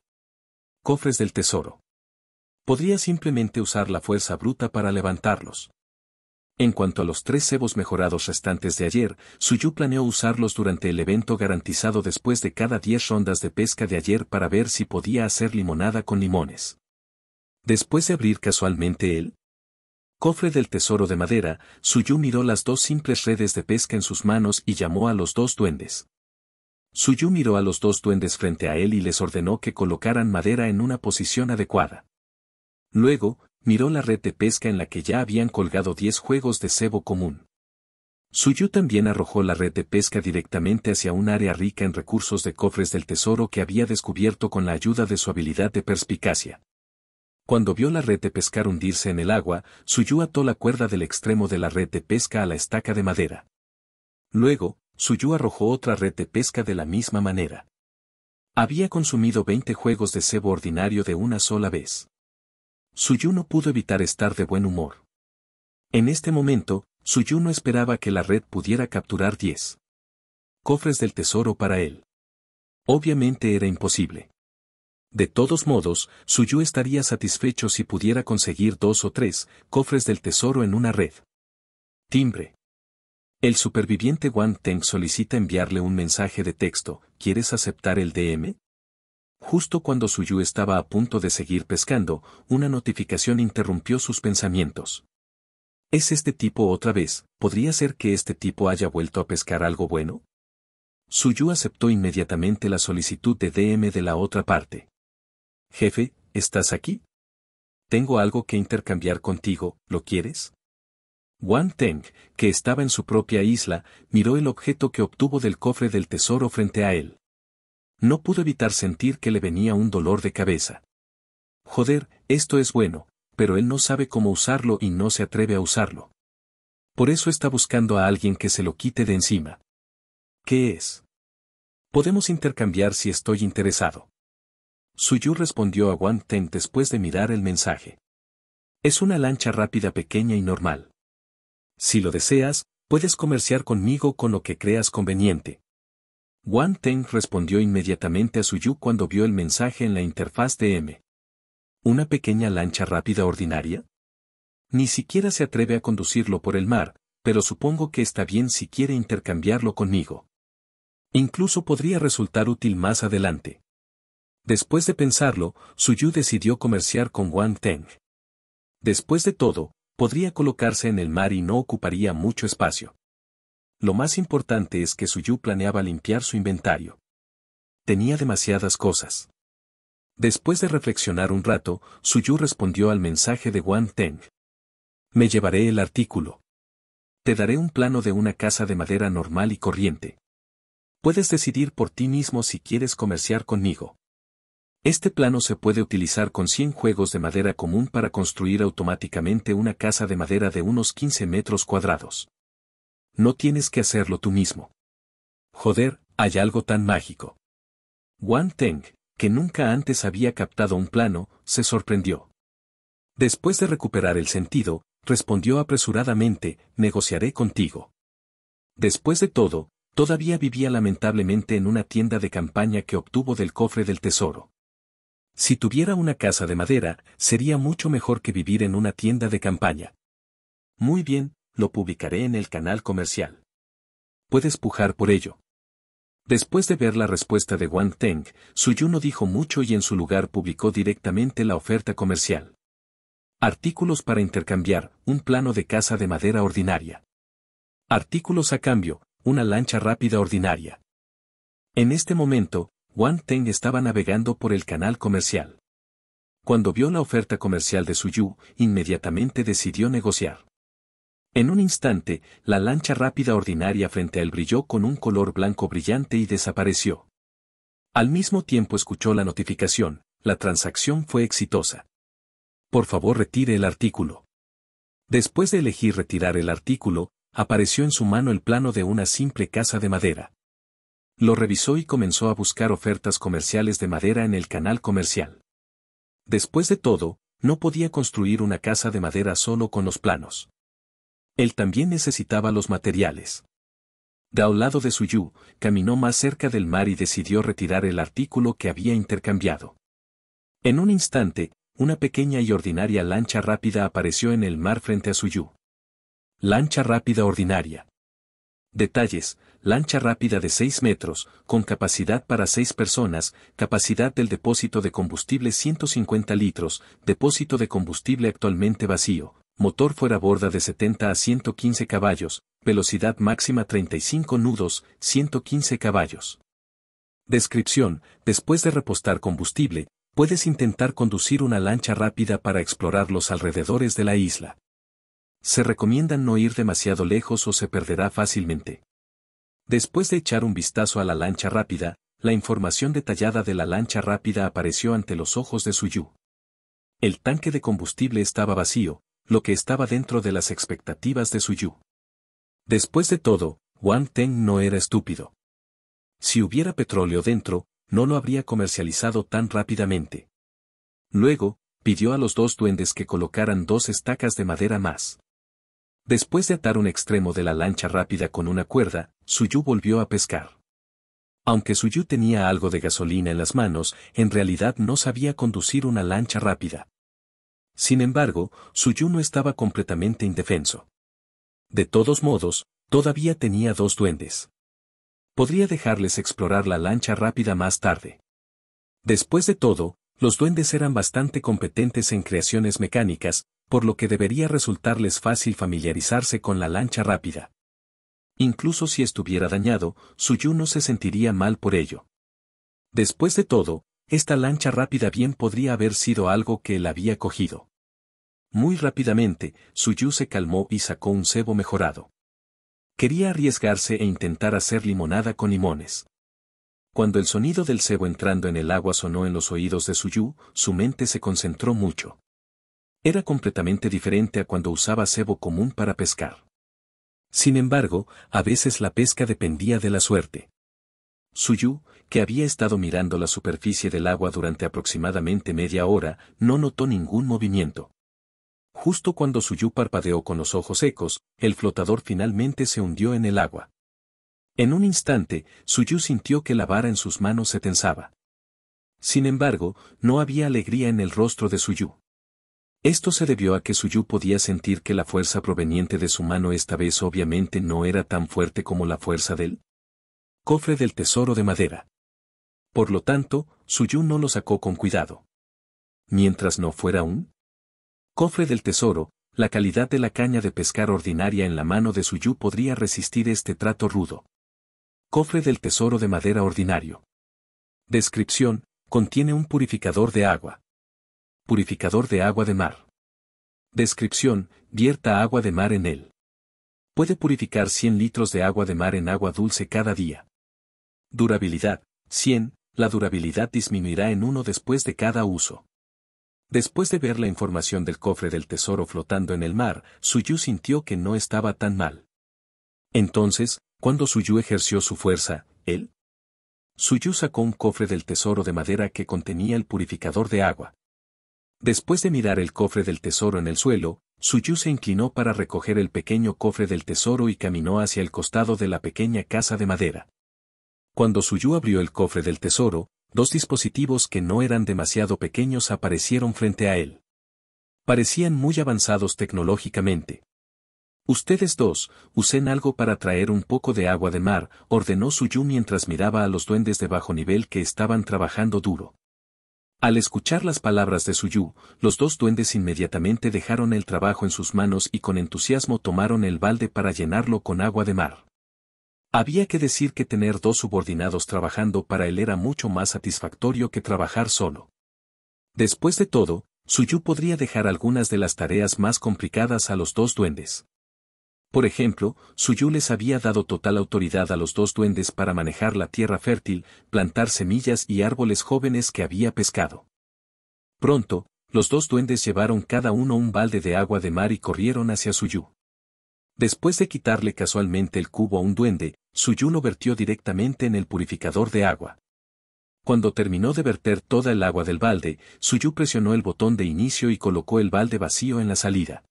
Speaker 1: Cofres del tesoro. Podría simplemente usar la fuerza bruta para levantarlos. En cuanto a los tres cebos mejorados restantes de ayer, Suyu planeó usarlos durante el evento garantizado después de cada diez rondas de pesca de ayer para ver si podía hacer limonada con limones. Después de abrir casualmente el cofre del tesoro de madera, Suyu miró las dos simples redes de pesca en sus manos y llamó a los dos duendes. Suyu miró a los dos duendes frente a él y les ordenó que colocaran madera en una posición adecuada. Luego, miró la red de pesca en la que ya habían colgado diez juegos de cebo común. Suyu también arrojó la red de pesca directamente hacia un área rica en recursos de cofres del tesoro que había descubierto con la ayuda de su habilidad de perspicacia. Cuando vio la red de pescar hundirse en el agua, Suyu ató la cuerda del extremo de la red de pesca a la estaca de madera. Luego, Suyu arrojó otra red de pesca de la misma manera. Había consumido 20 juegos de cebo ordinario de una sola vez. Suyu no pudo evitar estar de buen humor. En este momento, Suyu no esperaba que la red pudiera capturar 10 cofres del tesoro para él. Obviamente era imposible. De todos modos, Suyu estaría satisfecho si pudiera conseguir dos o tres cofres del tesoro en una red. Timbre. El superviviente Wang Teng solicita enviarle un mensaje de texto, ¿quieres aceptar el DM? Justo cuando Suyu estaba a punto de seguir pescando, una notificación interrumpió sus pensamientos. ¿Es este tipo otra vez? ¿Podría ser que este tipo haya vuelto a pescar algo bueno? Suyu aceptó inmediatamente la solicitud de DM de la otra parte. Jefe, ¿estás aquí? Tengo algo que intercambiar contigo, ¿lo quieres? Wang Teng, que estaba en su propia isla, miró el objeto que obtuvo del cofre del tesoro frente a él. No pudo evitar sentir que le venía un dolor de cabeza. Joder, esto es bueno, pero él no sabe cómo usarlo y no se atreve a usarlo. Por eso está buscando a alguien que se lo quite de encima. ¿Qué es? Podemos intercambiar si estoy interesado. Suyu respondió a Wang Ten después de mirar el mensaje. Es una lancha rápida pequeña y normal. Si lo deseas, puedes comerciar conmigo con lo que creas conveniente. Wang Ten respondió inmediatamente a Suyu cuando vio el mensaje en la interfaz de M. ¿Una pequeña lancha rápida ordinaria? Ni siquiera se atreve a conducirlo por el mar, pero supongo que está bien si quiere intercambiarlo conmigo. Incluso podría resultar útil más adelante. Después de pensarlo, Yu decidió comerciar con Wang Teng. Después de todo, podría colocarse en el mar y no ocuparía mucho espacio. Lo más importante es que Yu planeaba limpiar su inventario. Tenía demasiadas cosas. Después de reflexionar un rato, Yu respondió al mensaje de Wang Teng. Me llevaré el artículo. Te daré un plano de una casa de madera normal y corriente. Puedes decidir por ti mismo si quieres comerciar conmigo. Este plano se puede utilizar con 100 juegos de madera común para construir automáticamente una casa de madera de unos 15 metros cuadrados. No tienes que hacerlo tú mismo. Joder, hay algo tan mágico. Wang Teng, que nunca antes había captado un plano, se sorprendió. Después de recuperar el sentido, respondió apresuradamente, negociaré contigo. Después de todo, todavía vivía lamentablemente en una tienda de campaña que obtuvo del cofre del tesoro. Si tuviera una casa de madera, sería mucho mejor que vivir en una tienda de campaña. Muy bien, lo publicaré en el canal comercial. Puedes pujar por ello. Después de ver la respuesta de Wang Teng, Suyu no dijo mucho y en su lugar publicó directamente la oferta comercial. Artículos para intercambiar, un plano de casa de madera ordinaria. Artículos a cambio, una lancha rápida ordinaria. En este momento, Wang Teng estaba navegando por el canal comercial. Cuando vio la oferta comercial de Suyu, inmediatamente decidió negociar. En un instante, la lancha rápida ordinaria frente a él brilló con un color blanco brillante y desapareció. Al mismo tiempo escuchó la notificación, la transacción fue exitosa. Por favor retire el artículo. Después de elegir retirar el artículo, apareció en su mano el plano de una simple casa de madera. Lo revisó y comenzó a buscar ofertas comerciales de madera en el canal comercial. Después de todo, no podía construir una casa de madera solo con los planos. Él también necesitaba los materiales. Da un lado de Suyu, caminó más cerca del mar y decidió retirar el artículo que había intercambiado. En un instante, una pequeña y ordinaria lancha rápida apareció en el mar frente a Suyu. Lancha rápida ordinaria. Detalles, lancha rápida de 6 metros, con capacidad para 6 personas, capacidad del depósito de combustible 150 litros, depósito de combustible actualmente vacío, motor fuera borda de 70 a 115 caballos, velocidad máxima 35 nudos, 115 caballos. Descripción, después de repostar combustible, puedes intentar conducir una lancha rápida para explorar los alrededores de la isla. Se recomienda no ir demasiado lejos o se perderá fácilmente. Después de echar un vistazo a la lancha rápida, la información detallada de la lancha rápida apareció ante los ojos de Suyu. El tanque de combustible estaba vacío, lo que estaba dentro de las expectativas de Suyu. Después de todo, Wang Teng no era estúpido. Si hubiera petróleo dentro, no lo habría comercializado tan rápidamente. Luego, pidió a los dos duendes que colocaran dos estacas de madera más. Después de atar un extremo de la lancha rápida con una cuerda, Suyu volvió a pescar. Aunque Suyu tenía algo de gasolina en las manos, en realidad no sabía conducir una lancha rápida. Sin embargo, Suyu no estaba completamente indefenso. De todos modos, todavía tenía dos duendes. Podría dejarles explorar la lancha rápida más tarde. Después de todo, los duendes eran bastante competentes en creaciones mecánicas, por lo que debería resultarles fácil familiarizarse con la lancha rápida. Incluso si estuviera dañado, Suyu no se sentiría mal por ello. Después de todo, esta lancha rápida bien podría haber sido algo que él había cogido. Muy rápidamente, Suyu se calmó y sacó un cebo mejorado. Quería arriesgarse e intentar hacer limonada con limones. Cuando el sonido del cebo entrando en el agua sonó en los oídos de Suyu, su mente se concentró mucho. Era completamente diferente a cuando usaba cebo común para pescar. Sin embargo, a veces la pesca dependía de la suerte. Suyu, que había estado mirando la superficie del agua durante aproximadamente media hora, no notó ningún movimiento. Justo cuando Suyu parpadeó con los ojos secos, el flotador finalmente se hundió en el agua. En un instante, Suyu sintió que la vara en sus manos se tensaba. Sin embargo, no había alegría en el rostro de Suyu. Esto se debió a que Suyu podía sentir que la fuerza proveniente de su mano esta vez obviamente no era tan fuerte como la fuerza del cofre del tesoro de madera. Por lo tanto, Suyu no lo sacó con cuidado. Mientras no fuera un cofre del tesoro, la calidad de la caña de pescar ordinaria en la mano de Suyu podría resistir este trato rudo. Cofre del tesoro de madera ordinario. Descripción, contiene un purificador de agua purificador de agua de mar. Descripción, vierta agua de mar en él. Puede purificar 100 litros de agua de mar en agua dulce cada día. Durabilidad, 100, la durabilidad disminuirá en uno después de cada uso. Después de ver la información del cofre del tesoro flotando en el mar, Suyu sintió que no estaba tan mal. Entonces, cuando Suyu ejerció su fuerza, él, Suyu sacó un cofre del tesoro de madera que contenía el purificador de agua. Después de mirar el cofre del tesoro en el suelo, Suyu se inclinó para recoger el pequeño cofre del tesoro y caminó hacia el costado de la pequeña casa de madera. Cuando Suyu abrió el cofre del tesoro, dos dispositivos que no eran demasiado pequeños aparecieron frente a él. Parecían muy avanzados tecnológicamente. Ustedes dos, usen algo para traer un poco de agua de mar, ordenó Suyu mientras miraba a los duendes de bajo nivel que estaban trabajando duro. Al escuchar las palabras de Suyu, los dos duendes inmediatamente dejaron el trabajo en sus manos y con entusiasmo tomaron el balde para llenarlo con agua de mar. Había que decir que tener dos subordinados trabajando para él era mucho más satisfactorio que trabajar solo. Después de todo, Suyu podría dejar algunas de las tareas más complicadas a los dos duendes. Por ejemplo, Suyu les había dado total autoridad a los dos duendes para manejar la tierra fértil, plantar semillas y árboles jóvenes que había pescado. Pronto, los dos duendes llevaron cada uno un balde de agua de mar y corrieron hacia Suyu. Después de quitarle casualmente el cubo a un duende, Suyu lo vertió directamente en el purificador de agua. Cuando terminó de verter toda el agua del balde, Suyu presionó el botón de inicio y colocó el balde vacío en la salida.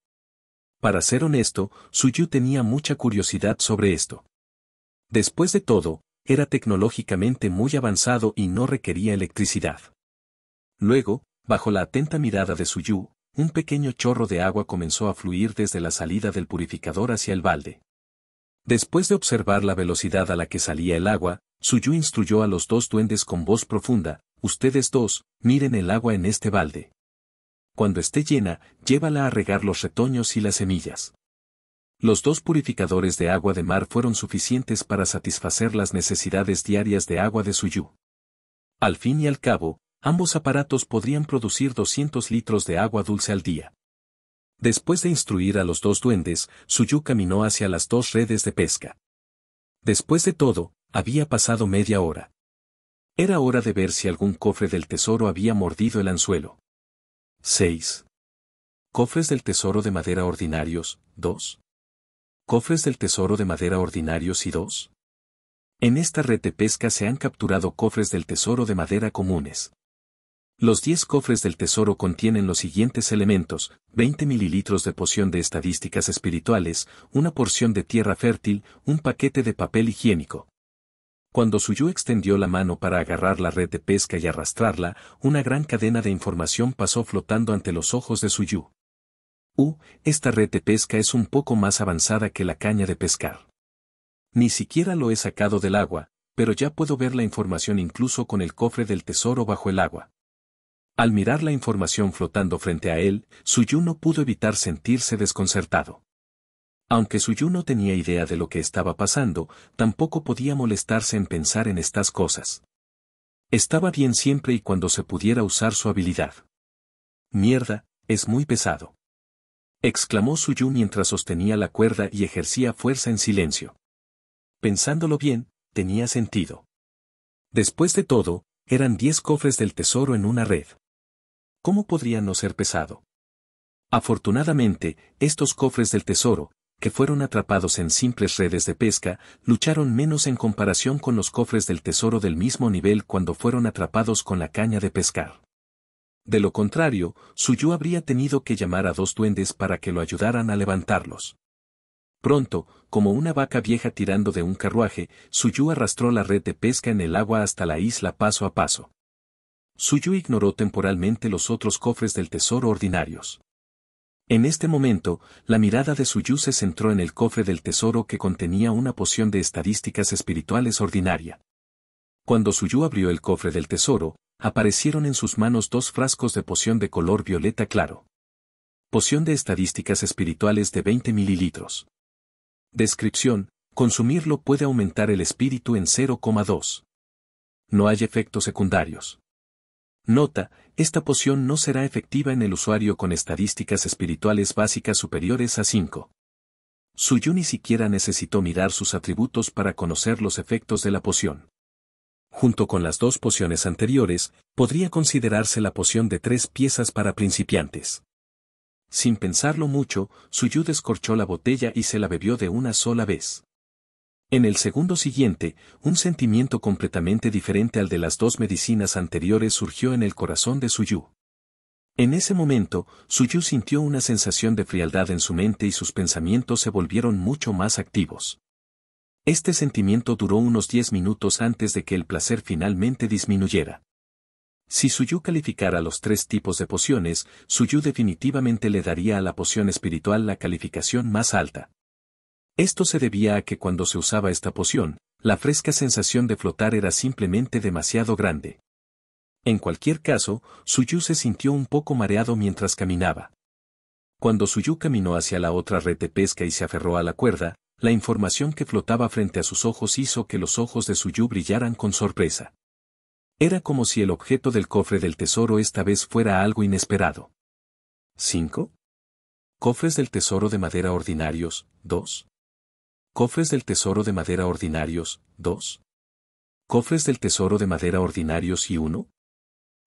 Speaker 1: Para ser honesto, Suyu tenía mucha curiosidad sobre esto. Después de todo, era tecnológicamente muy avanzado y no requería electricidad. Luego, bajo la atenta mirada de Suyu, un pequeño chorro de agua comenzó a fluir desde la salida del purificador hacia el balde. Después de observar la velocidad a la que salía el agua, Suyu instruyó a los dos duendes con voz profunda, ustedes dos, miren el agua en este balde cuando esté llena, llévala a regar los retoños y las semillas. Los dos purificadores de agua de mar fueron suficientes para satisfacer las necesidades diarias de agua de Suyu. Al fin y al cabo, ambos aparatos podrían producir 200 litros de agua dulce al día. Después de instruir a los dos duendes, Suyu caminó hacia las dos redes de pesca. Después de todo, había pasado media hora. Era hora de ver si algún cofre del tesoro había mordido el anzuelo. 6. Cofres del Tesoro de Madera Ordinarios, 2. Cofres del Tesoro de Madera Ordinarios y 2. En esta red de pesca se han capturado cofres del Tesoro de Madera comunes. Los 10 cofres del tesoro contienen los siguientes elementos, 20 mililitros de poción de estadísticas espirituales, una porción de tierra fértil, un paquete de papel higiénico. Cuando Suyu extendió la mano para agarrar la red de pesca y arrastrarla, una gran cadena de información pasó flotando ante los ojos de Suyu. Uh, esta red de pesca es un poco más avanzada que la caña de pescar. Ni siquiera lo he sacado del agua, pero ya puedo ver la información incluso con el cofre del tesoro bajo el agua. Al mirar la información flotando frente a él, Suyu no pudo evitar sentirse desconcertado. Aunque Suyu no tenía idea de lo que estaba pasando, tampoco podía molestarse en pensar en estas cosas. Estaba bien siempre y cuando se pudiera usar su habilidad. Mierda, es muy pesado. Exclamó Suyu mientras sostenía la cuerda y ejercía fuerza en silencio. Pensándolo bien, tenía sentido. Después de todo, eran diez cofres del tesoro en una red. ¿Cómo podría no ser pesado? Afortunadamente, estos cofres del tesoro, que fueron atrapados en simples redes de pesca, lucharon menos en comparación con los cofres del tesoro del mismo nivel cuando fueron atrapados con la caña de pescar. De lo contrario, Suyu habría tenido que llamar a dos duendes para que lo ayudaran a levantarlos. Pronto, como una vaca vieja tirando de un carruaje, Suyu arrastró la red de pesca en el agua hasta la isla paso a paso. Suyu ignoró temporalmente los otros cofres del tesoro ordinarios. En este momento, la mirada de Suyu se centró en el cofre del tesoro que contenía una poción de estadísticas espirituales ordinaria. Cuando Suyu abrió el cofre del tesoro, aparecieron en sus manos dos frascos de poción de color violeta claro. Poción de estadísticas espirituales de 20 mililitros. Descripción, consumirlo puede aumentar el espíritu en 0,2. No hay efectos secundarios. Nota, esta poción no será efectiva en el usuario con estadísticas espirituales básicas superiores a 5. Suyu ni siquiera necesitó mirar sus atributos para conocer los efectos de la poción. Junto con las dos pociones anteriores, podría considerarse la poción de tres piezas para principiantes. Sin pensarlo mucho, Suyu descorchó la botella y se la bebió de una sola vez. En el segundo siguiente, un sentimiento completamente diferente al de las dos medicinas anteriores surgió en el corazón de Suyu. En ese momento, Suyu sintió una sensación de frialdad en su mente y sus pensamientos se volvieron mucho más activos. Este sentimiento duró unos diez minutos antes de que el placer finalmente disminuyera. Si Suyu calificara los tres tipos de pociones, Suyu definitivamente le daría a la poción espiritual la calificación más alta. Esto se debía a que cuando se usaba esta poción, la fresca sensación de flotar era simplemente demasiado grande. En cualquier caso, Suyu se sintió un poco mareado mientras caminaba. Cuando Suyu caminó hacia la otra red de pesca y se aferró a la cuerda, la información que flotaba frente a sus ojos hizo que los ojos de Suyu brillaran con sorpresa. Era como si el objeto del cofre del tesoro esta vez fuera algo inesperado. 5. Cofres del tesoro de madera ordinarios, 2. Cofres del Tesoro de Madera Ordinarios, 2. Cofres del Tesoro de Madera Ordinarios y 1.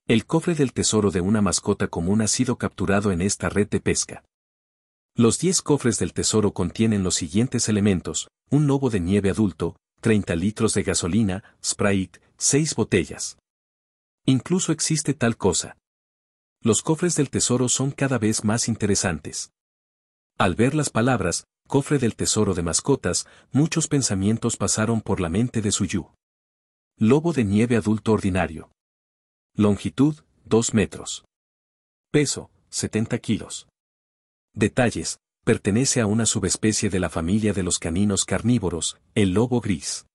Speaker 1: El cofre del tesoro de una mascota común ha sido capturado en esta red de pesca. Los 10 cofres del tesoro contienen los siguientes elementos, un lobo de nieve adulto, 30 litros de gasolina, Sprite, 6 botellas. Incluso existe tal cosa. Los cofres del tesoro son cada vez más interesantes. Al ver las palabras, cofre del tesoro de mascotas, muchos pensamientos pasaron por la mente de Suyu. Lobo de nieve adulto ordinario. Longitud, 2 metros. Peso, 70 kilos. Detalles, pertenece a una subespecie de la familia de los caninos carnívoros, el lobo gris.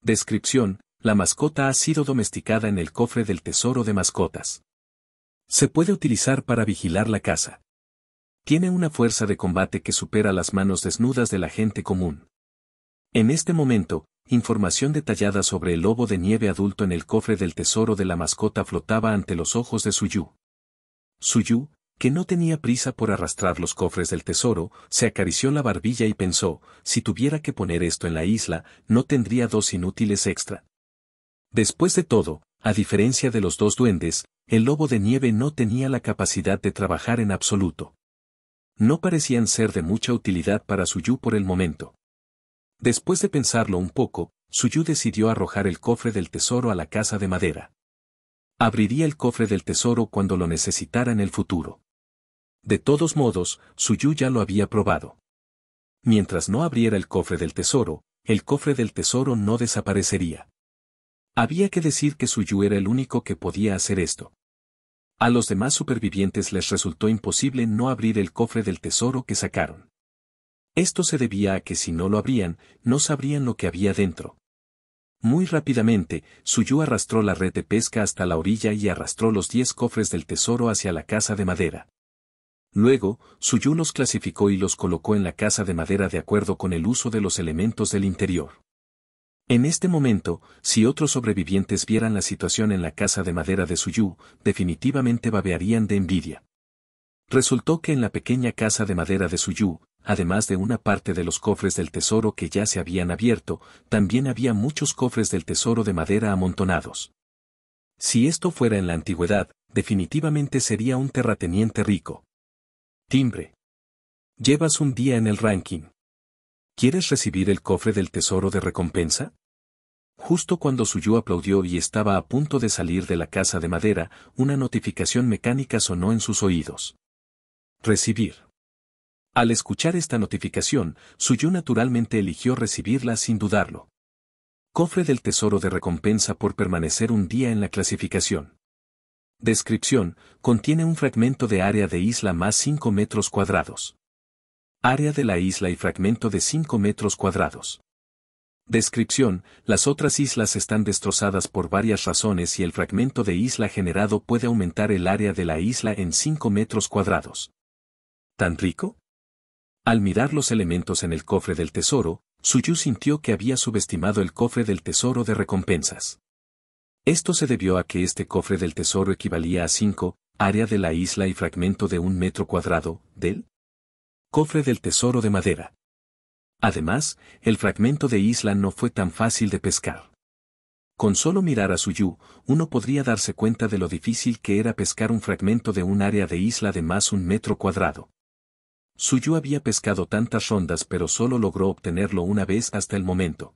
Speaker 1: Descripción, la mascota ha sido domesticada en el cofre del tesoro de mascotas. Se puede utilizar para vigilar la casa tiene una fuerza de combate que supera las manos desnudas de la gente común. En este momento, información detallada sobre el lobo de nieve adulto en el cofre del tesoro de la mascota flotaba ante los ojos de Suyu. Suyu, que no tenía prisa por arrastrar los cofres del tesoro, se acarició la barbilla y pensó, si tuviera que poner esto en la isla, no tendría dos inútiles extra. Después de todo, a diferencia de los dos duendes, el lobo de nieve no tenía la capacidad de trabajar en absoluto no parecían ser de mucha utilidad para Suyu por el momento. Después de pensarlo un poco, Suyu decidió arrojar el cofre del tesoro a la casa de madera. Abriría el cofre del tesoro cuando lo necesitara en el futuro. De todos modos, Suyu ya lo había probado. Mientras no abriera el cofre del tesoro, el cofre del tesoro no desaparecería. Había que decir que Suyu era el único que podía hacer esto. A los demás supervivientes les resultó imposible no abrir el cofre del tesoro que sacaron. Esto se debía a que si no lo abrían, no sabrían lo que había dentro. Muy rápidamente, Suyu arrastró la red de pesca hasta la orilla y arrastró los diez cofres del tesoro hacia la casa de madera. Luego, Suyu los clasificó y los colocó en la casa de madera de acuerdo con el uso de los elementos del interior. En este momento, si otros sobrevivientes vieran la situación en la casa de madera de Suyu, definitivamente babearían de envidia. Resultó que en la pequeña casa de madera de Suyu, además de una parte de los cofres del tesoro que ya se habían abierto, también había muchos cofres del tesoro de madera amontonados. Si esto fuera en la antigüedad, definitivamente sería un terrateniente rico. Timbre. Llevas un día en el ranking. ¿Quieres recibir el cofre del tesoro de recompensa? Justo cuando Suyu aplaudió y estaba a punto de salir de la casa de madera, una notificación mecánica sonó en sus oídos. Recibir. Al escuchar esta notificación, Suyu naturalmente eligió recibirla sin dudarlo. Cofre del Tesoro de Recompensa por permanecer un día en la clasificación. Descripción, contiene un fragmento de área de isla más 5 metros cuadrados. Área de la isla y fragmento de 5 metros cuadrados. Descripción, las otras islas están destrozadas por varias razones y el fragmento de isla generado puede aumentar el área de la isla en 5 metros cuadrados. ¿Tan rico? Al mirar los elementos en el cofre del tesoro, Suyu sintió que había subestimado el cofre del tesoro de recompensas. Esto se debió a que este cofre del tesoro equivalía a 5, área de la isla y fragmento de un metro cuadrado, del cofre del tesoro de madera. Además, el fragmento de isla no fue tan fácil de pescar. Con solo mirar a Suyu, uno podría darse cuenta de lo difícil que era pescar un fragmento de un área de isla de más un metro cuadrado. Suyu había pescado tantas rondas pero solo logró obtenerlo una vez hasta el momento.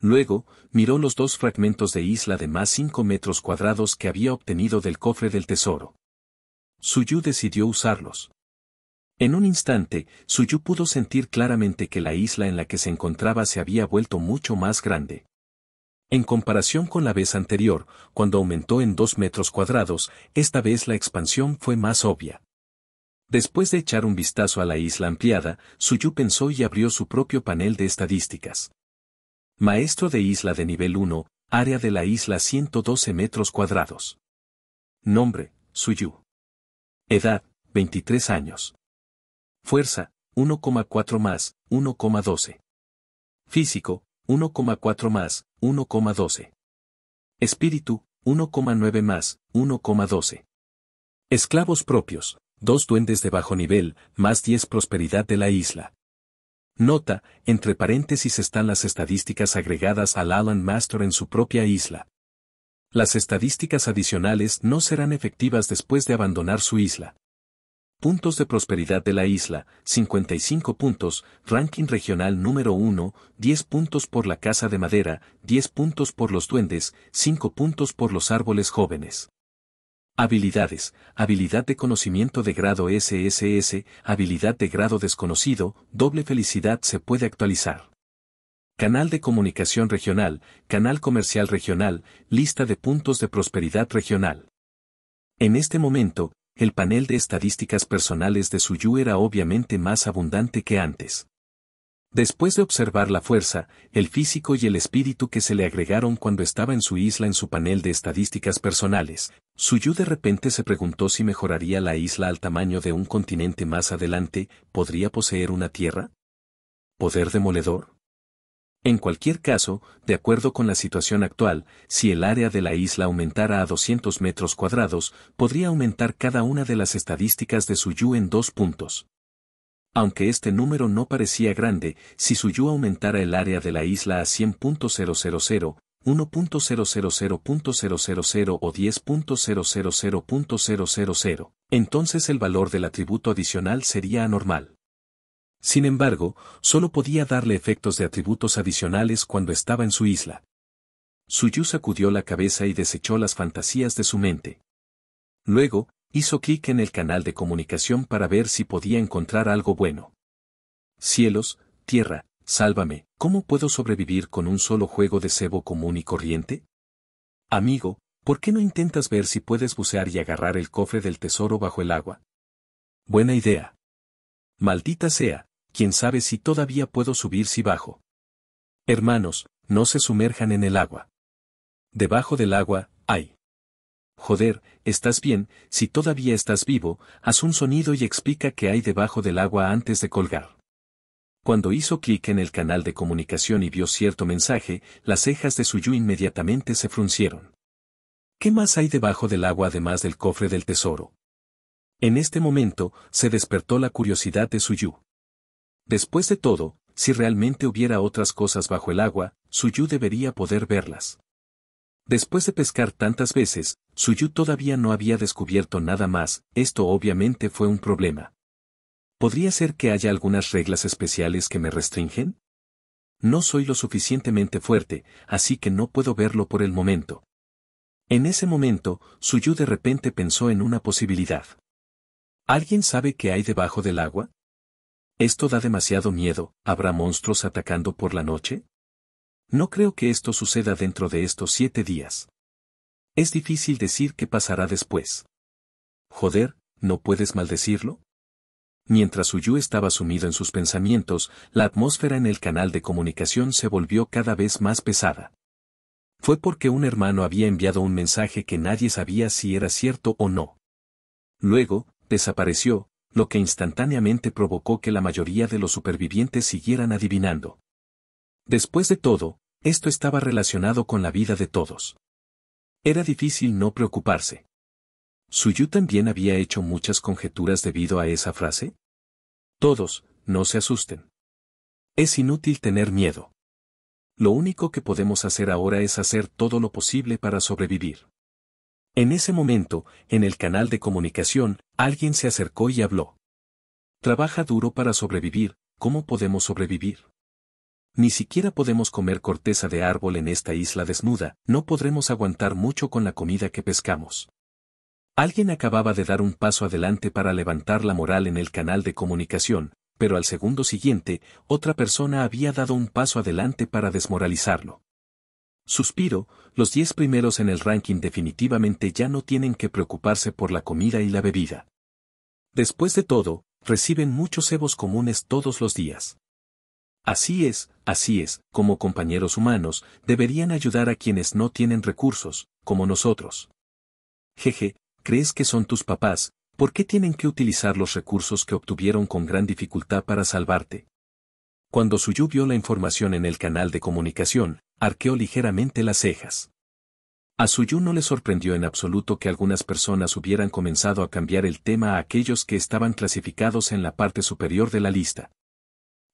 Speaker 1: Luego, miró los dos fragmentos de isla de más cinco metros cuadrados que había obtenido del cofre del tesoro. Suyu decidió usarlos. En un instante, Suyu pudo sentir claramente que la isla en la que se encontraba se había vuelto mucho más grande. En comparación con la vez anterior, cuando aumentó en dos metros cuadrados, esta vez la expansión fue más obvia. Después de echar un vistazo a la isla ampliada, Suyu pensó y abrió su propio panel de estadísticas. Maestro de isla de nivel 1, área de la isla 112 metros cuadrados. Nombre, Suyu. Edad, 23 años. Fuerza, 1,4 más, 1,12. Físico, 1,4 más, 1,12. Espíritu, 1,9 más, 1,12. Esclavos propios, dos duendes de bajo nivel, más 10 prosperidad de la isla. Nota, entre paréntesis están las estadísticas agregadas al Alan Master en su propia isla. Las estadísticas adicionales no serán efectivas después de abandonar su isla. Puntos de prosperidad de la isla, 55 puntos, ranking regional número 1, 10 puntos por la casa de madera, 10 puntos por los duendes, 5 puntos por los árboles jóvenes. Habilidades, habilidad de conocimiento de grado SSS, habilidad de grado desconocido, doble felicidad se puede actualizar. Canal de comunicación regional, canal comercial regional, lista de puntos de prosperidad regional. En este momento, el panel de estadísticas personales de Suyu era obviamente más abundante que antes. Después de observar la fuerza, el físico y el espíritu que se le agregaron cuando estaba en su isla en su panel de estadísticas personales, Suyu de repente se preguntó si mejoraría la isla al tamaño de un continente más adelante, ¿podría poseer una tierra? ¿Poder demoledor? En cualquier caso, de acuerdo con la situación actual, si el área de la isla aumentara a 200 metros cuadrados, podría aumentar cada una de las estadísticas de Suyu en dos puntos. Aunque este número no parecía grande, si Suyu aumentara el área de la isla a 100.000, 1.000.000 o 10.000.000, entonces el valor del atributo adicional sería anormal. Sin embargo, solo podía darle efectos de atributos adicionales cuando estaba en su isla. Suyu sacudió la cabeza y desechó las fantasías de su mente. Luego, hizo clic en el canal de comunicación para ver si podía encontrar algo bueno. Cielos, tierra, sálvame, ¿cómo puedo sobrevivir con un solo juego de cebo común y corriente? Amigo, ¿por qué no intentas ver si puedes bucear y agarrar el cofre del tesoro bajo el agua? Buena idea. Maldita sea, quién sabe si todavía puedo subir si bajo. Hermanos, no se sumerjan en el agua. Debajo del agua, hay. Joder, estás bien, si todavía estás vivo, haz un sonido y explica qué hay debajo del agua antes de colgar. Cuando hizo clic en el canal de comunicación y vio cierto mensaje, las cejas de Suyu inmediatamente se fruncieron. ¿Qué más hay debajo del agua además del cofre del tesoro? En este momento, se despertó la curiosidad de Suyu. Después de todo, si realmente hubiera otras cosas bajo el agua, Suyu debería poder verlas. Después de pescar tantas veces, Suyu todavía no había descubierto nada más, esto obviamente fue un problema. ¿Podría ser que haya algunas reglas especiales que me restringen? No soy lo suficientemente fuerte, así que no puedo verlo por el momento. En ese momento, Suyu de repente pensó en una posibilidad. ¿Alguien sabe qué hay debajo del agua? Esto da demasiado miedo, ¿habrá monstruos atacando por la noche? No creo que esto suceda dentro de estos siete días. Es difícil decir qué pasará después. Joder, ¿no puedes maldecirlo? Mientras Uyu estaba sumido en sus pensamientos, la atmósfera en el canal de comunicación se volvió cada vez más pesada. Fue porque un hermano había enviado un mensaje que nadie sabía si era cierto o no. Luego, desapareció, lo que instantáneamente provocó que la mayoría de los supervivientes siguieran adivinando. Después de todo, esto estaba relacionado con la vida de todos. Era difícil no preocuparse. ¿Suyu también había hecho muchas conjeturas debido a esa frase? Todos, no se asusten. Es inútil tener miedo. Lo único que podemos hacer ahora es hacer todo lo posible para sobrevivir. En ese momento, en el canal de comunicación, alguien se acercó y habló. Trabaja duro para sobrevivir, ¿cómo podemos sobrevivir? Ni siquiera podemos comer corteza de árbol en esta isla desnuda, no podremos aguantar mucho con la comida que pescamos. Alguien acababa de dar un paso adelante para levantar la moral en el canal de comunicación, pero al segundo siguiente, otra persona había dado un paso adelante para desmoralizarlo. Suspiro, los 10 primeros en el ranking definitivamente ya no tienen que preocuparse por la comida y la bebida. Después de todo, reciben muchos cebos comunes todos los días. Así es, así es, como compañeros humanos, deberían ayudar a quienes no tienen recursos, como nosotros. Jeje, ¿crees que son tus papás? ¿Por qué tienen que utilizar los recursos que obtuvieron con gran dificultad para salvarte? Cuando Suyu vio la información en el canal de comunicación, arqueó ligeramente las cejas. A Suyu no le sorprendió en absoluto que algunas personas hubieran comenzado a cambiar el tema a aquellos que estaban clasificados en la parte superior de la lista.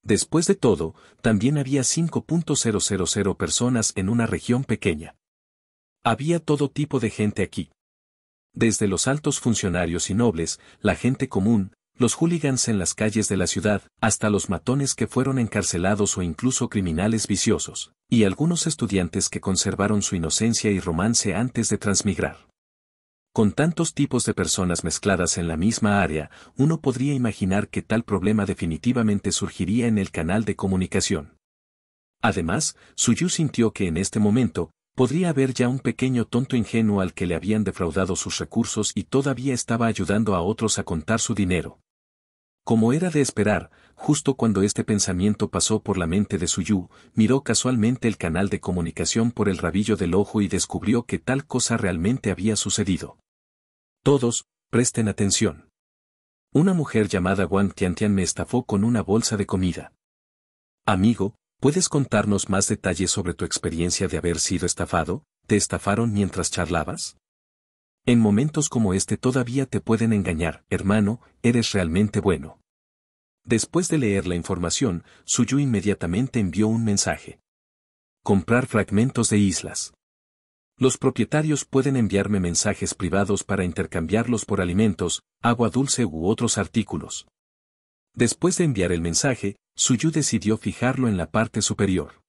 Speaker 1: Después de todo, también había 5.000 personas en una región pequeña. Había todo tipo de gente aquí. Desde los altos funcionarios y nobles, la gente común, los hooligans en las calles de la ciudad, hasta los matones que fueron encarcelados o incluso criminales viciosos, y algunos estudiantes que conservaron su inocencia y romance antes de transmigrar. Con tantos tipos de personas mezcladas en la misma área, uno podría imaginar que tal problema definitivamente surgiría en el canal de comunicación. Además, Suyu sintió que en este momento, podría haber ya un pequeño tonto ingenuo al que le habían defraudado sus recursos y todavía estaba ayudando a otros a contar su dinero, como era de esperar, justo cuando este pensamiento pasó por la mente de Suyu, miró casualmente el canal de comunicación por el rabillo del ojo y descubrió que tal cosa realmente había sucedido. Todos, presten atención. Una mujer llamada Wang Tian me estafó con una bolsa de comida. Amigo, ¿puedes contarnos más detalles sobre tu experiencia de haber sido estafado? ¿Te estafaron mientras charlabas? En momentos como este todavía te pueden engañar, hermano, eres realmente bueno. Después de leer la información, Suyu inmediatamente envió un mensaje. Comprar fragmentos de islas. Los propietarios pueden enviarme mensajes privados para intercambiarlos por alimentos, agua dulce u otros artículos. Después de enviar el mensaje, Suyu decidió fijarlo en la parte superior.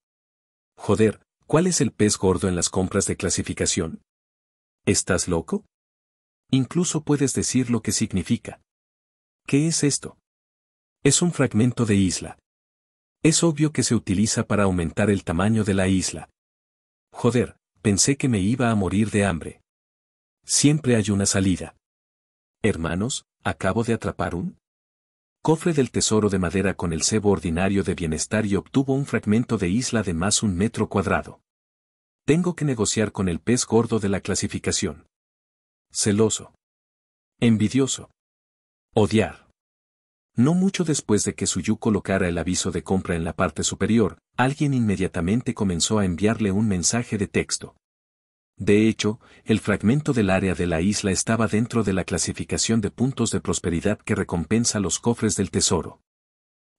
Speaker 1: Joder, ¿cuál es el pez gordo en las compras de clasificación? ¿Estás loco? Incluso puedes decir lo que significa. ¿Qué es esto? Es un fragmento de isla. Es obvio que se utiliza para aumentar el tamaño de la isla. Joder, pensé que me iba a morir de hambre. Siempre hay una salida. Hermanos, acabo de atrapar un cofre del tesoro de madera con el cebo ordinario de bienestar y obtuvo un fragmento de isla de más un metro cuadrado. Tengo que negociar con el pez gordo de la clasificación. Celoso. Envidioso. Odiar. No mucho después de que Suyu colocara el aviso de compra en la parte superior, alguien inmediatamente comenzó a enviarle un mensaje de texto. De hecho, el fragmento del área de la isla estaba dentro de la clasificación de puntos de prosperidad que recompensa los cofres del tesoro.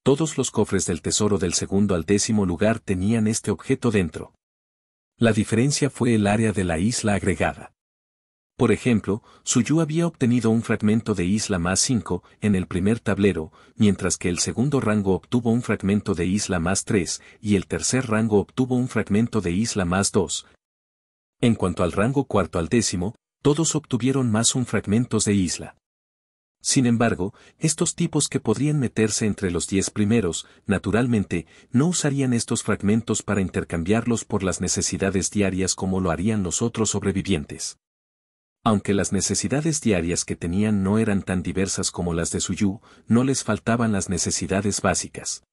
Speaker 1: Todos los cofres del tesoro del segundo al décimo lugar tenían este objeto dentro. La diferencia fue el área de la isla agregada. Por ejemplo, Suyu había obtenido un fragmento de isla más 5 en el primer tablero, mientras que el segundo rango obtuvo un fragmento de isla más 3 y el tercer rango obtuvo un fragmento de isla más 2. En cuanto al rango cuarto al décimo, todos obtuvieron más un fragmentos de isla. Sin embargo, estos tipos que podrían meterse entre los diez primeros, naturalmente, no usarían estos fragmentos para intercambiarlos por las necesidades diarias como lo harían los otros sobrevivientes. Aunque las necesidades diarias que tenían no eran tan diversas como las de Suyu, no les faltaban las necesidades básicas.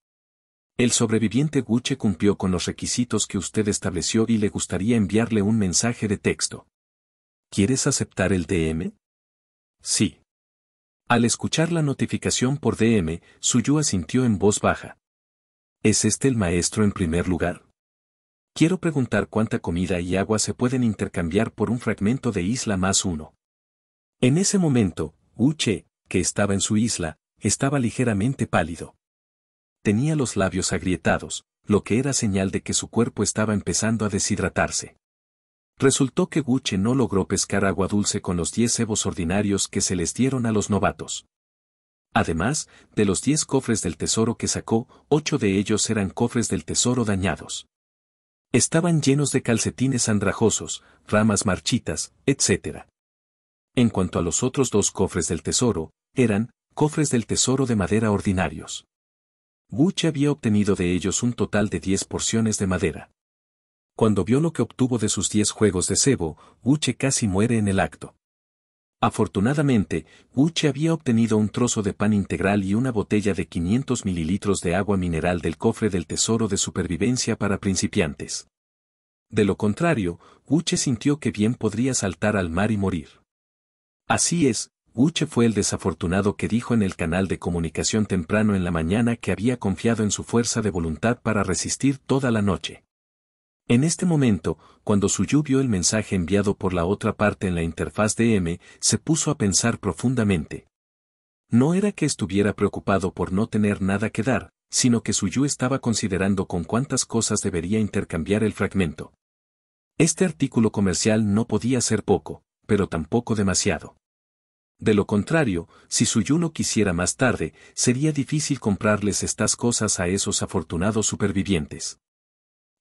Speaker 1: El sobreviviente Guche cumplió con los requisitos que usted estableció y le gustaría enviarle un mensaje de texto. ¿Quieres aceptar el DM? Sí. Al escuchar la notificación por DM, Suyu asintió en voz baja. ¿Es este el maestro en primer lugar? Quiero preguntar cuánta comida y agua se pueden intercambiar por un fragmento de isla más uno. En ese momento, Uche, que estaba en su isla, estaba ligeramente pálido. Tenía los labios agrietados, lo que era señal de que su cuerpo estaba empezando a deshidratarse. Resultó que Guche no logró pescar agua dulce con los diez cebos ordinarios que se les dieron a los novatos. Además, de los diez cofres del tesoro que sacó, ocho de ellos eran cofres del tesoro dañados. Estaban llenos de calcetines andrajosos, ramas marchitas, etc. En cuanto a los otros dos cofres del tesoro, eran, cofres del tesoro de madera ordinarios. Buche había obtenido de ellos un total de diez porciones de madera. Cuando vio lo que obtuvo de sus diez juegos de cebo, Buche casi muere en el acto. Afortunadamente, Gucci había obtenido un trozo de pan integral y una botella de 500 mililitros de agua mineral del cofre del tesoro de supervivencia para principiantes. De lo contrario, Gucci sintió que bien podría saltar al mar y morir. Así es, Gucci fue el desafortunado que dijo en el canal de comunicación temprano en la mañana que había confiado en su fuerza de voluntad para resistir toda la noche. En este momento, cuando Suyu vio el mensaje enviado por la otra parte en la interfaz de M, se puso a pensar profundamente. No era que estuviera preocupado por no tener nada que dar, sino que Suyu estaba considerando con cuántas cosas debería intercambiar el fragmento. Este artículo comercial no podía ser poco, pero tampoco demasiado. De lo contrario, si Suyu no quisiera más tarde, sería difícil comprarles estas cosas a esos afortunados supervivientes.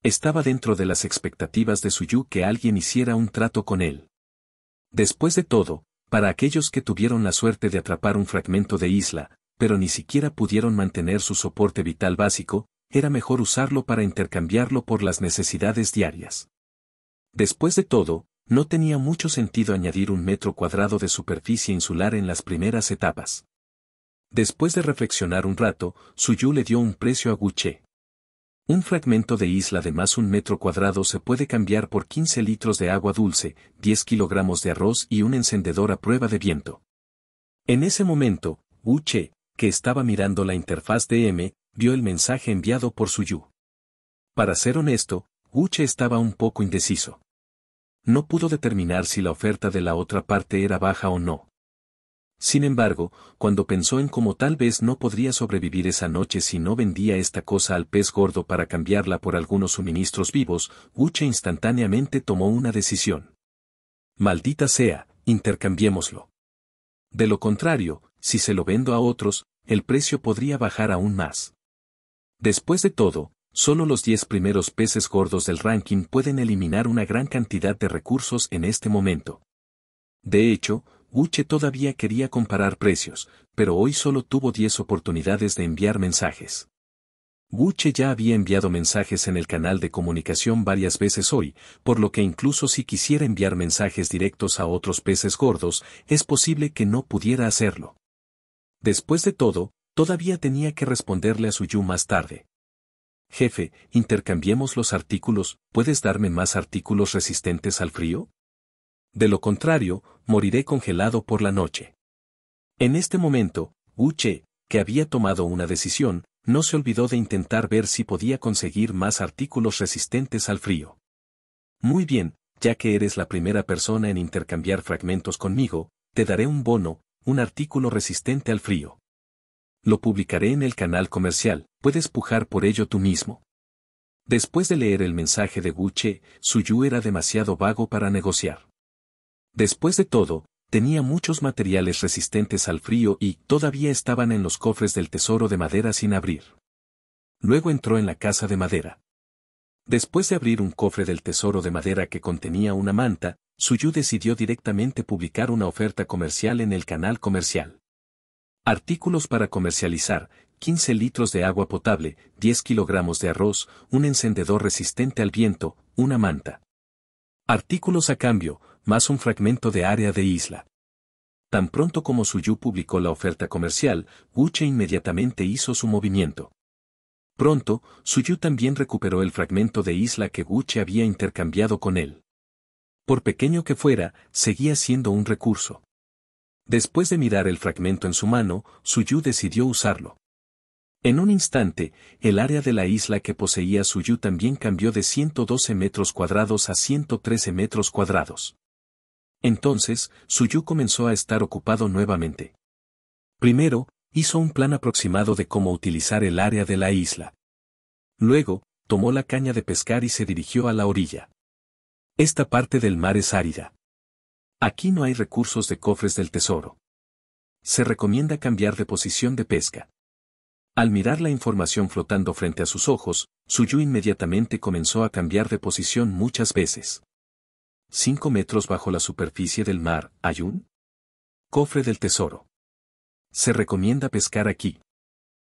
Speaker 1: Estaba dentro de las expectativas de Suyu que alguien hiciera un trato con él. Después de todo, para aquellos que tuvieron la suerte de atrapar un fragmento de isla, pero ni siquiera pudieron mantener su soporte vital básico, era mejor usarlo para intercambiarlo por las necesidades diarias. Después de todo, no tenía mucho sentido añadir un metro cuadrado de superficie insular en las primeras etapas. Después de reflexionar un rato, Suyu le dio un precio a Guche. Un fragmento de isla de más un metro cuadrado se puede cambiar por 15 litros de agua dulce, 10 kilogramos de arroz y un encendedor a prueba de viento. En ese momento, Uche, que estaba mirando la interfaz de M, vio el mensaje enviado por Suyu. Para ser honesto, Uche estaba un poco indeciso. No pudo determinar si la oferta de la otra parte era baja o no. Sin embargo, cuando pensó en cómo tal vez no podría sobrevivir esa noche si no vendía esta cosa al pez gordo para cambiarla por algunos suministros vivos, Guche instantáneamente tomó una decisión. Maldita sea, intercambiémoslo. De lo contrario, si se lo vendo a otros, el precio podría bajar aún más. Después de todo, solo los diez primeros peces gordos del ranking pueden eliminar una gran cantidad de recursos en este momento. De hecho, Gucci todavía quería comparar precios, pero hoy solo tuvo 10 oportunidades de enviar mensajes. Gucci ya había enviado mensajes en el canal de comunicación varias veces hoy, por lo que incluso si quisiera enviar mensajes directos a otros peces gordos, es posible que no pudiera hacerlo. Después de todo, todavía tenía que responderle a Suyu más tarde. Jefe, intercambiemos los artículos, ¿puedes darme más artículos resistentes al frío? de lo contrario, moriré congelado por la noche. En este momento, Wu que había tomado una decisión, no se olvidó de intentar ver si podía conseguir más artículos resistentes al frío. Muy bien, ya que eres la primera persona en intercambiar fragmentos conmigo, te daré un bono, un artículo resistente al frío. Lo publicaré en el canal comercial, puedes pujar por ello tú mismo. Después de leer el mensaje de Guche, Suyu era demasiado vago para negociar. Después de todo, tenía muchos materiales resistentes al frío y todavía estaban en los cofres del tesoro de madera sin abrir. Luego entró en la casa de madera. Después de abrir un cofre del tesoro de madera que contenía una manta, Suyu decidió directamente publicar una oferta comercial en el canal comercial. Artículos para comercializar, 15 litros de agua potable, 10 kilogramos de arroz, un encendedor resistente al viento, una manta. Artículos a cambio, más un fragmento de área de isla. Tan pronto como Suyu publicó la oferta comercial, Guche inmediatamente hizo su movimiento. Pronto, Suyu también recuperó el fragmento de isla que Guche había intercambiado con él. Por pequeño que fuera, seguía siendo un recurso. Después de mirar el fragmento en su mano, Suyu decidió usarlo. En un instante, el área de la isla que poseía Suyu también cambió de 112 metros cuadrados a 113 metros cuadrados. Entonces, Suyu comenzó a estar ocupado nuevamente. Primero, hizo un plan aproximado de cómo utilizar el área de la isla. Luego, tomó la caña de pescar y se dirigió a la orilla. Esta parte del mar es árida. Aquí no hay recursos de cofres del tesoro. Se recomienda cambiar de posición de pesca. Al mirar la información flotando frente a sus ojos, Suyu inmediatamente comenzó a cambiar de posición muchas veces. —¿Cinco metros bajo la superficie del mar, hay un cofre del tesoro. Se recomienda pescar aquí.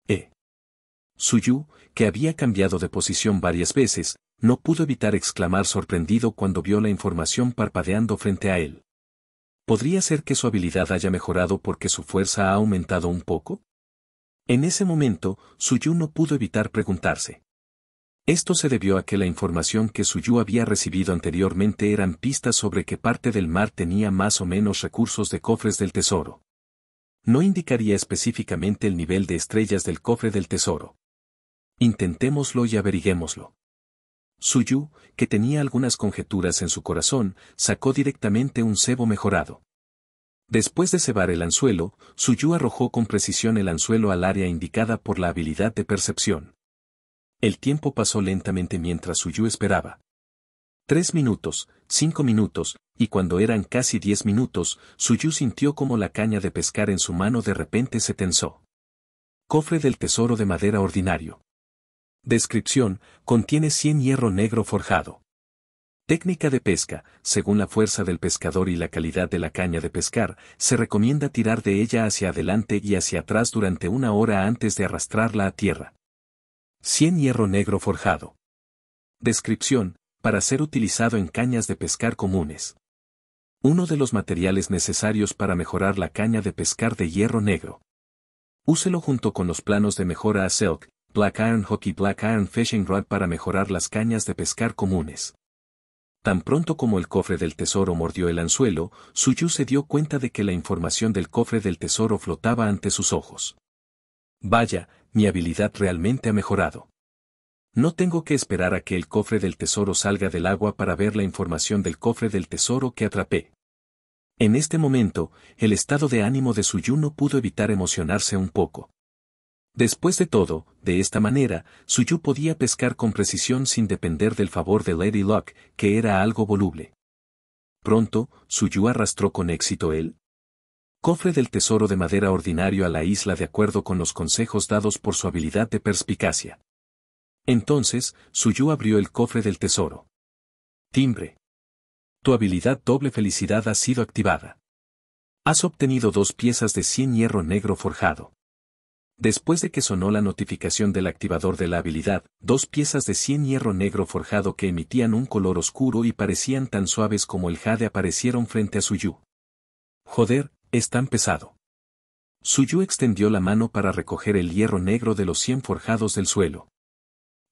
Speaker 1: E. Suyu, que había cambiado de posición varias veces, no pudo evitar exclamar sorprendido cuando vio la información parpadeando frente a él. ¿Podría ser que su habilidad haya mejorado porque su fuerza ha aumentado un poco? En ese momento, Suyu no pudo evitar preguntarse. Esto se debió a que la información que Suyu había recibido anteriormente eran pistas sobre qué parte del mar tenía más o menos recursos de cofres del tesoro. No indicaría específicamente el nivel de estrellas del cofre del tesoro. Intentémoslo y averiguémoslo. Suyu, que tenía algunas conjeturas en su corazón, sacó directamente un cebo mejorado. Después de cebar el anzuelo, Suyu arrojó con precisión el anzuelo al área indicada por la habilidad de percepción. El tiempo pasó lentamente mientras Suyu esperaba. Tres minutos, cinco minutos, y cuando eran casi diez minutos, Suyu sintió como la caña de pescar en su mano de repente se tensó. Cofre del tesoro de madera ordinario. Descripción, contiene 100 hierro negro forjado. Técnica de pesca, según la fuerza del pescador y la calidad de la caña de pescar, se recomienda tirar de ella hacia adelante y hacia atrás durante una hora antes de arrastrarla a tierra. 100 hierro negro forjado. Descripción, para ser utilizado en cañas de pescar comunes. Uno de los materiales necesarios para mejorar la caña de pescar de hierro negro. Úselo junto con los planos de mejora a Silk, Black Iron Hockey Black Iron Fishing Rod para mejorar las cañas de pescar comunes. Tan pronto como el cofre del tesoro mordió el anzuelo, Suyu se dio cuenta de que la información del cofre del tesoro flotaba ante sus ojos. Vaya, mi habilidad realmente ha mejorado. No tengo que esperar a que el cofre del tesoro salga del agua para ver la información del cofre del tesoro que atrapé. En este momento, el estado de ánimo de Suyu no pudo evitar emocionarse un poco. Después de todo, de esta manera, Suyu podía pescar con precisión sin depender del favor de Lady Luck, que era algo voluble. Pronto, Suyu arrastró con éxito el cofre del tesoro de madera ordinario a la isla de acuerdo con los consejos dados por su habilidad de perspicacia. Entonces, Suyu abrió el cofre del tesoro. Timbre. Tu habilidad doble felicidad ha sido activada. Has obtenido dos piezas de 100 hierro negro forjado. Después de que sonó la notificación del activador de la habilidad, dos piezas de 100 hierro negro forjado que emitían un color oscuro y parecían tan suaves como el jade aparecieron frente a Suyu. Joder, es tan pesado. Suyu extendió la mano para recoger el hierro negro de los cien forjados del suelo.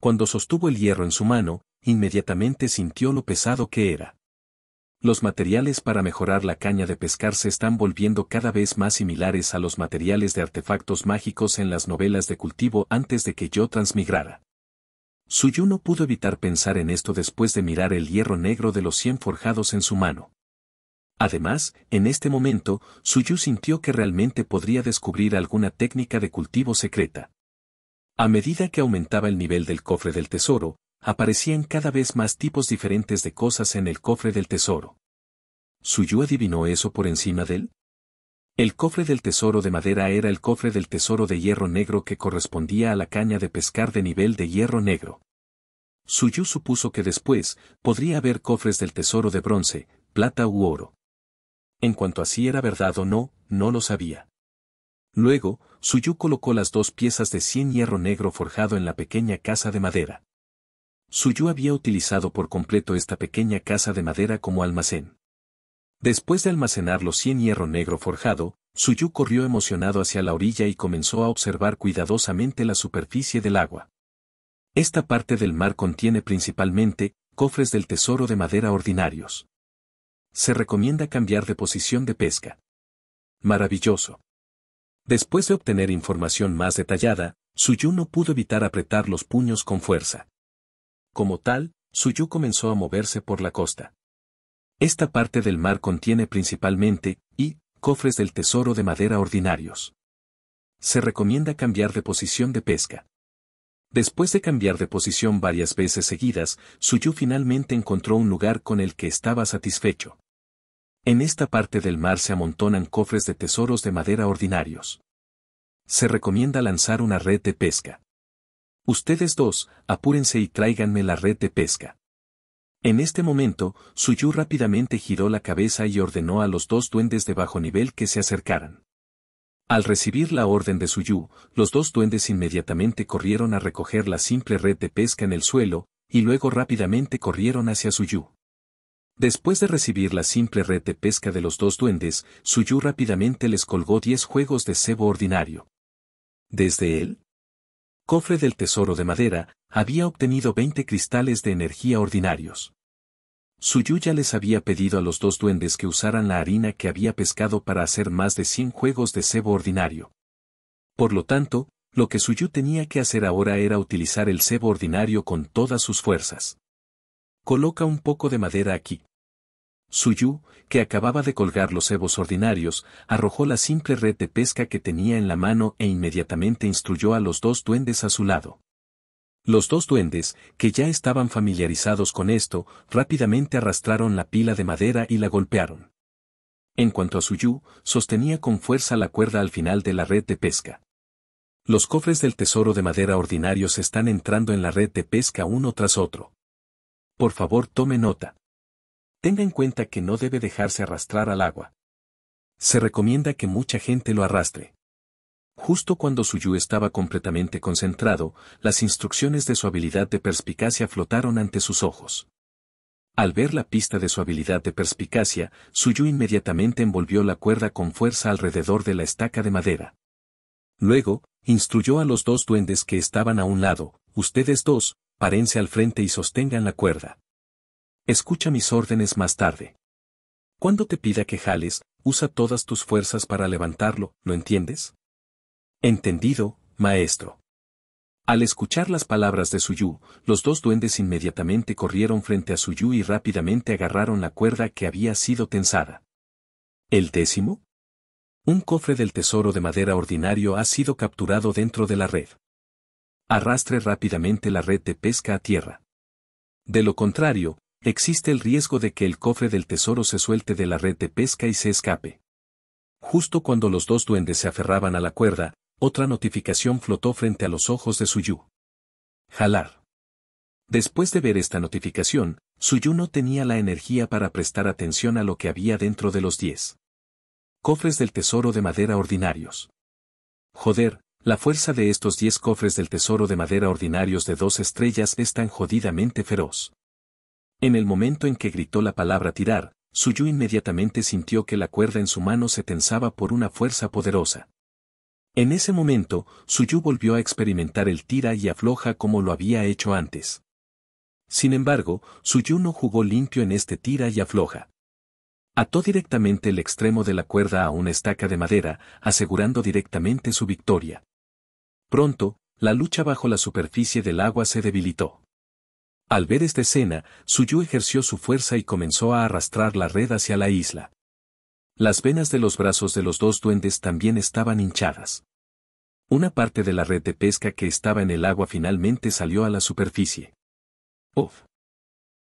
Speaker 1: Cuando sostuvo el hierro en su mano, inmediatamente sintió lo pesado que era. Los materiales para mejorar la caña de pescar se están volviendo cada vez más similares a los materiales de artefactos mágicos en las novelas de cultivo antes de que yo transmigrara. Suyu no pudo evitar pensar en esto después de mirar el hierro negro de los cien forjados en su mano. Además, en este momento, Suyu sintió que realmente podría descubrir alguna técnica de cultivo secreta. A medida que aumentaba el nivel del cofre del tesoro, aparecían cada vez más tipos diferentes de cosas en el cofre del tesoro. ¿Suyu adivinó eso por encima de él? El cofre del tesoro de madera era el cofre del tesoro de hierro negro que correspondía a la caña de pescar de nivel de hierro negro. Suyu supuso que después podría haber cofres del tesoro de bronce, plata u oro. En cuanto a si era verdad o no, no lo sabía. Luego, Suyu colocó las dos piezas de cien hierro negro forjado en la pequeña casa de madera. Suyu había utilizado por completo esta pequeña casa de madera como almacén. Después de almacenar los cien hierro negro forjado, Suyu corrió emocionado hacia la orilla y comenzó a observar cuidadosamente la superficie del agua. Esta parte del mar contiene principalmente cofres del tesoro de madera ordinarios se recomienda cambiar de posición de pesca. Maravilloso. Después de obtener información más detallada, Suyu no pudo evitar apretar los puños con fuerza. Como tal, Suyu comenzó a moverse por la costa. Esta parte del mar contiene principalmente, y, cofres del tesoro de madera ordinarios. Se recomienda cambiar de posición de pesca. Después de cambiar de posición varias veces seguidas, Suyu finalmente encontró un lugar con el que estaba satisfecho. En esta parte del mar se amontonan cofres de tesoros de madera ordinarios. Se recomienda lanzar una red de pesca. Ustedes dos, apúrense y tráiganme la red de pesca. En este momento, Suyu rápidamente giró la cabeza y ordenó a los dos duendes de bajo nivel que se acercaran. Al recibir la orden de Suyu, los dos duendes inmediatamente corrieron a recoger la simple red de pesca en el suelo, y luego rápidamente corrieron hacia Suyu. Después de recibir la simple red de pesca de los dos duendes, Suyu rápidamente les colgó diez juegos de cebo ordinario. Desde él, cofre del tesoro de madera, había obtenido 20 cristales de energía ordinarios. Suyu ya les había pedido a los dos duendes que usaran la harina que había pescado para hacer más de 100 juegos de cebo ordinario. Por lo tanto, lo que Suyu tenía que hacer ahora era utilizar el cebo ordinario con todas sus fuerzas. Coloca un poco de madera aquí. Suyu, que acababa de colgar los cebos ordinarios, arrojó la simple red de pesca que tenía en la mano e inmediatamente instruyó a los dos duendes a su lado. Los dos duendes, que ya estaban familiarizados con esto, rápidamente arrastraron la pila de madera y la golpearon. En cuanto a Suyu, sostenía con fuerza la cuerda al final de la red de pesca. Los cofres del tesoro de madera ordinarios están entrando en la red de pesca uno tras otro. Por favor tome nota tenga en cuenta que no debe dejarse arrastrar al agua. Se recomienda que mucha gente lo arrastre. Justo cuando Suyu estaba completamente concentrado, las instrucciones de su habilidad de perspicacia flotaron ante sus ojos. Al ver la pista de su habilidad de perspicacia, Suyu inmediatamente envolvió la cuerda con fuerza alrededor de la estaca de madera. Luego, instruyó a los dos duendes que estaban a un lado, ustedes dos, parense al frente y sostengan la cuerda. Escucha mis órdenes más tarde. Cuando te pida que jales, usa todas tus fuerzas para levantarlo, ¿lo entiendes? Entendido, maestro. Al escuchar las palabras de Suyu, los dos duendes inmediatamente corrieron frente a Suyu y rápidamente agarraron la cuerda que había sido tensada. ¿El décimo? Un cofre del tesoro de madera ordinario ha sido capturado dentro de la red. Arrastre rápidamente la red de pesca a tierra. De lo contrario, Existe el riesgo de que el cofre del tesoro se suelte de la red de pesca y se escape. Justo cuando los dos duendes se aferraban a la cuerda, otra notificación flotó frente a los ojos de Suyu. Jalar. Después de ver esta notificación, Suyu no tenía la energía para prestar atención a lo que había dentro de los diez. Cofres del tesoro de madera ordinarios. Joder, la fuerza de estos diez cofres del tesoro de madera ordinarios de dos estrellas es tan jodidamente feroz. En el momento en que gritó la palabra tirar, Suyu inmediatamente sintió que la cuerda en su mano se tensaba por una fuerza poderosa. En ese momento, Suyu volvió a experimentar el tira y afloja como lo había hecho antes. Sin embargo, Suyu no jugó limpio en este tira y afloja. Ató directamente el extremo de la cuerda a una estaca de madera, asegurando directamente su victoria. Pronto, la lucha bajo la superficie del agua se debilitó. Al ver esta escena, Suyu ejerció su fuerza y comenzó a arrastrar la red hacia la isla. Las venas de los brazos de los dos duendes también estaban hinchadas. Una parte de la red de pesca que estaba en el agua finalmente salió a la superficie. ¡Uf!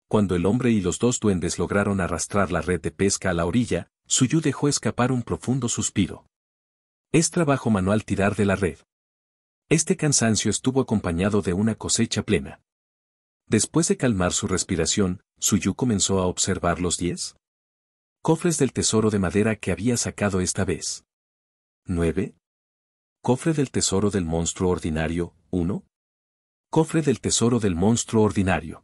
Speaker 1: Cuando el hombre y los dos duendes lograron arrastrar la red de pesca a la orilla, Suyu dejó escapar un profundo suspiro. Es trabajo manual tirar de la red. Este cansancio estuvo acompañado de una cosecha plena. Después de calmar su respiración, Suyu comenzó a observar los diez cofres del tesoro de madera que había sacado esta vez. 9. Cofre del tesoro del monstruo ordinario, 1. Cofre del tesoro del monstruo ordinario.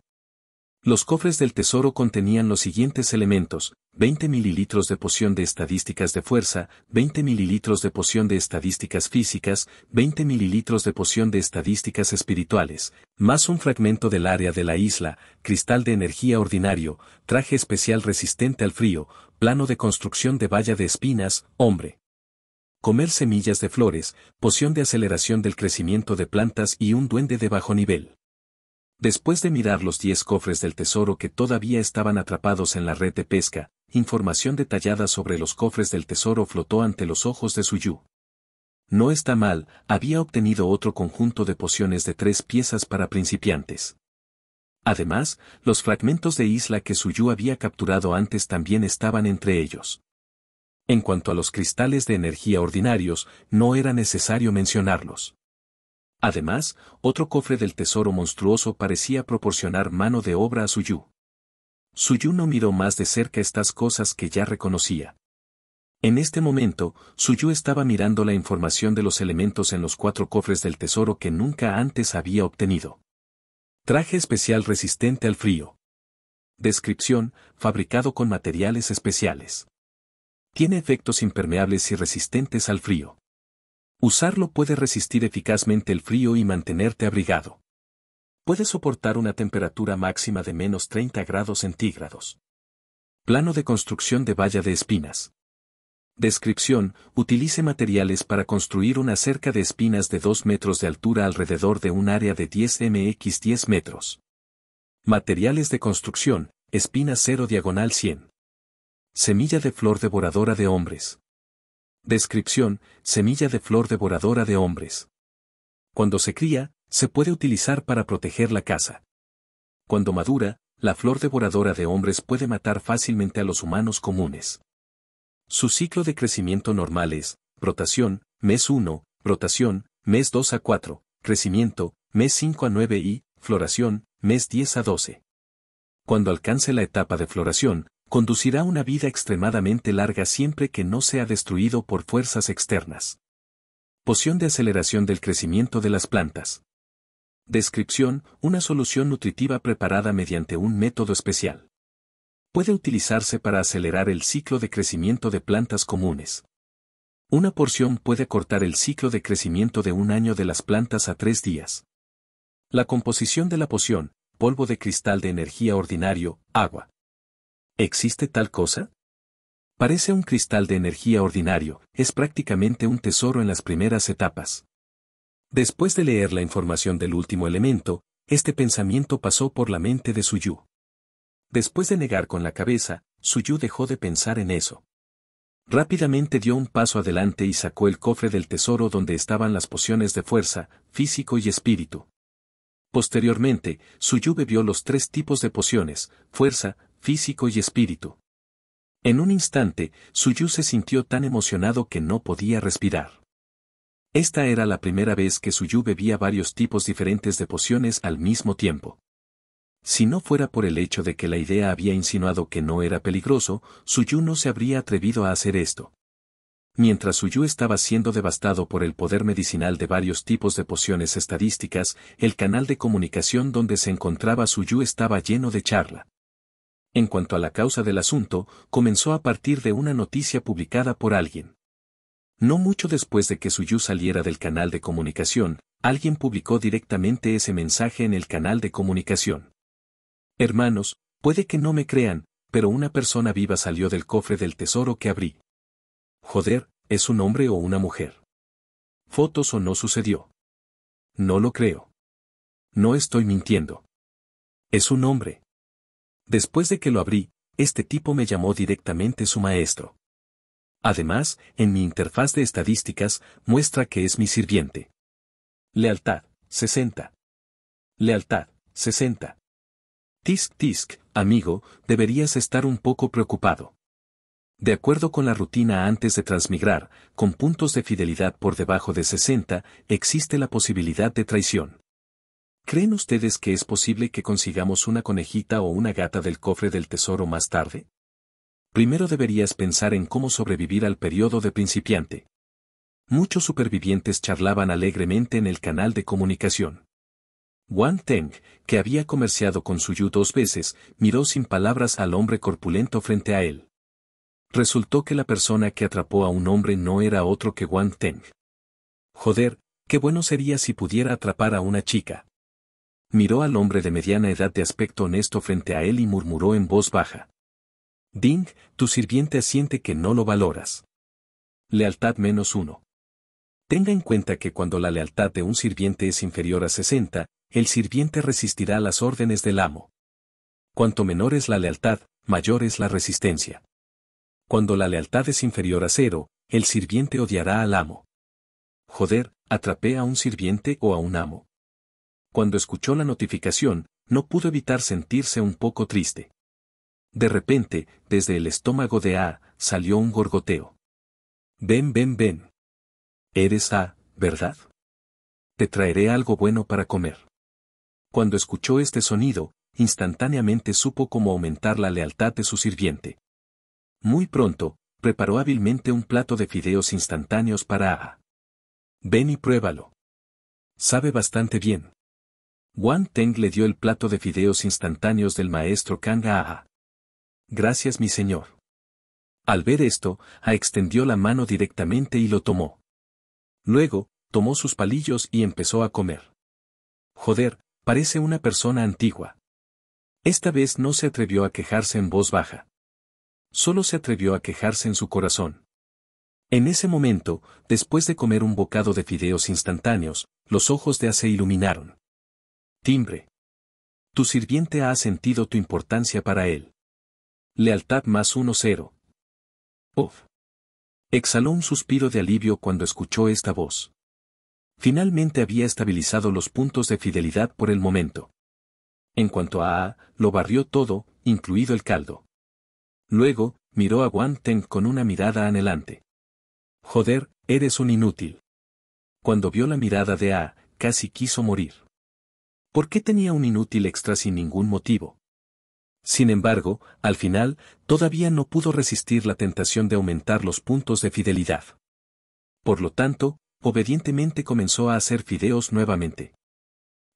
Speaker 1: Los cofres del tesoro contenían los siguientes elementos, 20 mililitros de poción de estadísticas de fuerza, 20 mililitros de poción de estadísticas físicas, 20 mililitros de poción de estadísticas espirituales, más un fragmento del área de la isla, cristal de energía ordinario, traje especial resistente al frío, plano de construcción de valla de espinas, hombre. Comer semillas de flores, poción de aceleración del crecimiento de plantas y un duende de bajo nivel. Después de mirar los diez cofres del tesoro que todavía estaban atrapados en la red de pesca, información detallada sobre los cofres del tesoro flotó ante los ojos de Suyu. No está mal, había obtenido otro conjunto de pociones de tres piezas para principiantes. Además, los fragmentos de isla que Suyu había capturado antes también estaban entre ellos. En cuanto a los cristales de energía ordinarios, no era necesario mencionarlos. Además, otro cofre del tesoro monstruoso parecía proporcionar mano de obra a Suyu. Suyu no miró más de cerca estas cosas que ya reconocía. En este momento, Suyu estaba mirando la información de los elementos en los cuatro cofres del tesoro que nunca antes había obtenido. Traje especial resistente al frío. Descripción, fabricado con materiales especiales. Tiene efectos impermeables y resistentes al frío. Usarlo puede resistir eficazmente el frío y mantenerte abrigado. Puede soportar una temperatura máxima de menos 30 grados centígrados. Plano de construcción de valla de espinas. Descripción, utilice materiales para construir una cerca de espinas de 2 metros de altura alrededor de un área de 10 mx 10 metros. Materiales de construcción, espina 0 diagonal 100. Semilla de flor devoradora de hombres. Descripción, semilla de flor devoradora de hombres. Cuando se cría, se puede utilizar para proteger la casa. Cuando madura, la flor devoradora de hombres puede matar fácilmente a los humanos comunes. Su ciclo de crecimiento normal es, rotación mes 1, rotación mes 2 a 4, crecimiento, mes 5 a 9 y, floración, mes 10 a 12. Cuando alcance la etapa de floración, conducirá una vida extremadamente larga siempre que no sea destruido por fuerzas externas. Poción de aceleración del crecimiento de las plantas. Descripción, una solución nutritiva preparada mediante un método especial. Puede utilizarse para acelerar el ciclo de crecimiento de plantas comunes. Una porción puede cortar el ciclo de crecimiento de un año de las plantas a tres días. La composición de la poción, polvo de cristal de energía ordinario, agua. ¿Existe tal cosa? Parece un cristal de energía ordinario, es prácticamente un tesoro en las primeras etapas. Después de leer la información del último elemento, este pensamiento pasó por la mente de Suyu. Después de negar con la cabeza, Suyu dejó de pensar en eso. Rápidamente dio un paso adelante y sacó el cofre del tesoro donde estaban las pociones de fuerza, físico y espíritu. Posteriormente, Suyu bebió los tres tipos de pociones, fuerza, físico y espíritu. En un instante, Suyu se sintió tan emocionado que no podía respirar. Esta era la primera vez que Suyu bebía varios tipos diferentes de pociones al mismo tiempo. Si no fuera por el hecho de que la idea había insinuado que no era peligroso, Suyu no se habría atrevido a hacer esto. Mientras Suyu estaba siendo devastado por el poder medicinal de varios tipos de pociones estadísticas, el canal de comunicación donde se encontraba Suyu estaba lleno de charla. En cuanto a la causa del asunto, comenzó a partir de una noticia publicada por alguien. No mucho después de que Suyu saliera del canal de comunicación, alguien publicó directamente ese mensaje en el canal de comunicación. Hermanos, puede que no me crean, pero una persona viva salió del cofre del tesoro que abrí. Joder, ¿es un hombre o una mujer? Fotos o no sucedió. No lo creo. No estoy mintiendo. Es un hombre. Después de que lo abrí, este tipo me llamó directamente su maestro. Además, en mi interfaz de estadísticas, muestra que es mi sirviente. Lealtad, 60. Lealtad, 60. Tisk tisk, amigo, deberías estar un poco preocupado. De acuerdo con la rutina antes de transmigrar, con puntos de fidelidad por debajo de 60, existe la posibilidad de traición. ¿Creen ustedes que es posible que consigamos una conejita o una gata del cofre del tesoro más tarde? Primero deberías pensar en cómo sobrevivir al periodo de principiante. Muchos supervivientes charlaban alegremente en el canal de comunicación. Wang Teng, que había comerciado con Suyu dos veces, miró sin palabras al hombre corpulento frente a él. Resultó que la persona que atrapó a un hombre no era otro que Wang Teng. Joder, qué bueno sería si pudiera atrapar a una chica miró al hombre de mediana edad de aspecto honesto frente a él y murmuró en voz baja. Ding, tu sirviente asiente que no lo valoras. Lealtad menos uno. Tenga en cuenta que cuando la lealtad de un sirviente es inferior a 60, el sirviente resistirá las órdenes del amo. Cuanto menor es la lealtad, mayor es la resistencia. Cuando la lealtad es inferior a cero, el sirviente odiará al amo. Joder, atrapé a un sirviente o a un amo cuando escuchó la notificación, no pudo evitar sentirse un poco triste. De repente, desde el estómago de A, salió un gorgoteo. Ven, ven, ven. Eres A, ¿verdad? Te traeré algo bueno para comer. Cuando escuchó este sonido, instantáneamente supo cómo aumentar la lealtad de su sirviente. Muy pronto, preparó hábilmente un plato de fideos instantáneos para A. Ven y pruébalo. Sabe bastante bien. Wang Teng le dio el plato de fideos instantáneos del maestro Kang Aha. Gracias mi señor. Al ver esto, A extendió la mano directamente y lo tomó. Luego, tomó sus palillos y empezó a comer. Joder, parece una persona antigua. Esta vez no se atrevió a quejarse en voz baja. Solo se atrevió a quejarse en su corazón. En ese momento, después de comer un bocado de fideos instantáneos, los ojos de A se iluminaron. Timbre. Tu sirviente ha sentido tu importancia para él. Lealtad más uno cero. Uf. Exhaló un suspiro de alivio cuando escuchó esta voz. Finalmente había estabilizado los puntos de fidelidad por el momento. En cuanto a A, lo barrió todo, incluido el caldo. Luego, miró a Wang Teng con una mirada anhelante. Joder, eres un inútil. Cuando vio la mirada de A, casi quiso morir. ¿Por qué tenía un inútil extra sin ningún motivo? Sin embargo, al final, todavía no pudo resistir la tentación de aumentar los puntos de fidelidad. Por lo tanto, obedientemente comenzó a hacer fideos nuevamente.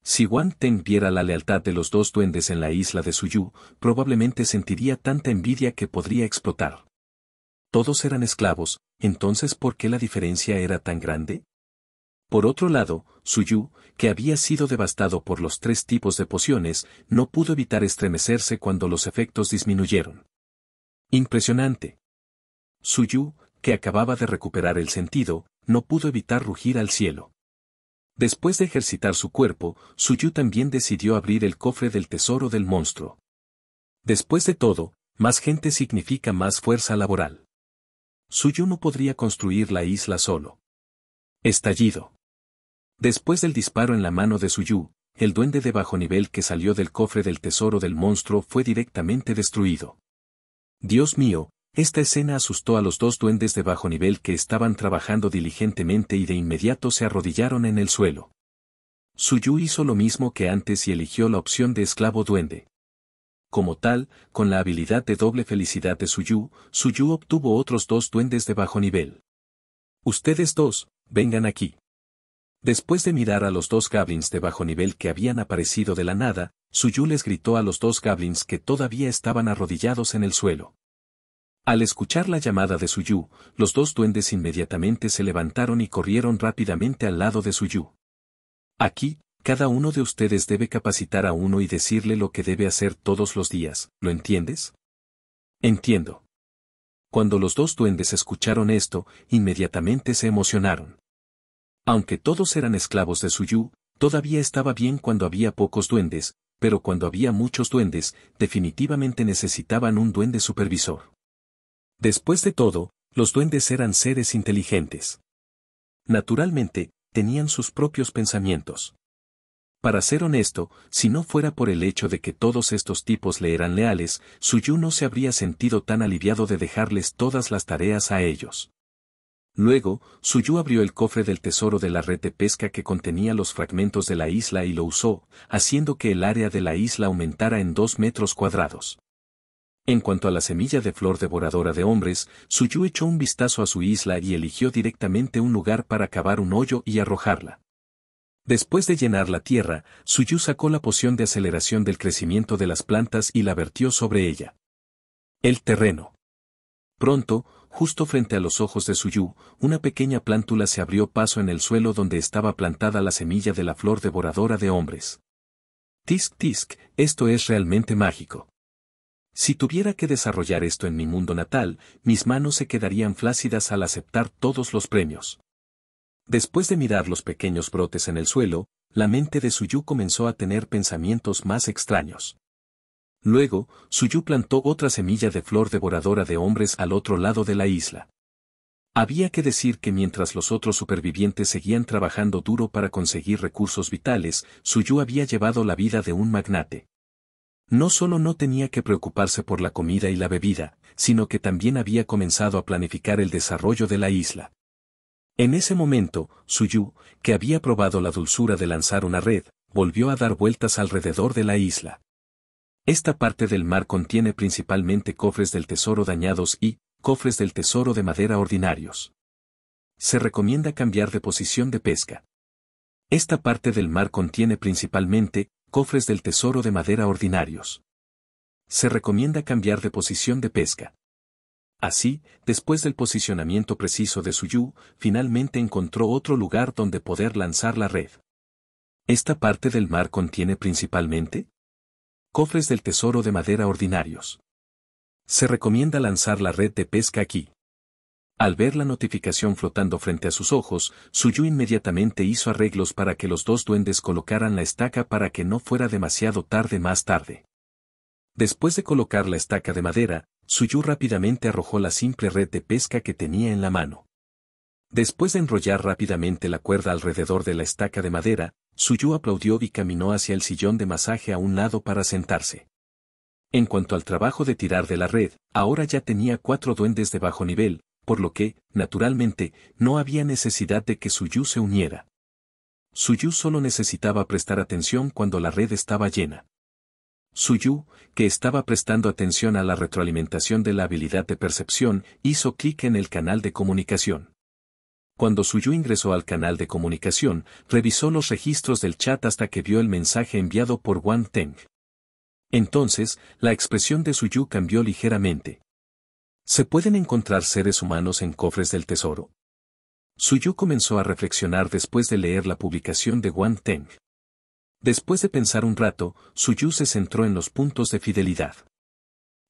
Speaker 1: Si Wang Teng viera la lealtad de los dos duendes en la isla de Suyu, probablemente sentiría tanta envidia que podría explotar. Todos eran esclavos, entonces ¿por qué la diferencia era tan grande? Por otro lado, Suyu, que había sido devastado por los tres tipos de pociones, no pudo evitar estremecerse cuando los efectos disminuyeron. Impresionante. Suyu, que acababa de recuperar el sentido, no pudo evitar rugir al cielo. Después de ejercitar su cuerpo, Suyu también decidió abrir el cofre del tesoro del monstruo. Después de todo, más gente significa más fuerza laboral. Suyu no podría construir la isla solo. Estallido. Después del disparo en la mano de Suyu, el duende de bajo nivel que salió del cofre del tesoro del monstruo fue directamente destruido. Dios mío, esta escena asustó a los dos duendes de bajo nivel que estaban trabajando diligentemente y de inmediato se arrodillaron en el suelo. Suyu hizo lo mismo que antes y eligió la opción de esclavo duende. Como tal, con la habilidad de doble felicidad de Suyu, Suyu obtuvo otros dos duendes de bajo nivel. Ustedes dos, vengan aquí. Después de mirar a los dos goblins de bajo nivel que habían aparecido de la nada, Suyu les gritó a los dos goblins que todavía estaban arrodillados en el suelo. Al escuchar la llamada de Suyu, los dos duendes inmediatamente se levantaron y corrieron rápidamente al lado de Suyu. Aquí, cada uno de ustedes debe capacitar a uno y decirle lo que debe hacer todos los días, ¿lo entiendes? Entiendo. Cuando los dos duendes escucharon esto, inmediatamente se emocionaron. Aunque todos eran esclavos de Suyu, todavía estaba bien cuando había pocos duendes, pero cuando había muchos duendes, definitivamente necesitaban un duende supervisor. Después de todo, los duendes eran seres inteligentes. Naturalmente, tenían sus propios pensamientos. Para ser honesto, si no fuera por el hecho de que todos estos tipos le eran leales, Suyu no se habría sentido tan aliviado de dejarles todas las tareas a ellos. Luego, Suyu abrió el cofre del tesoro de la red de pesca que contenía los fragmentos de la isla y lo usó, haciendo que el área de la isla aumentara en dos metros cuadrados. En cuanto a la semilla de flor devoradora de hombres, Suyu echó un vistazo a su isla y eligió directamente un lugar para cavar un hoyo y arrojarla. Después de llenar la tierra, Suyu sacó la poción de aceleración del crecimiento de las plantas y la vertió sobre ella. El terreno. Pronto, Justo frente a los ojos de Suyu, una pequeña plántula se abrió paso en el suelo donde estaba plantada la semilla de la flor devoradora de hombres. Tisk tisk, esto es realmente mágico. Si tuviera que desarrollar esto en mi mundo natal, mis manos se quedarían flácidas al aceptar todos los premios. Después de mirar los pequeños brotes en el suelo, la mente de Suyu comenzó a tener pensamientos más extraños. Luego, Suyu plantó otra semilla de flor devoradora de hombres al otro lado de la isla. Había que decir que mientras los otros supervivientes seguían trabajando duro para conseguir recursos vitales, Suyu había llevado la vida de un magnate. No solo no tenía que preocuparse por la comida y la bebida, sino que también había comenzado a planificar el desarrollo de la isla. En ese momento, Suyu, que había probado la dulzura de lanzar una red, volvió a dar vueltas alrededor de la isla. Esta parte del mar contiene principalmente cofres del tesoro dañados y cofres del tesoro de madera ordinarios. Se recomienda cambiar de posición de pesca. Esta parte del mar contiene principalmente cofres del tesoro de madera ordinarios. Se recomienda cambiar de posición de pesca. Así, después del posicionamiento preciso de Suyu, finalmente encontró otro lugar donde poder lanzar la red. ¿Esta parte del mar contiene principalmente? cofres del tesoro de madera ordinarios. Se recomienda lanzar la red de pesca aquí. Al ver la notificación flotando frente a sus ojos, Suyu inmediatamente hizo arreglos para que los dos duendes colocaran la estaca para que no fuera demasiado tarde más tarde. Después de colocar la estaca de madera, Suyu rápidamente arrojó la simple red de pesca que tenía en la mano. Después de enrollar rápidamente la cuerda alrededor de la estaca de madera, Suyu aplaudió y caminó hacia el sillón de masaje a un lado para sentarse. En cuanto al trabajo de tirar de la red, ahora ya tenía cuatro duendes de bajo nivel, por lo que, naturalmente, no había necesidad de que Suyu se uniera. Suyu solo necesitaba prestar atención cuando la red estaba llena. Suyu, que estaba prestando atención a la retroalimentación de la habilidad de percepción, hizo clic en el canal de comunicación. Cuando Yu ingresó al canal de comunicación, revisó los registros del chat hasta que vio el mensaje enviado por Wang Teng. Entonces, la expresión de Yu cambió ligeramente. ¿Se pueden encontrar seres humanos en cofres del tesoro? Yu comenzó a reflexionar después de leer la publicación de Wang Teng. Después de pensar un rato, Yu se centró en los puntos de fidelidad.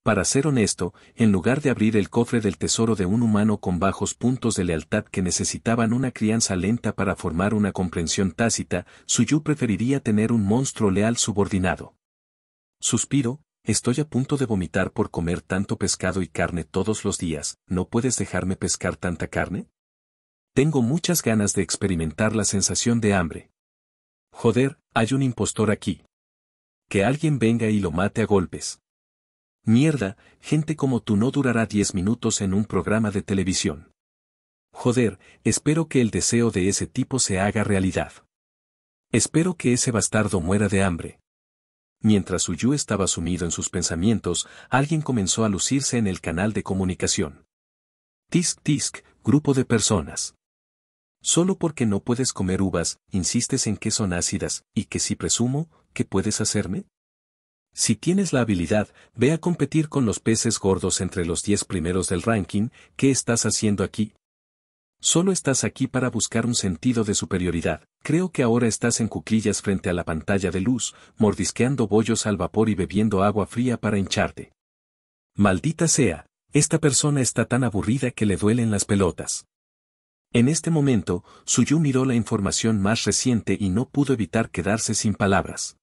Speaker 1: Para ser honesto, en lugar de abrir el cofre del tesoro de un humano con bajos puntos de lealtad que necesitaban una crianza lenta para formar una comprensión tácita, Suyu preferiría tener un monstruo leal subordinado. Suspiro, estoy a punto de vomitar por comer tanto pescado y carne todos los días, ¿no puedes dejarme pescar tanta carne? Tengo muchas ganas de experimentar la sensación de hambre. Joder, hay un impostor aquí. Que alguien venga y lo mate a golpes. Mierda, gente como tú no durará diez minutos en un programa de televisión. Joder, espero que el deseo de ese tipo se haga realidad. Espero que ese bastardo muera de hambre. Mientras Uyu estaba sumido en sus pensamientos, alguien comenzó a lucirse en el canal de comunicación. Tisk tisk, grupo de personas. Solo porque no puedes comer uvas, insistes en que son ácidas, y que si presumo, ¿qué puedes hacerme? Si tienes la habilidad, ve a competir con los peces gordos entre los 10 primeros del ranking, ¿qué estás haciendo aquí? Solo estás aquí para buscar un sentido de superioridad. Creo que ahora estás en cuclillas frente a la pantalla de luz, mordisqueando bollos al vapor y bebiendo agua fría para hincharte. Maldita sea, esta persona está tan aburrida que le duelen las pelotas. En este momento, Suyu miró la información más reciente y no pudo evitar quedarse sin palabras.